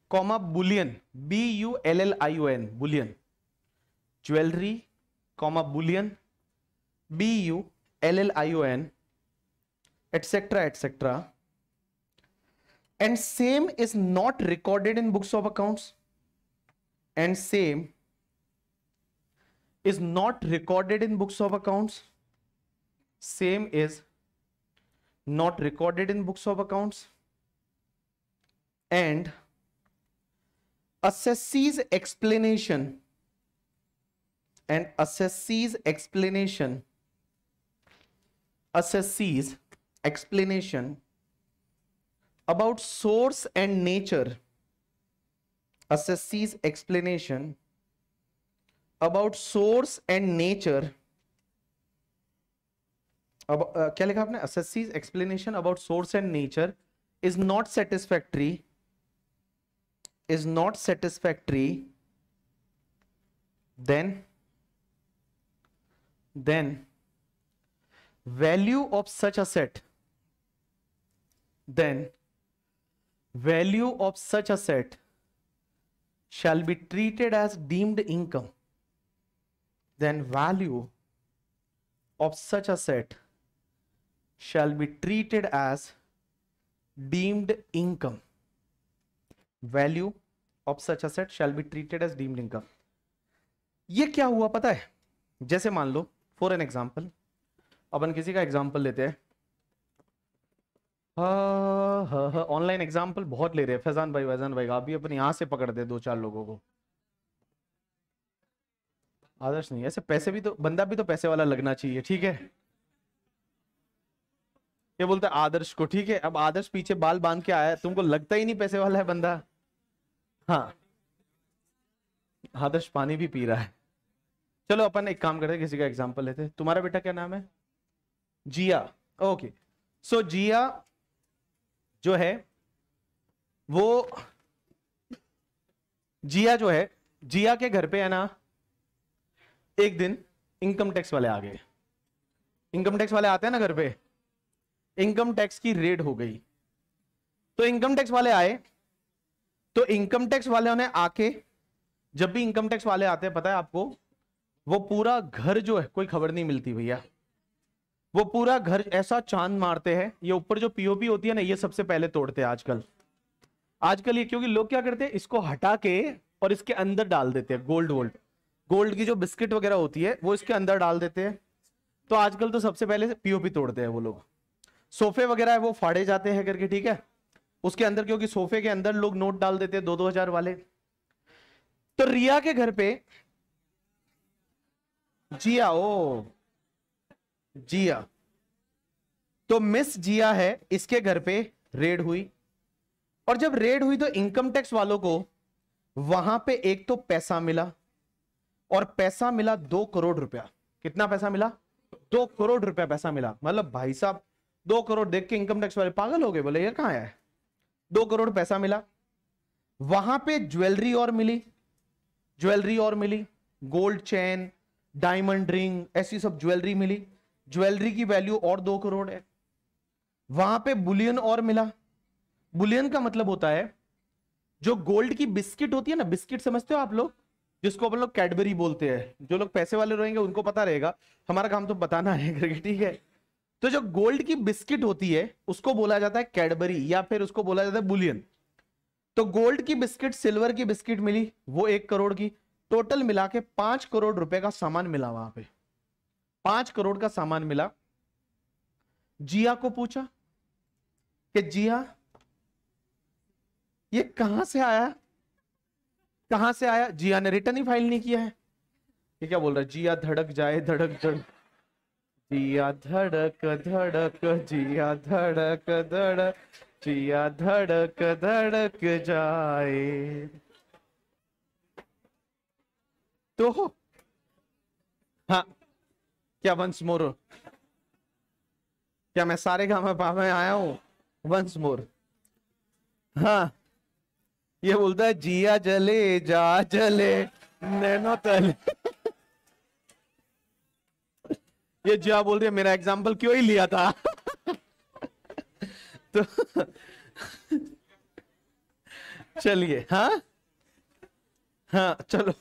comma bullion b u l l i o n bullion jewelry comma bullion b u l l i o n etc etc and same is not recorded in books of accounts and same is not recorded in books of accounts same is not recorded in books of accounts and assessee's explanation and assessee's explanation assessee's explanation about source and nature assessee's explanation about source and nature अब क्या लिखा आपने assessee explanation about source and nature is not satisfactory is not satisfactory then then value of such asset then value of such asset shall be treated as deemed income then value of such asset shall be treated as deemed income. Value of such asset shall be treated as deemed income. ये क्या हुआ पता है जैसे मान लो फॉर एन एग्जाम्पल अपन किसी का एग्जाम्पल लेते हैं ऑनलाइन हाँ, एग्जाम्पल हाँ, हाँ, बहुत ले रहे हैं फैजान भाई फैजान भाई आप भी अपने यहां से पकड़ दे दो चार लोगों को आदर्श नहीं ऐसे पैसे भी तो बंदा भी तो पैसे वाला लगना चाहिए ठीक है ये बोलता है आदर्श को ठीक है अब आदर्श पीछे बाल बांध के आया तुमको लगता ही नहीं पैसे वाला है बंदा हाँ आदर्श पानी भी पी रहा है चलो अपन एक काम करते किसी का एग्जाम्पल लेते तुम्हारा बेटा क्या नाम है जिया ओके सो जिया जो है वो जिया जो है जिया के घर पे है ना एक दिन इनकम टैक्स वाले आ गए इनकम टैक्स वाले आते हैं ना घर पे इनकम टैक्स की रेड हो गई तो इनकम टैक्स वाले आए तो इनकम टैक्स वाले ने आके जब भी इनकम टैक्स वाले आते हैं पता है आपको वो पूरा घर जो है कोई खबर नहीं मिलती भैया वो पूरा घर ऐसा चांद मारते हैं ये ऊपर जो पीओपी होती है ना ये सबसे पहले तोड़ते हैं आजकल आजकल ये क्योंकि लोग क्या करते हैं इसको हटा के और इसके अंदर डाल देते हैं गोल्ड वोल्ड गोल्ड की जो बिस्किट वगैरह होती है वो इसके अंदर डाल देते हैं तो आजकल तो सबसे पहले पीओपी तोड़ते हैं वो लोग सोफे वगैरह है वो फाड़े जाते हैं करके ठीक है उसके अंदर क्योंकि सोफे के अंदर लोग नोट डाल देते हैं दो दो हजार वाले तो रिया के घर पे जिया ओ जिया तो मिस जिया है इसके घर पे रेड हुई और जब रेड हुई तो इनकम टैक्स वालों को वहां पे एक तो पैसा मिला और पैसा मिला दो करोड़ रुपया कितना पैसा मिला दो करोड़ रुपया पैसा मिला मतलब भाई साहब दो करोड़ देख के इनकम टैक्स वाले पागल हो गए बोले यार कहां है दो करोड़ पैसा मिला वहां पे ज्वेलरी और मिली ज्वेलरी और मिली गोल्ड चेन डायमंड रिंग ऐसी सब ज्वेलरी मिली ज्वेलरी की वैल्यू और दो करोड़ है वहां पे बुलियन और मिला बुलियन का मतलब होता है जो गोल्ड की बिस्किट होती है ना बिस्किट समझते हो आप लोग जिसको अपन लोग कैडबरी बोलते हैं जो लोग पैसे वाले रहेंगे उनको पता रहेगा हमारा काम तो बताना है [laughs] ठीक है तो जो गोल्ड की बिस्किट होती है उसको बोला जाता है कैडबरी या फिर उसको बोला जाता है बुलियन तो गोल्ड की बिस्किट सिल्वर की बिस्किट मिली वो एक करोड़ की टोटल मिला के पांच करोड़ रुपए का सामान मिला वहां पे पांच करोड़ का सामान मिला जिया को पूछा कि जिया ये कहां से आया कहां से आया जिया ने रिटर्न ही फाइल नहीं किया है ये क्या बोल रहा है जिया धड़क जाए धड़क धड़क जिया धड़क धड़क जिया धड़क धड़क जिया धड़क धड़क जाए तो हाँ क्या वंस मोर क्या मैं सारे गाँव में आया हूँ वंस मोर हाँ ये बोलता है जिया जले जा जले नैनो तले ये जिया बोल रही है मेरा एग्जाम्पल क्यों ही लिया था [laughs] तो चलिए हाँ हाँ चलो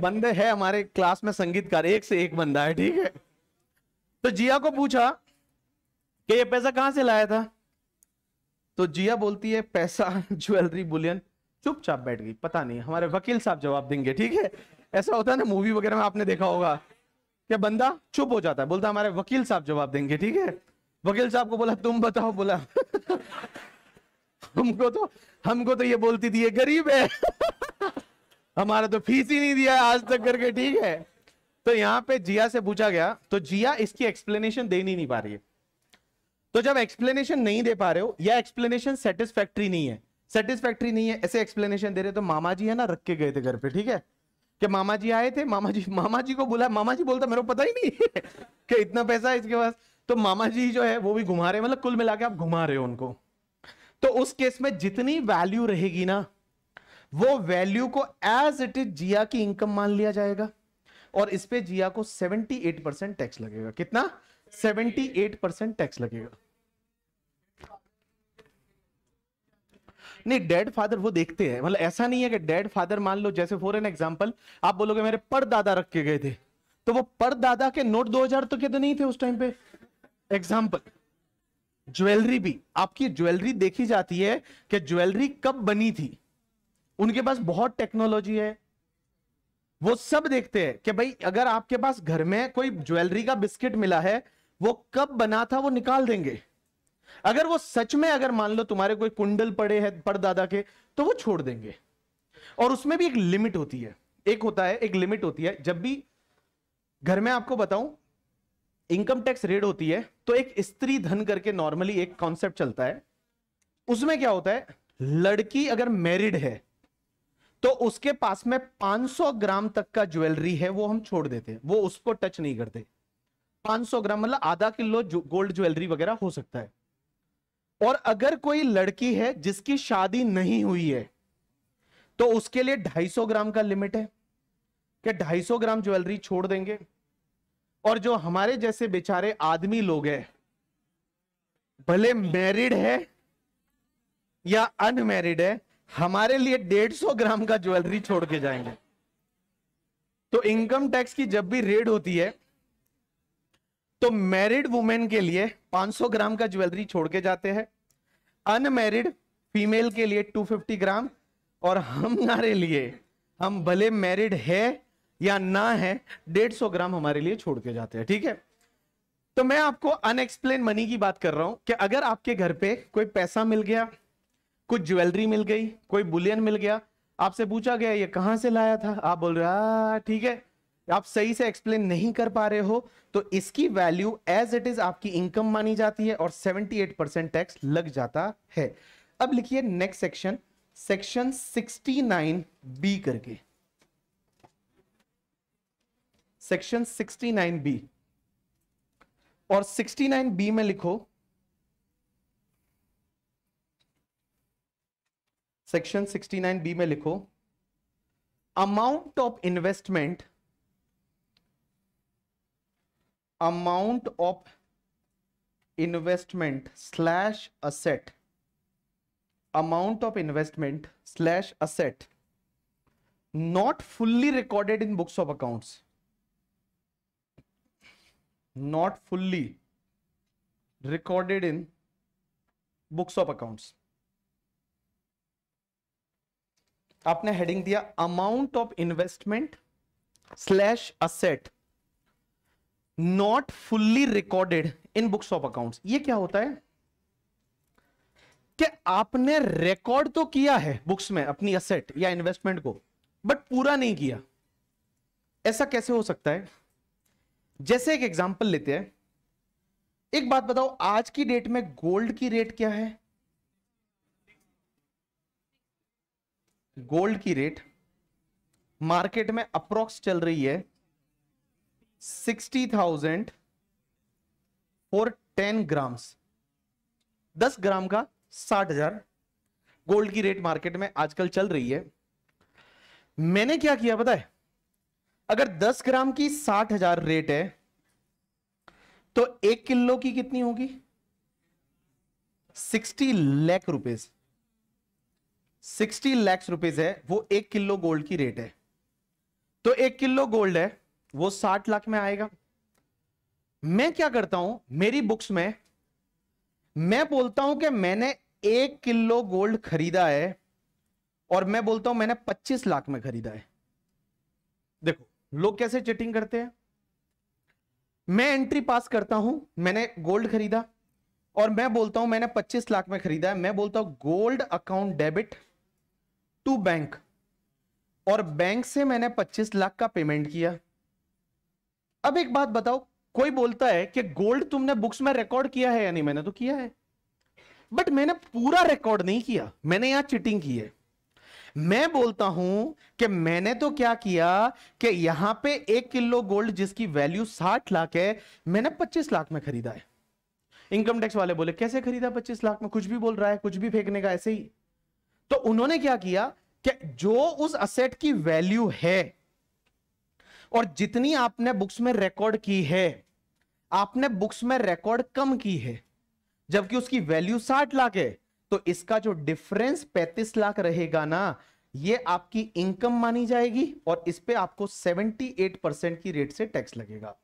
बंदे है हमारे क्लास में संगीतकार एक से एक बंदा है ठीक है तो जिया को पूछा कि ये पैसा कहां से लाया था तो जिया बोलती है पैसा ज्वेलरी बुलियन चुपचाप बैठ गई पता नहीं हमारे वकील साहब जवाब देंगे ठीक है ऐसा होता है ना मूवी वगैरह में आपने देखा होगा क्या बंदा चुप हो जाता है बोलता हमारे वकील साहब जवाब देंगे ठीक है वकील साहब को बोला तुम बताओ बोला हमको तो हमको तो ये बोलती थी ये गरीब है हमारा तो फीस ही नहीं दिया आज तक करके ठीक है तो यहाँ पे जिया से पूछा गया तो जिया इसकी एक्सप्लेनेशन दे नहीं, नहीं पा रही है तो जब एक्सप्लेनेशन नहीं दे पा रहे हो या एक्सप्लेनेशन सेटिस्फैक्ट्री नहीं है सेटिस्फैक्ट्री नहीं है ऐसे एक्सप्लेनेशन दे रहे तो मामा जी है ना रख के गए थे घर पे ठीक है कि मामा जी आए थे मामा जी मामा जी को बोला मामा जी बोलता मेरे को पता ही नहीं कि इतना पैसा है इसके पास तो मामा जी जो है वो भी घुमा रहे मतलब कुल मिला के आप घुमा रहे हो उनको तो उस केस में जितनी वैल्यू रहेगी ना वो वैल्यू को एज इट इज जिया की इनकम मान लिया जाएगा और इस पे जिया को 78 परसेंट टैक्स लगेगा कितना 78 परसेंट टैक्स लगेगा नहीं डेड फादर वो देखते हैं मतलब ऐसा नहीं है कि डेड फादर मान लो जैसे फॉर एन एग्जाम्पल आप बोलोगे मेरे परदादा रख के गए थे तो वो परदादा के नोट 2000 तो के तो नहीं थे उस टाइम पे एग्जाम्पल ज्वेलरी भी आपकी ज्वेलरी देखी जाती है कि ज्वेलरी कब बनी थी उनके पास बहुत टेक्नोलॉजी है वो सब देखते हैं कि भाई अगर आपके पास घर में कोई ज्वेलरी का बिस्किट मिला है वो कब बना था वो निकाल देंगे अगर वो सच में अगर मान लो तुम्हारे कोई कुंडल पड़े हैं परदादा के तो वो छोड़ देंगे और उसमें भी एक लिमिट होती है एक होता है एक लिमिट होती है जब भी घर में आपको बताऊं इनकम टैक्स रेड होती है तो एक स्त्री धन करके नॉर्मली एक कॉन्सेप्ट चलता है उसमें क्या होता है लड़की अगर मैरिड है तो उसके पास में 500 ग्राम तक का ज्वेलरी है वो हम छोड़ देते हैं वो उसको टच नहीं करते 500 ग्राम मतलब आधा किलो गोल्ड ज्वेलरी वगैरह हो सकता है और अगर कोई लड़की है जिसकी शादी नहीं हुई है तो उसके लिए 250 ग्राम का लिमिट है क्या 250 ग्राम ज्वेलरी छोड़ देंगे और जो हमारे जैसे बेचारे आदमी लोग हैं भले मैरिड है या अनमैरिड है हमारे लिए 150 ग्राम का ज्वेलरी छोड़ के जाएंगे तो इनकम टैक्स की जब भी रेड होती है तो मैरिड वुमेन के लिए 500 ग्राम का ज्वेलरी छोड़ के जाते हैं अनमेरिड फीमेल के लिए 250 ग्राम और हमारे लिए हम भले मैरिड है या ना है 150 ग्राम हमारे लिए छोड़ के जाते हैं ठीक है तो मैं आपको अनएक्सप्लेन मनी की बात कर रहा हूं कि अगर आपके घर पे कोई पैसा मिल गया कुछ ज्वेलरी मिल गई कोई बुलियन मिल गया आपसे पूछा गया ये कहां से लाया था आप बोल रहे ठीक है आप सही से एक्सप्लेन नहीं कर पा रहे हो तो इसकी वैल्यू एज इट इज आपकी इनकम मानी जाती है और 78 परसेंट टैक्स लग जाता है अब लिखिए नेक्स्ट सेक्शन सेक्शन 69 बी करके सेक्शन 69 बी और 69 बी में लिखो सेक्शन 69 बी में लिखो amount of investment amount of investment slash asset amount of investment slash asset not fully recorded in books of accounts not fully recorded in books of accounts आपने हेडिंग दिया amount of investment slash asset not fully recorded in books of account ये क्या होता है कि आपने रिकॉर्ड तो किया है बुक्स में अपनी असेट या इन्वेस्टमेंट को बट पूरा नहीं किया ऐसा कैसे हो सकता है जैसे एक एग्जांपल लेते हैं एक बात बताओ आज की डेट में गोल्ड की रेट क्या है गोल्ड की रेट मार्केट में अप्रोक्स चल रही है sixty thousand for ten grams दस ग्राम का साठ हजार गोल्ड की रेट मार्केट में आजकल चल रही है मैंने क्या किया पता है अगर दस ग्राम की साठ हजार रेट है तो एक किलो की कितनी होगी sixty lakh rupees sixty lakhs rupees है वो एक किलो गोल्ड की रेट है तो एक किलो गोल्ड है वो साठ लाख में आएगा मैं क्या करता हूं मेरी बुक्स में मैं बोलता हूं कि मैंने एक किलो गोल्ड खरीदा है और मैं बोलता हूं मैंने पच्चीस लाख में खरीदा है देखो लोग कैसे चिटिंग करते हैं मैं एंट्री पास करता हूं मैंने गोल्ड खरीदा और मैं बोलता हूं मैंने पच्चीस लाख में खरीदा है मैं बोलता हूं gold account debit to bank और बैंक से मैंने पच्चीस लाख का पेमेंट किया अब एक बात बताओ कोई बोलता है कि गोल्ड तुमने बुक्स में रिकॉर्ड किया है या नहीं मैंने तो किया है बट मैंने पूरा रिकॉर्ड नहीं किया मैंने यहां चिटिंग की है मैं बोलता हूं कि मैंने तो क्या किया कि यहां पे एक किलो गोल्ड जिसकी वैल्यू साठ लाख है मैंने पच्चीस लाख में खरीदा है इनकम टैक्स वाले बोले कैसे खरीदा पच्चीस लाख में कुछ भी बोल रहा है कुछ भी फेंकने का ऐसे ही तो उन्होंने क्या किया कि जो उस असेट की वैल्यू है और जितनी आपने बुक्स में रिकॉर्ड की है आपने बुक्स में रिकॉर्ड कम की है जबकि उसकी वैल्यू साठ लाख है तो इसका जो डिफरेंस पैतीस लाख रहेगा ना ये आपकी इनकम मानी जाएगी और इस पर आपको 78 परसेंट की रेट से टैक्स लगेगा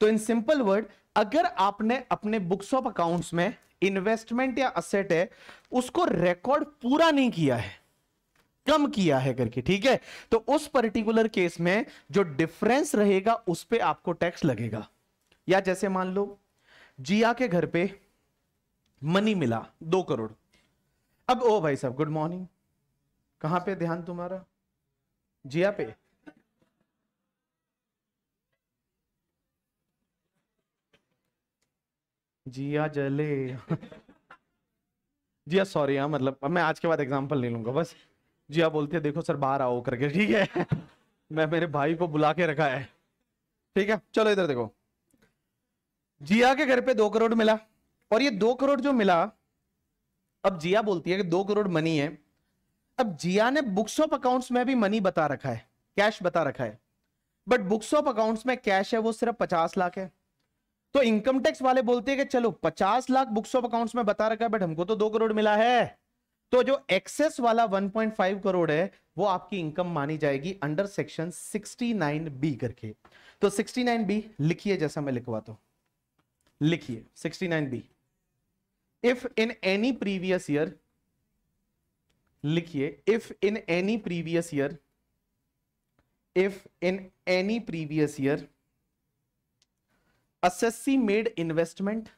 तो इन सिंपल वर्ड अगर आपने अपने बुक्स ऑफ अकाउंट्स में इन्वेस्टमेंट या असेट है उसको रिकॉर्ड पूरा नहीं किया है कम किया है करके ठीक है तो उस पर्टिकुलर केस में जो डिफरेंस रहेगा उस पर आपको टैक्स लगेगा या जैसे मान लो जिया के घर पे मनी मिला दो करोड़ अब ओ भाई साहब गुड मॉर्निंग कहां पे ध्यान तुम्हारा जिया पे जिया जले [laughs] जिया सॉरी हाँ मतलब मैं आज के बाद एग्जांपल ले लूंगा बस जिया बोलती है देखो सर बाहर आओ करके [laughs] ठीक है मैं मेरे भाई को बुला के रखा है ठीक है चलो इधर देखो जिया के घर पे दो करोड़ मिला और ये दो करोड़ जो मिला अब जिया बोलती है कि दो करोड़ मनी है अब जिया ने बुक्स ऑफ अकाउंट्स में भी मनी बता रखा है कैश बता रखा है बट बुक्स ऑफ अकाउंट्स में कैश है वो सिर्फ पचास लाख है तो इनकम टैक्स वाले बोलते हैं कि चलो पचास लाख बुक्स ऑफ अकाउंट्स में बता रखा है बट हमको तो दो करोड़ मिला है तो जो एक्सेस वाला 1.5 करोड़ है वो आपकी इनकम मानी जाएगी अंडर सेक्शन 69 बी करके तो 69 बी लिखिए जैसा मैं लिखवाता तो लिखिए 69 B if in any previous year लिखिए if in any previous year if in any previous year assessee made investment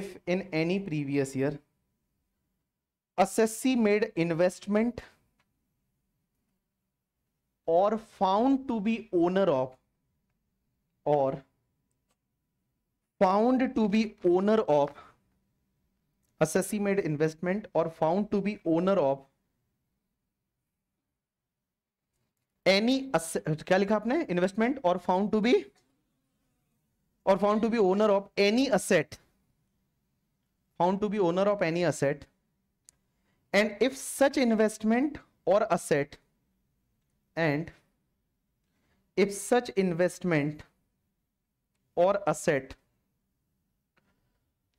if in any previous year assessee made investment और found to be owner of और found to be owner of assessee made investment और found to be owner of any क्या लिखा आपने इन्वेस्टमेंट और फाउंड टू बी और found to be owner of any asset found to be owner of any asset and if such investment or asset and if such investment or asset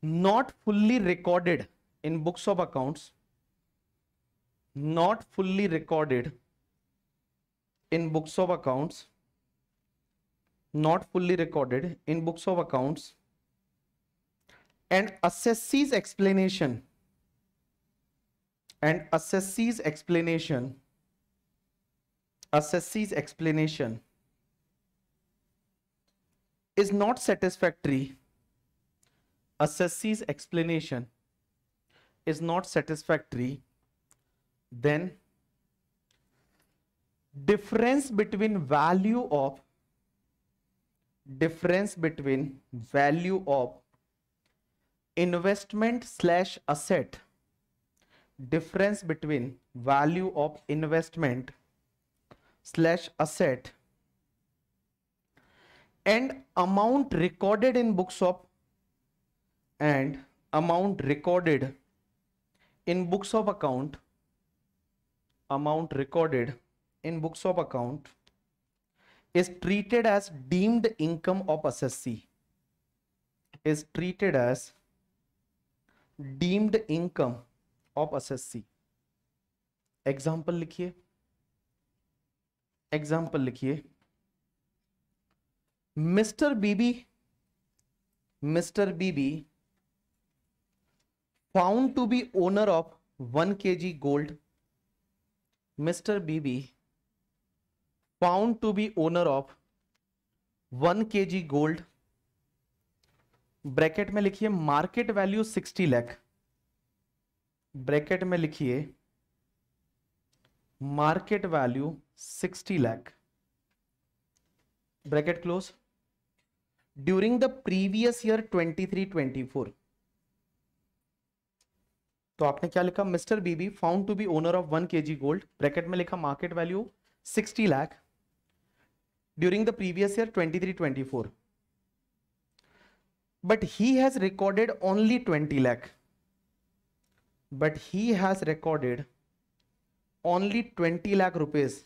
not fully recorded in books of accounts not fully recorded in books of accounts not fully recorded in books of accounts and assessees explanation and assessee's explanation assessee's explanation is not satisfactory assessee's explanation is not satisfactory then difference between value of difference between value of investment slash asset difference between value of investment slash asset and amount recorded in books of and amount recorded in books of account amount recorded in books of account is treated as deemed income of assessee is treated as deemed income of SSC example लिखिए एग्जाम्पल लिखिए mister BB mister BB found to be owner of one K G gold mister BB found to be owner of one K G gold bracket में लिखिए market value sixty lakh bracket में लिखिए market value sixty lakh bracket close during the previous year twenty three twenty four तो आपने क्या लिखा mister BB found to be owner of one K G gold bracket में लिखा market value sixty lakh during the previous year twenty three twenty four but he has recorded only twenty lakh but he has recorded only 20 lakh rupees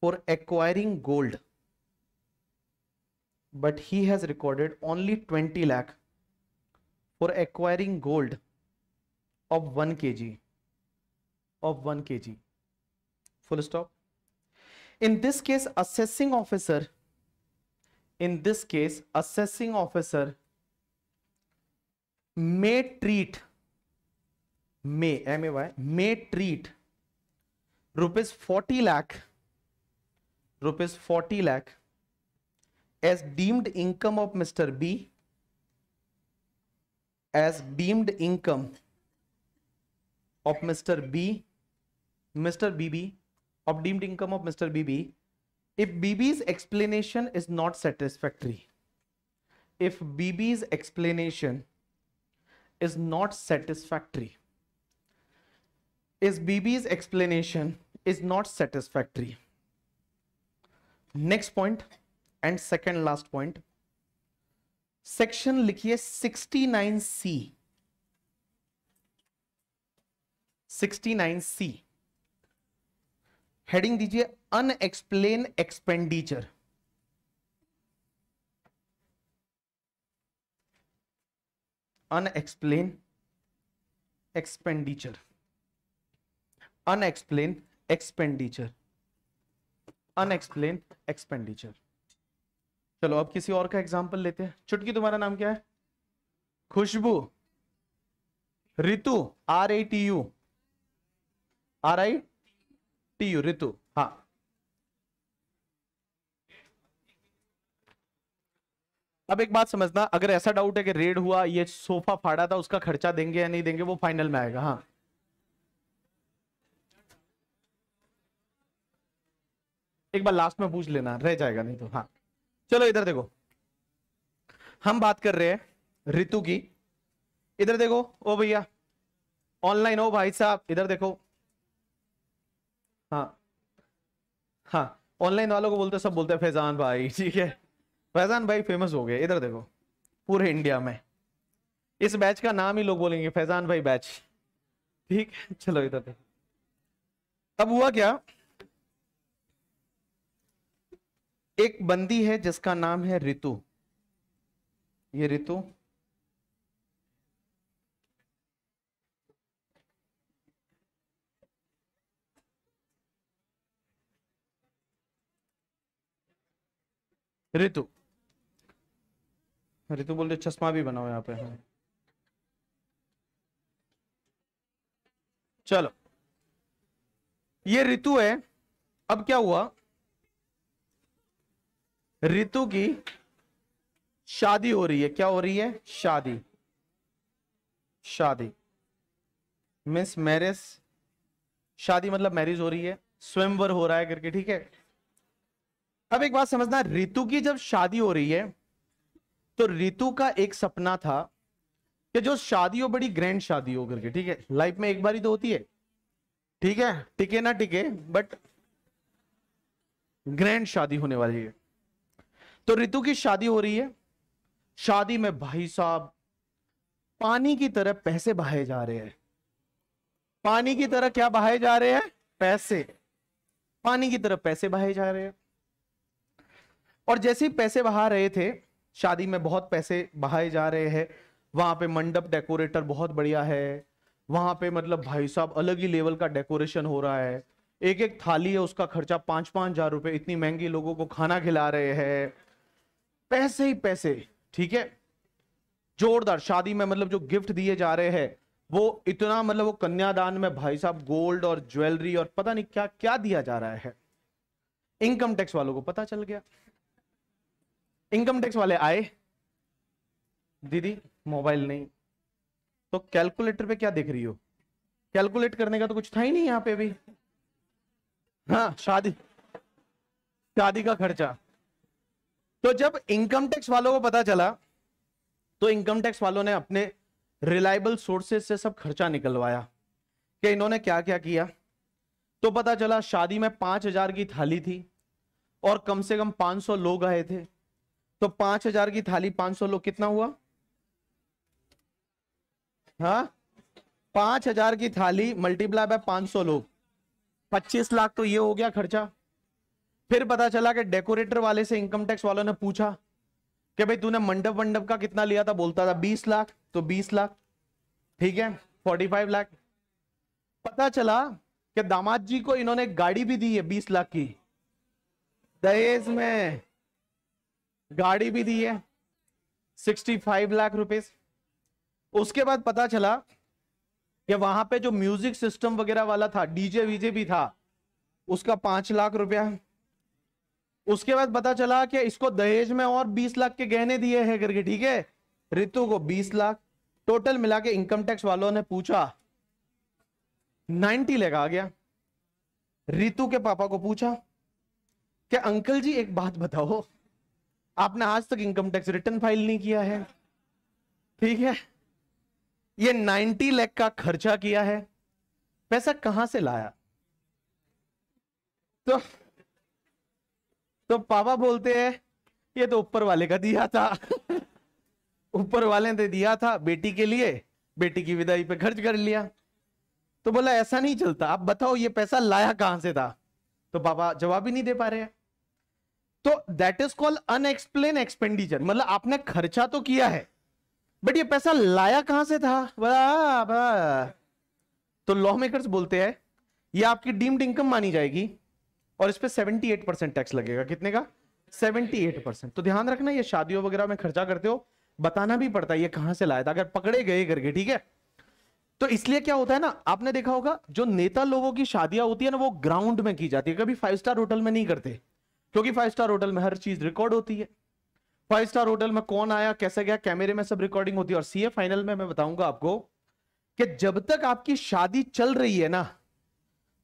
for acquiring gold but he has recorded only 20 lakh for acquiring gold of 1 kg of 1 kg full stop in this case assessing officer in this case assessing officer may treat may M A Y may treat rupees forty lakh rupees forty lakh as deemed income of mister B as deemed income of mister B mister BB of deemed income of Mr. BB if BB's explanation is not satisfactory. If BB's explanation is not satisfactory. is BB's explanation is not satisfactory. Next point and second last point. Section likhiye 69C. 69C. Heading dijiye unexplained expenditure. Unexplained expenditure. Unexplained expenditure unexplained expenditure चलो अब किसी और का एग्जाम्पल लेते हैं चुटकी तुम्हारा नाम क्या है Khushboo Ritu R I T U R I T U Ritu हा अब एक बात समझना अगर ऐसा डाउट है कि रेड हुआ ये सोफा फाड़ा था उसका खर्चा देंगे या नहीं देंगे वो फाइनल में आएगा हाँ एक बार लास्ट में पूछ लेना रह जाएगा नहीं तो हाँ चलो इधर देखो हम बात कर रहे हैं ऋतु की इधर देखो ओ भैया ऑनलाइन हो भाई साहब इधर देखो हाँ हाँ ऑनलाइन वालों को बोलते सब बोलते हैं फैजान भाई ठीक है फैजान भाई फेमस हो गए इधर देखो पूरे इंडिया में इस बैच का नाम ही लोग बोलेंगे फैजान भाई बैच ठीक है चलो इधर देखो अब हुआ क्या एक बंदी है जिसका नाम है ऋतु ये ऋतु ऋतु ऋतु बोल रहे चश्मा भी बनाओ यहां पे हाँ चलो ये ऋतु है अब क्या हुआ रितु की शादी हो रही है क्या हो रही है शादी शादी मिस मैरिज शादी मतलब मैरिज हो रही है स्वयंवर हो रहा है करके ठीक है अब एक बात समझना रितु की जब शादी हो रही है तो रितु का एक सपना था कि जो शादी हो बड़ी ग्रैंड शादी हो करके ठीक है लाइफ में एक बार ही तो होती है ठीक है टिके ना टिके बट ग्रैंड शादी होने वाली है तो ऋतु की शादी हो रही है शादी में भाई साहब पानी की तरह पैसे बहाए जा रहे हैं पानी की तरह क्या बहाए जा रहे हैं पैसे पानी की तरह पैसे बहाए जा रहे हैं और जैसे ही पैसे बहा रहे थे शादी में बहुत पैसे बहाए जा रहे हैं वहां पे मंडप डेकोरेटर बहुत बढ़िया है वहां पे मतलब भाई साहब अलग ही लेवल का डेकोरेशन हो रहा है एक एक थाली है उसका खर्चा पांच पांच हजार रुपए इतनी महंगी लोगों को खाना खिला रहे हैं पैसे ही पैसे ठीक है जोरदार शादी में मतलब जो गिफ्ट दिए जा रहे हैं वो इतना मतलब वो कन्यादान में भाई साहब गोल्ड और ज्वेलरी और पता नहीं क्या क्या दिया जा रहा है इनकम टैक्स वालों को पता चल गया इनकम टैक्स वाले आए दीदी मोबाइल नहीं तो कैलकुलेटर पे क्या देख रही हो कैलकुलेट करने का तो कुछ था ही नहीं यहां पे भी हाँ शादी शादी का खर्चा तो जब इनकम टैक्स वालों को पता चला तो इनकम टैक्स वालों ने अपने रिलायबल सोर्सेस से सब खर्चा निकलवाया कि इन्होंने क्या क्या किया तो पता चला शादी में पांच हजार की थाली थी और कम से कम पांच सौ लोग आए थे तो पांच हजार की थाली पांच सौ लोग कितना हुआ हाँ पांच हजार की थाली मल्टीप्लाई बाय पांच सौ लोग पच्चीस लाख तो ये हो गया खर्चा फिर पता चला कि डेकोरेटर वाले से इनकम टैक्स वालों ने पूछा कि भाई तूने मंडप मंडप का कितना लिया था बोलता था बीस लाख तो बीस लाख ठीक है फोर्टी फाइव लाख पता चला कि दामाद जी को इन्होंने गाड़ी भी दी है बीस लाख की दहेज में गाड़ी भी दी है सिक्सटी फाइव लाख रुपए उसके बाद पता चला कि वहां पे जो म्यूजिक सिस्टम वगैरह वाला था डीजे वीजे भी था उसका पांच लाख रुपया उसके बाद पता चला कि इसको दहेज में और 20 लाख के गहने दिए हैं करके ठीक है रितु को 20 लाख टोटल मिला के इनकम टैक्स वालों ने पूछा 90 लेगा आ गया रितु के पापा को पूछा कि अंकल जी एक बात बताओ आपने आज तक इनकम टैक्स रिटर्न फाइल नहीं किया है ठीक है ये 90 लाख का खर्चा किया है पैसा कहां से लाया तो तो पापा बोलते हैं ये तो ऊपर वाले का दिया था [laughs] ऊपर वाले ने दिया था बेटी के लिए बेटी की विदाई पे खर्च कर लिया तो बोला ऐसा नहीं चलता आप बताओ ये पैसा लाया कहां से था तो पापा जवाब ही नहीं दे पा रहे हैं तो that is called unexplained expenditure मतलब आपने खर्चा तो किया है बट ये पैसा लाया कहां से था बड़ा तो लॉ मेकर्स बोलते हैं ये आपकी डीम्ड इनकम मानी जाएगी और इस पर सेवेंटी एट परसेंट टैक्स लगेगा कितने का सेवेंटी एट परसेंट तो ध्यान रखना ये शादियों वगैरह में खर्चा करते हो बताना भी पड़ता है ये कहां से लाया था अगर पकड़े गए करके ठीक है तो इसलिए क्या होता है ना आपने देखा होगा जो नेता लोगों की शादियां होती है ना वो ग्राउंड में की जाती है कभी फाइव स्टार होटल में नहीं करते क्योंकि फाइव स्टार होटल में हर चीज रिकॉर्ड होती है फाइव स्टार होटल में कौन आया कैसे गया कैमरे में सब रिकॉर्डिंग होती है और सीए फाइनल में मैं बताऊंगा आपको कि जब तक आपकी शादी चल रही है ना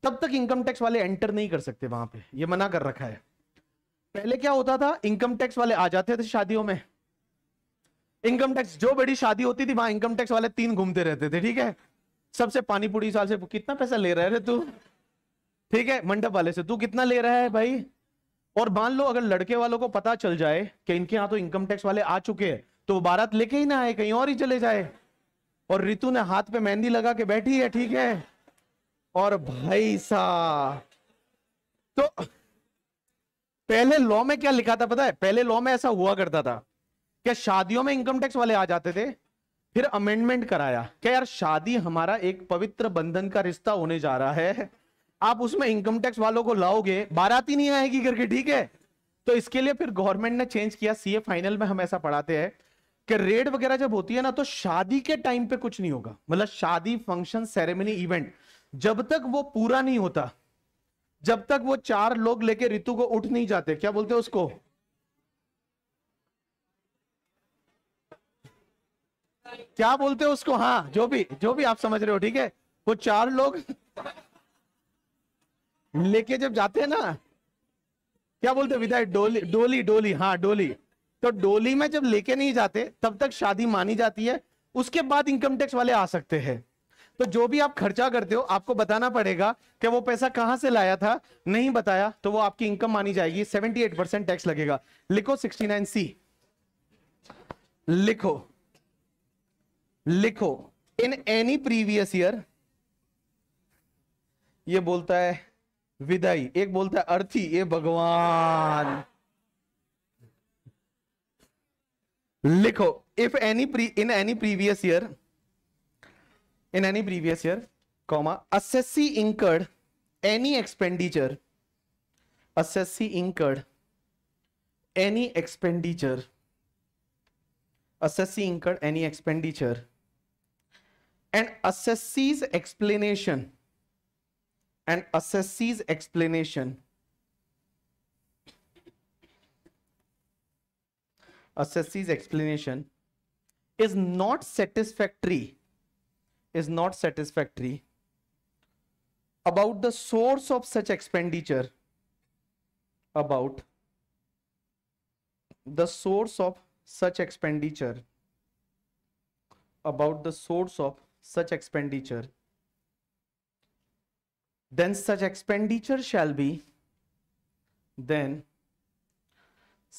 तब तक इनकम टैक्स वाले एंटर नहीं कर सकते वहां पे ये मना कर रखा है पहले क्या होता था इनकम टैक्स वाले आ जाते थे शादियों में इनकम टैक्स जो बड़ी शादी होती थी वहां इनकम टैक्स वाले तीन घूमते रहते थे ठीक है सबसे पानी पूरी साल से कितना पैसा ले रहे थे तू ठीक है मंडप वाले से तू कितना ले रहा है भाई और मान लो अगर लड़के वालों को पता चल जाए कि इनके यहाँ तो इनकम टैक्स वाले आ चुके हैं तो वो बारात लेके ही ना आए कहीं और ही चले जाए और रितु ने हाथ पे मेहंदी लगा के बैठी है ठीक है और भाई साहब तो पहले लॉ में क्या लिखा था पता है पहले लॉ में ऐसा हुआ करता था क्या शादियों में इनकम टैक्स वाले आ जाते थे फिर अमेंडमेंट कराया क्या यार शादी हमारा एक पवित्र बंधन का रिश्ता होने जा रहा है आप उसमें इनकम टैक्स वालों को लाओगे बाराती नहीं आएगी करके ठीक है तो इसके लिए फिर गवर्नमेंट ने चेंज किया सीए फाइनल में हम ऐसा पढ़ाते हैं कि रेड वगैरह जब होती है ना तो शादी के टाइम पे कुछ नहीं होगा मतलब शादी फंक्शन सेरेमनी इवेंट जब तक वो पूरा नहीं होता जब तक वो चार लोग लेके ऋतु को उठ नहीं जाते क्या बोलते हैं उसको क्या बोलते हैं उसको हाँ जो भी जो भी आप समझ रहे हो ठीक है वो चार लोग लेके जब जाते हैं ना क्या बोलते विदाई डोली डोली डोली हाँ डोली तो डोली में जब लेके नहीं जाते तब तक शादी मानी जाती है उसके बाद इनकम टैक्स वाले आ सकते हैं तो जो भी आप खर्चा करते हो आपको बताना पड़ेगा कि वो पैसा कहां से लाया था नहीं बताया तो वो आपकी इनकम मानी जाएगी 78 परसेंट टैक्स लगेगा लिखो 69 सी लिखो लिखो इन एनी प्रीवियस ईयर ये बोलता है विदाई एक बोलता है अर्थी ये भगवान लिखो if any pre in any previous year in any previous year, comma, assessee incurred any expenditure, assessee incurred any expenditure, assessee incurred any expenditure and assessee's explanation and assessee's explanation assessee's explanation is not satisfactory is not satisfactory about the source of such expenditure about the source of such expenditure about the source of such expenditure then such expenditure shall be then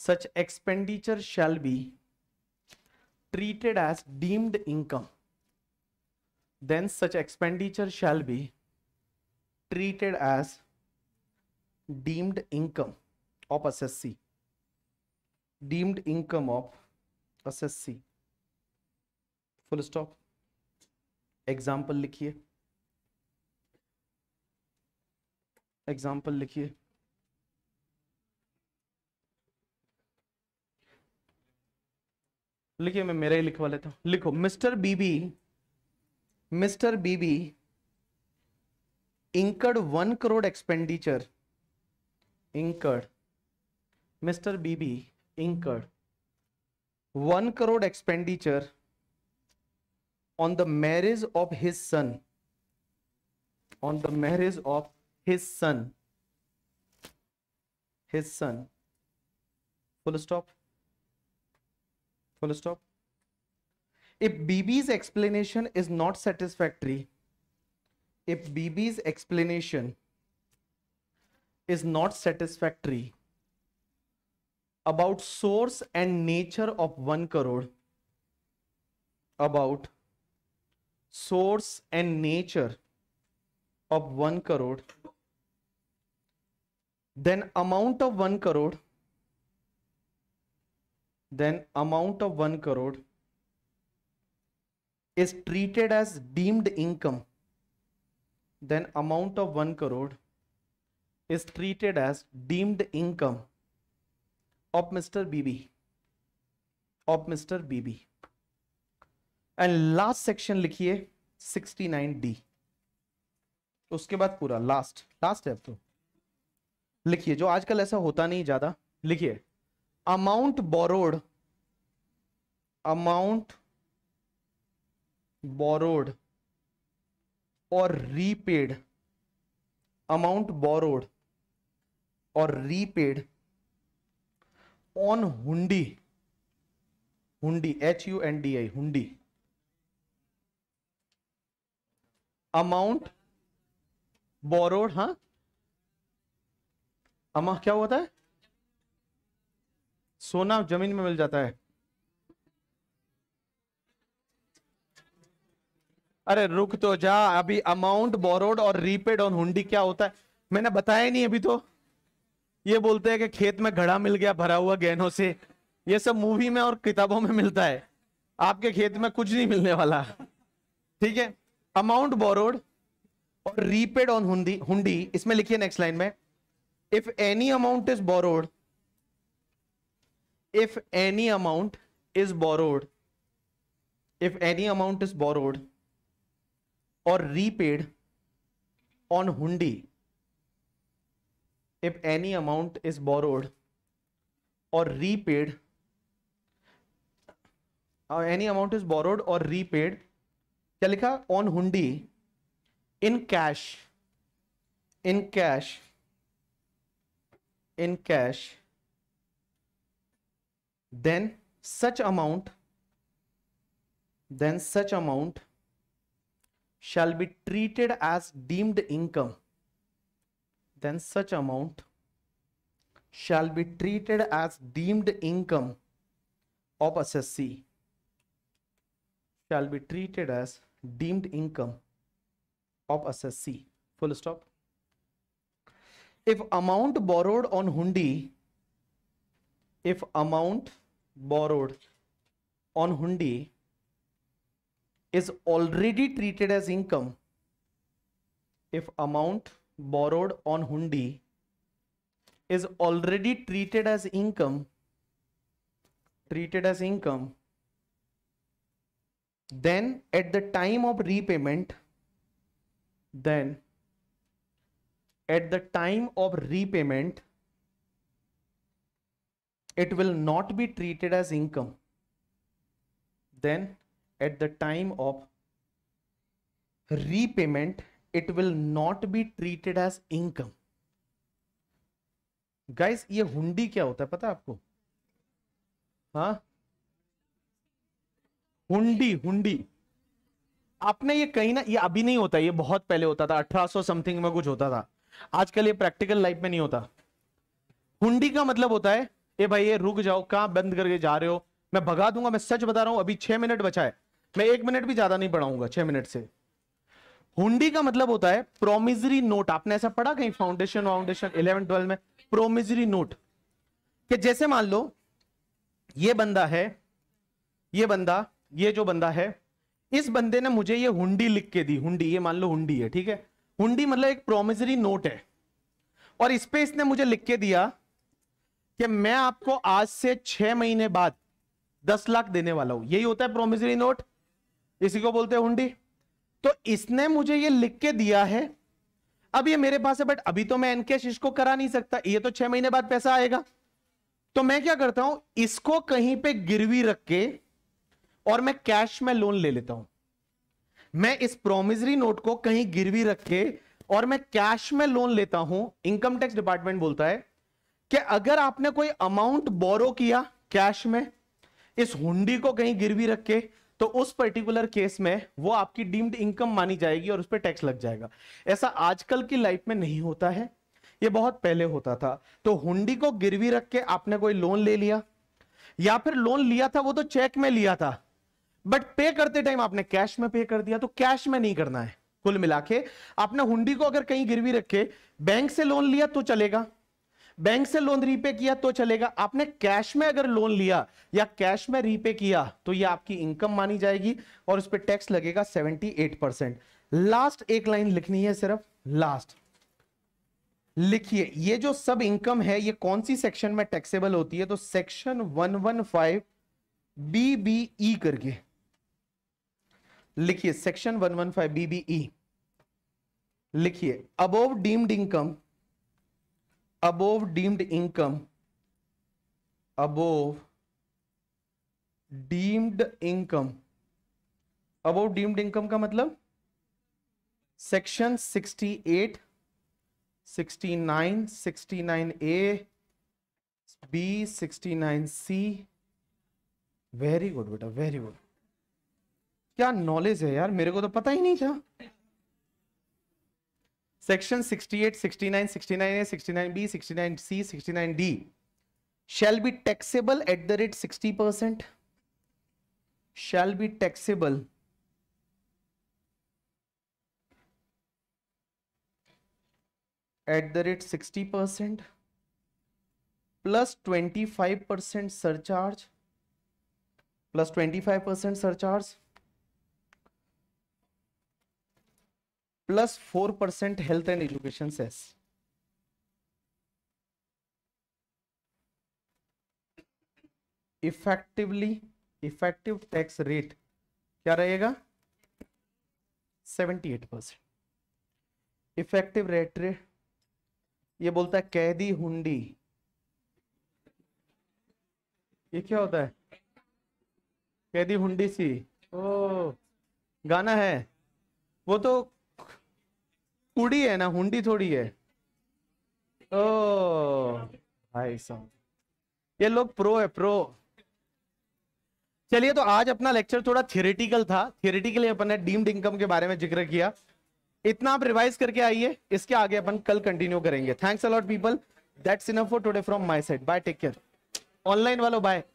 such expenditure shall be treated as deemed income then such expenditure shall be treated as deemed income of SSC deemed income of SSC full stop example लिखिए example लिखिए लिखिए मैं मेरा ही लिखवा लेता हूँ लिखो mister BB Mr. BB incurred 1 crore expenditure. Incurred. Mr. BB incurred 1 crore expenditure on the marriage of his son. On the marriage of his son. His son. Full stop. Full stop. If BB's explanation is not satisfactory, if BB's explanation is not satisfactory about source and nature of 1 crore, about source and nature of 1 crore, then amount of 1 crore, then amount of 1 crore is treated as deemed income, then amount of 1 crore is treated as deemed income of Mr. BB. Of Mr. BB. And last section लिखिए 69D उसके बाद पूरा लास्ट लास्ट है अब तो लिखिए जो आजकल ऐसा होता नहीं ज्यादा लिखिए अमाउंट बोरोड अमाउंट बोरोड और रीपेड अमाउंट बोरोड और repaid on hundi hundi H U N D I hundi amount borrowed हा अमा क्या होता है सोना जमीन में मिल जाता है अरे रुक तो जा अभी अमाउंट बोरोड और रीपेड ऑन हुंडी क्या होता है मैंने बताया नहीं अभी तो ये बोलते हैं कि खेत में घड़ा मिल गया भरा हुआ गहनों से ये सब मूवी में और किताबों में मिलता है आपके खेत में कुछ नहीं मिलने वाला ठीक है अमाउंट बोरोड और रीपेड ऑन हुंडी हुंडी इसमें लिखिए नेक्स्ट लाइन में if any amount is borrowed if any amount is borrowed if any amount is borrowed और repaid on hundi if any amount is borrowed और repaid any amount is borrowed और रीपेड क्या लिखा on hundi in cash in cash in cash then such amount then such amount shall be treated as deemed income, then such amount shall be treated as deemed income of assessee shall be treated as deemed income of assessee full stop if amount borrowed on hundi if amount borrowed on hundi is already treated as income if amount borrowed on hundi is already treated as income treated as income then at the time of repayment then at the time of repayment it will not be treated as income then at the time of repayment it will not be treated as income guys ये हुंडी क्या होता है पता आपको हा हुंडी हुंडी आपने ये कहीं ना ये अभी नहीं होता ये बहुत पहले होता था 1800 समथिंग में कुछ होता था आजकल ये प्रैक्टिकल लाइफ में नहीं होता हुंडी का मतलब होता है ए भाई ये रुक जाओ कहां बंद करके जा रहे हो मैं भगा दूंगा मैं सच बता रहा हूं अभी छह मिनट बचा है मैं एक मिनट भी ज्यादा नहीं पढ़ाऊंगा छह मिनट से हुंडी का मतलब होता है प्रोमिजरी नोट आपने ऐसा पढ़ा कहीं फाउंडेशन फाउंडेशन इलेवन ट्वेल्व में प्रोमिजरी नोट कि जैसे मान लो ये बंदा है ये बंदा ये जो बंदा है इस बंदे ने मुझे ये हुंडी लिख के दी हुंडी ये मान लो हुंडी है ठीक है हुंडी मतलब एक प्रोमिजरी नोट है और इस पे इसने मुझे लिख के दिया कि मैं आपको आज से छह महीने बाद दस लाख देने वाला हूं यही होता है प्रोमिजरी नोट इसी को बोलते हैं हुंडी तो इसने मुझे ये लिख के दिया है अब ये मेरे पास है बट अभी तो मैं एनकेश इसको करा नहीं सकता ये तो छह महीने बाद पैसा आएगा तो मैं क्या करता हूं इसको कहीं पे गिरवी रख के और मैं कैश में लोन ले लेता हूं मैं इस प्रोमिजरी नोट को कहीं गिरवी रख के और मैं कैश में लोन लेता हूं इनकम टैक्स डिपार्टमेंट बोलता है कि अगर आपने कोई अमाउंट बोरो किया कैश में इस हुंडी को कहीं गिरवी रख के तो उस पर्टिकुलर केस में वो आपकी डीम्ड इनकम मानी जाएगी और उस पर टैक्स लग जाएगा ऐसा आजकल की लाइफ में नहीं होता है ये बहुत पहले होता था तो हुंडी को गिरवी रख के आपने कोई लोन ले लिया या फिर लोन लिया था वो तो चेक में लिया था बट पे करते टाइम आपने कैश में पे कर दिया तो कैश में नहीं करना है कुल मिला के आपने हुंडी को अगर कहीं गिरवी रख के बैंक से लोन लिया तो चलेगा बैंक से लोन रीपे किया तो चलेगा आपने कैश में अगर लोन लिया या कैश में रीपे किया तो ये आपकी इनकम मानी जाएगी और उस पर टैक्स लगेगा सेवेंटी एट परसेंट लास्ट एक लाइन लिखनी है सिर्फ लास्ट लिखिए ये जो सब इनकम है ये कौन सी सेक्शन में टैक्सेबल होती है तो सेक्शन 115 बीबीई करके लिखिए सेक्शन 115 बीबीई लिखिए above deemed income above deemed income above deemed income above deemed income का मतलब section 68, 69, 69 A B sixty nine C very good बेटा वेरी गुड क्या नॉलेज है यार मेरे को तो पता ही नहीं था section 68, 69, 69A, 69B, 69C, 69D shall be taxable at the rate 60%, shall be taxable at the rate 60% plus 25% surcharge plus 25% surcharge plus four percent health and education cess effectively effective tax rate क्या रहेगा seventy eight percent effective rate rate ये बोलता है कैदी हुंडी ये क्या होता है कैदी हुंडी सी ओ गाना है वो तो कुड़ी है ना हुंडी थोड़ी है ओ भाई साहब ये लोग प्रो है प्रो चलिए तो आज अपना लेक्चर थोड़ा थियोरेटिकल था थियोरेटिकली अपन ने डीम्ड इनकम के बारे में जिक्र किया इतना आप रिवाइज करके आइए इसके आगे अपन कल कंटिन्यू करेंगे thanks a lot people that's enough for today from my side bye take care online वालों बाय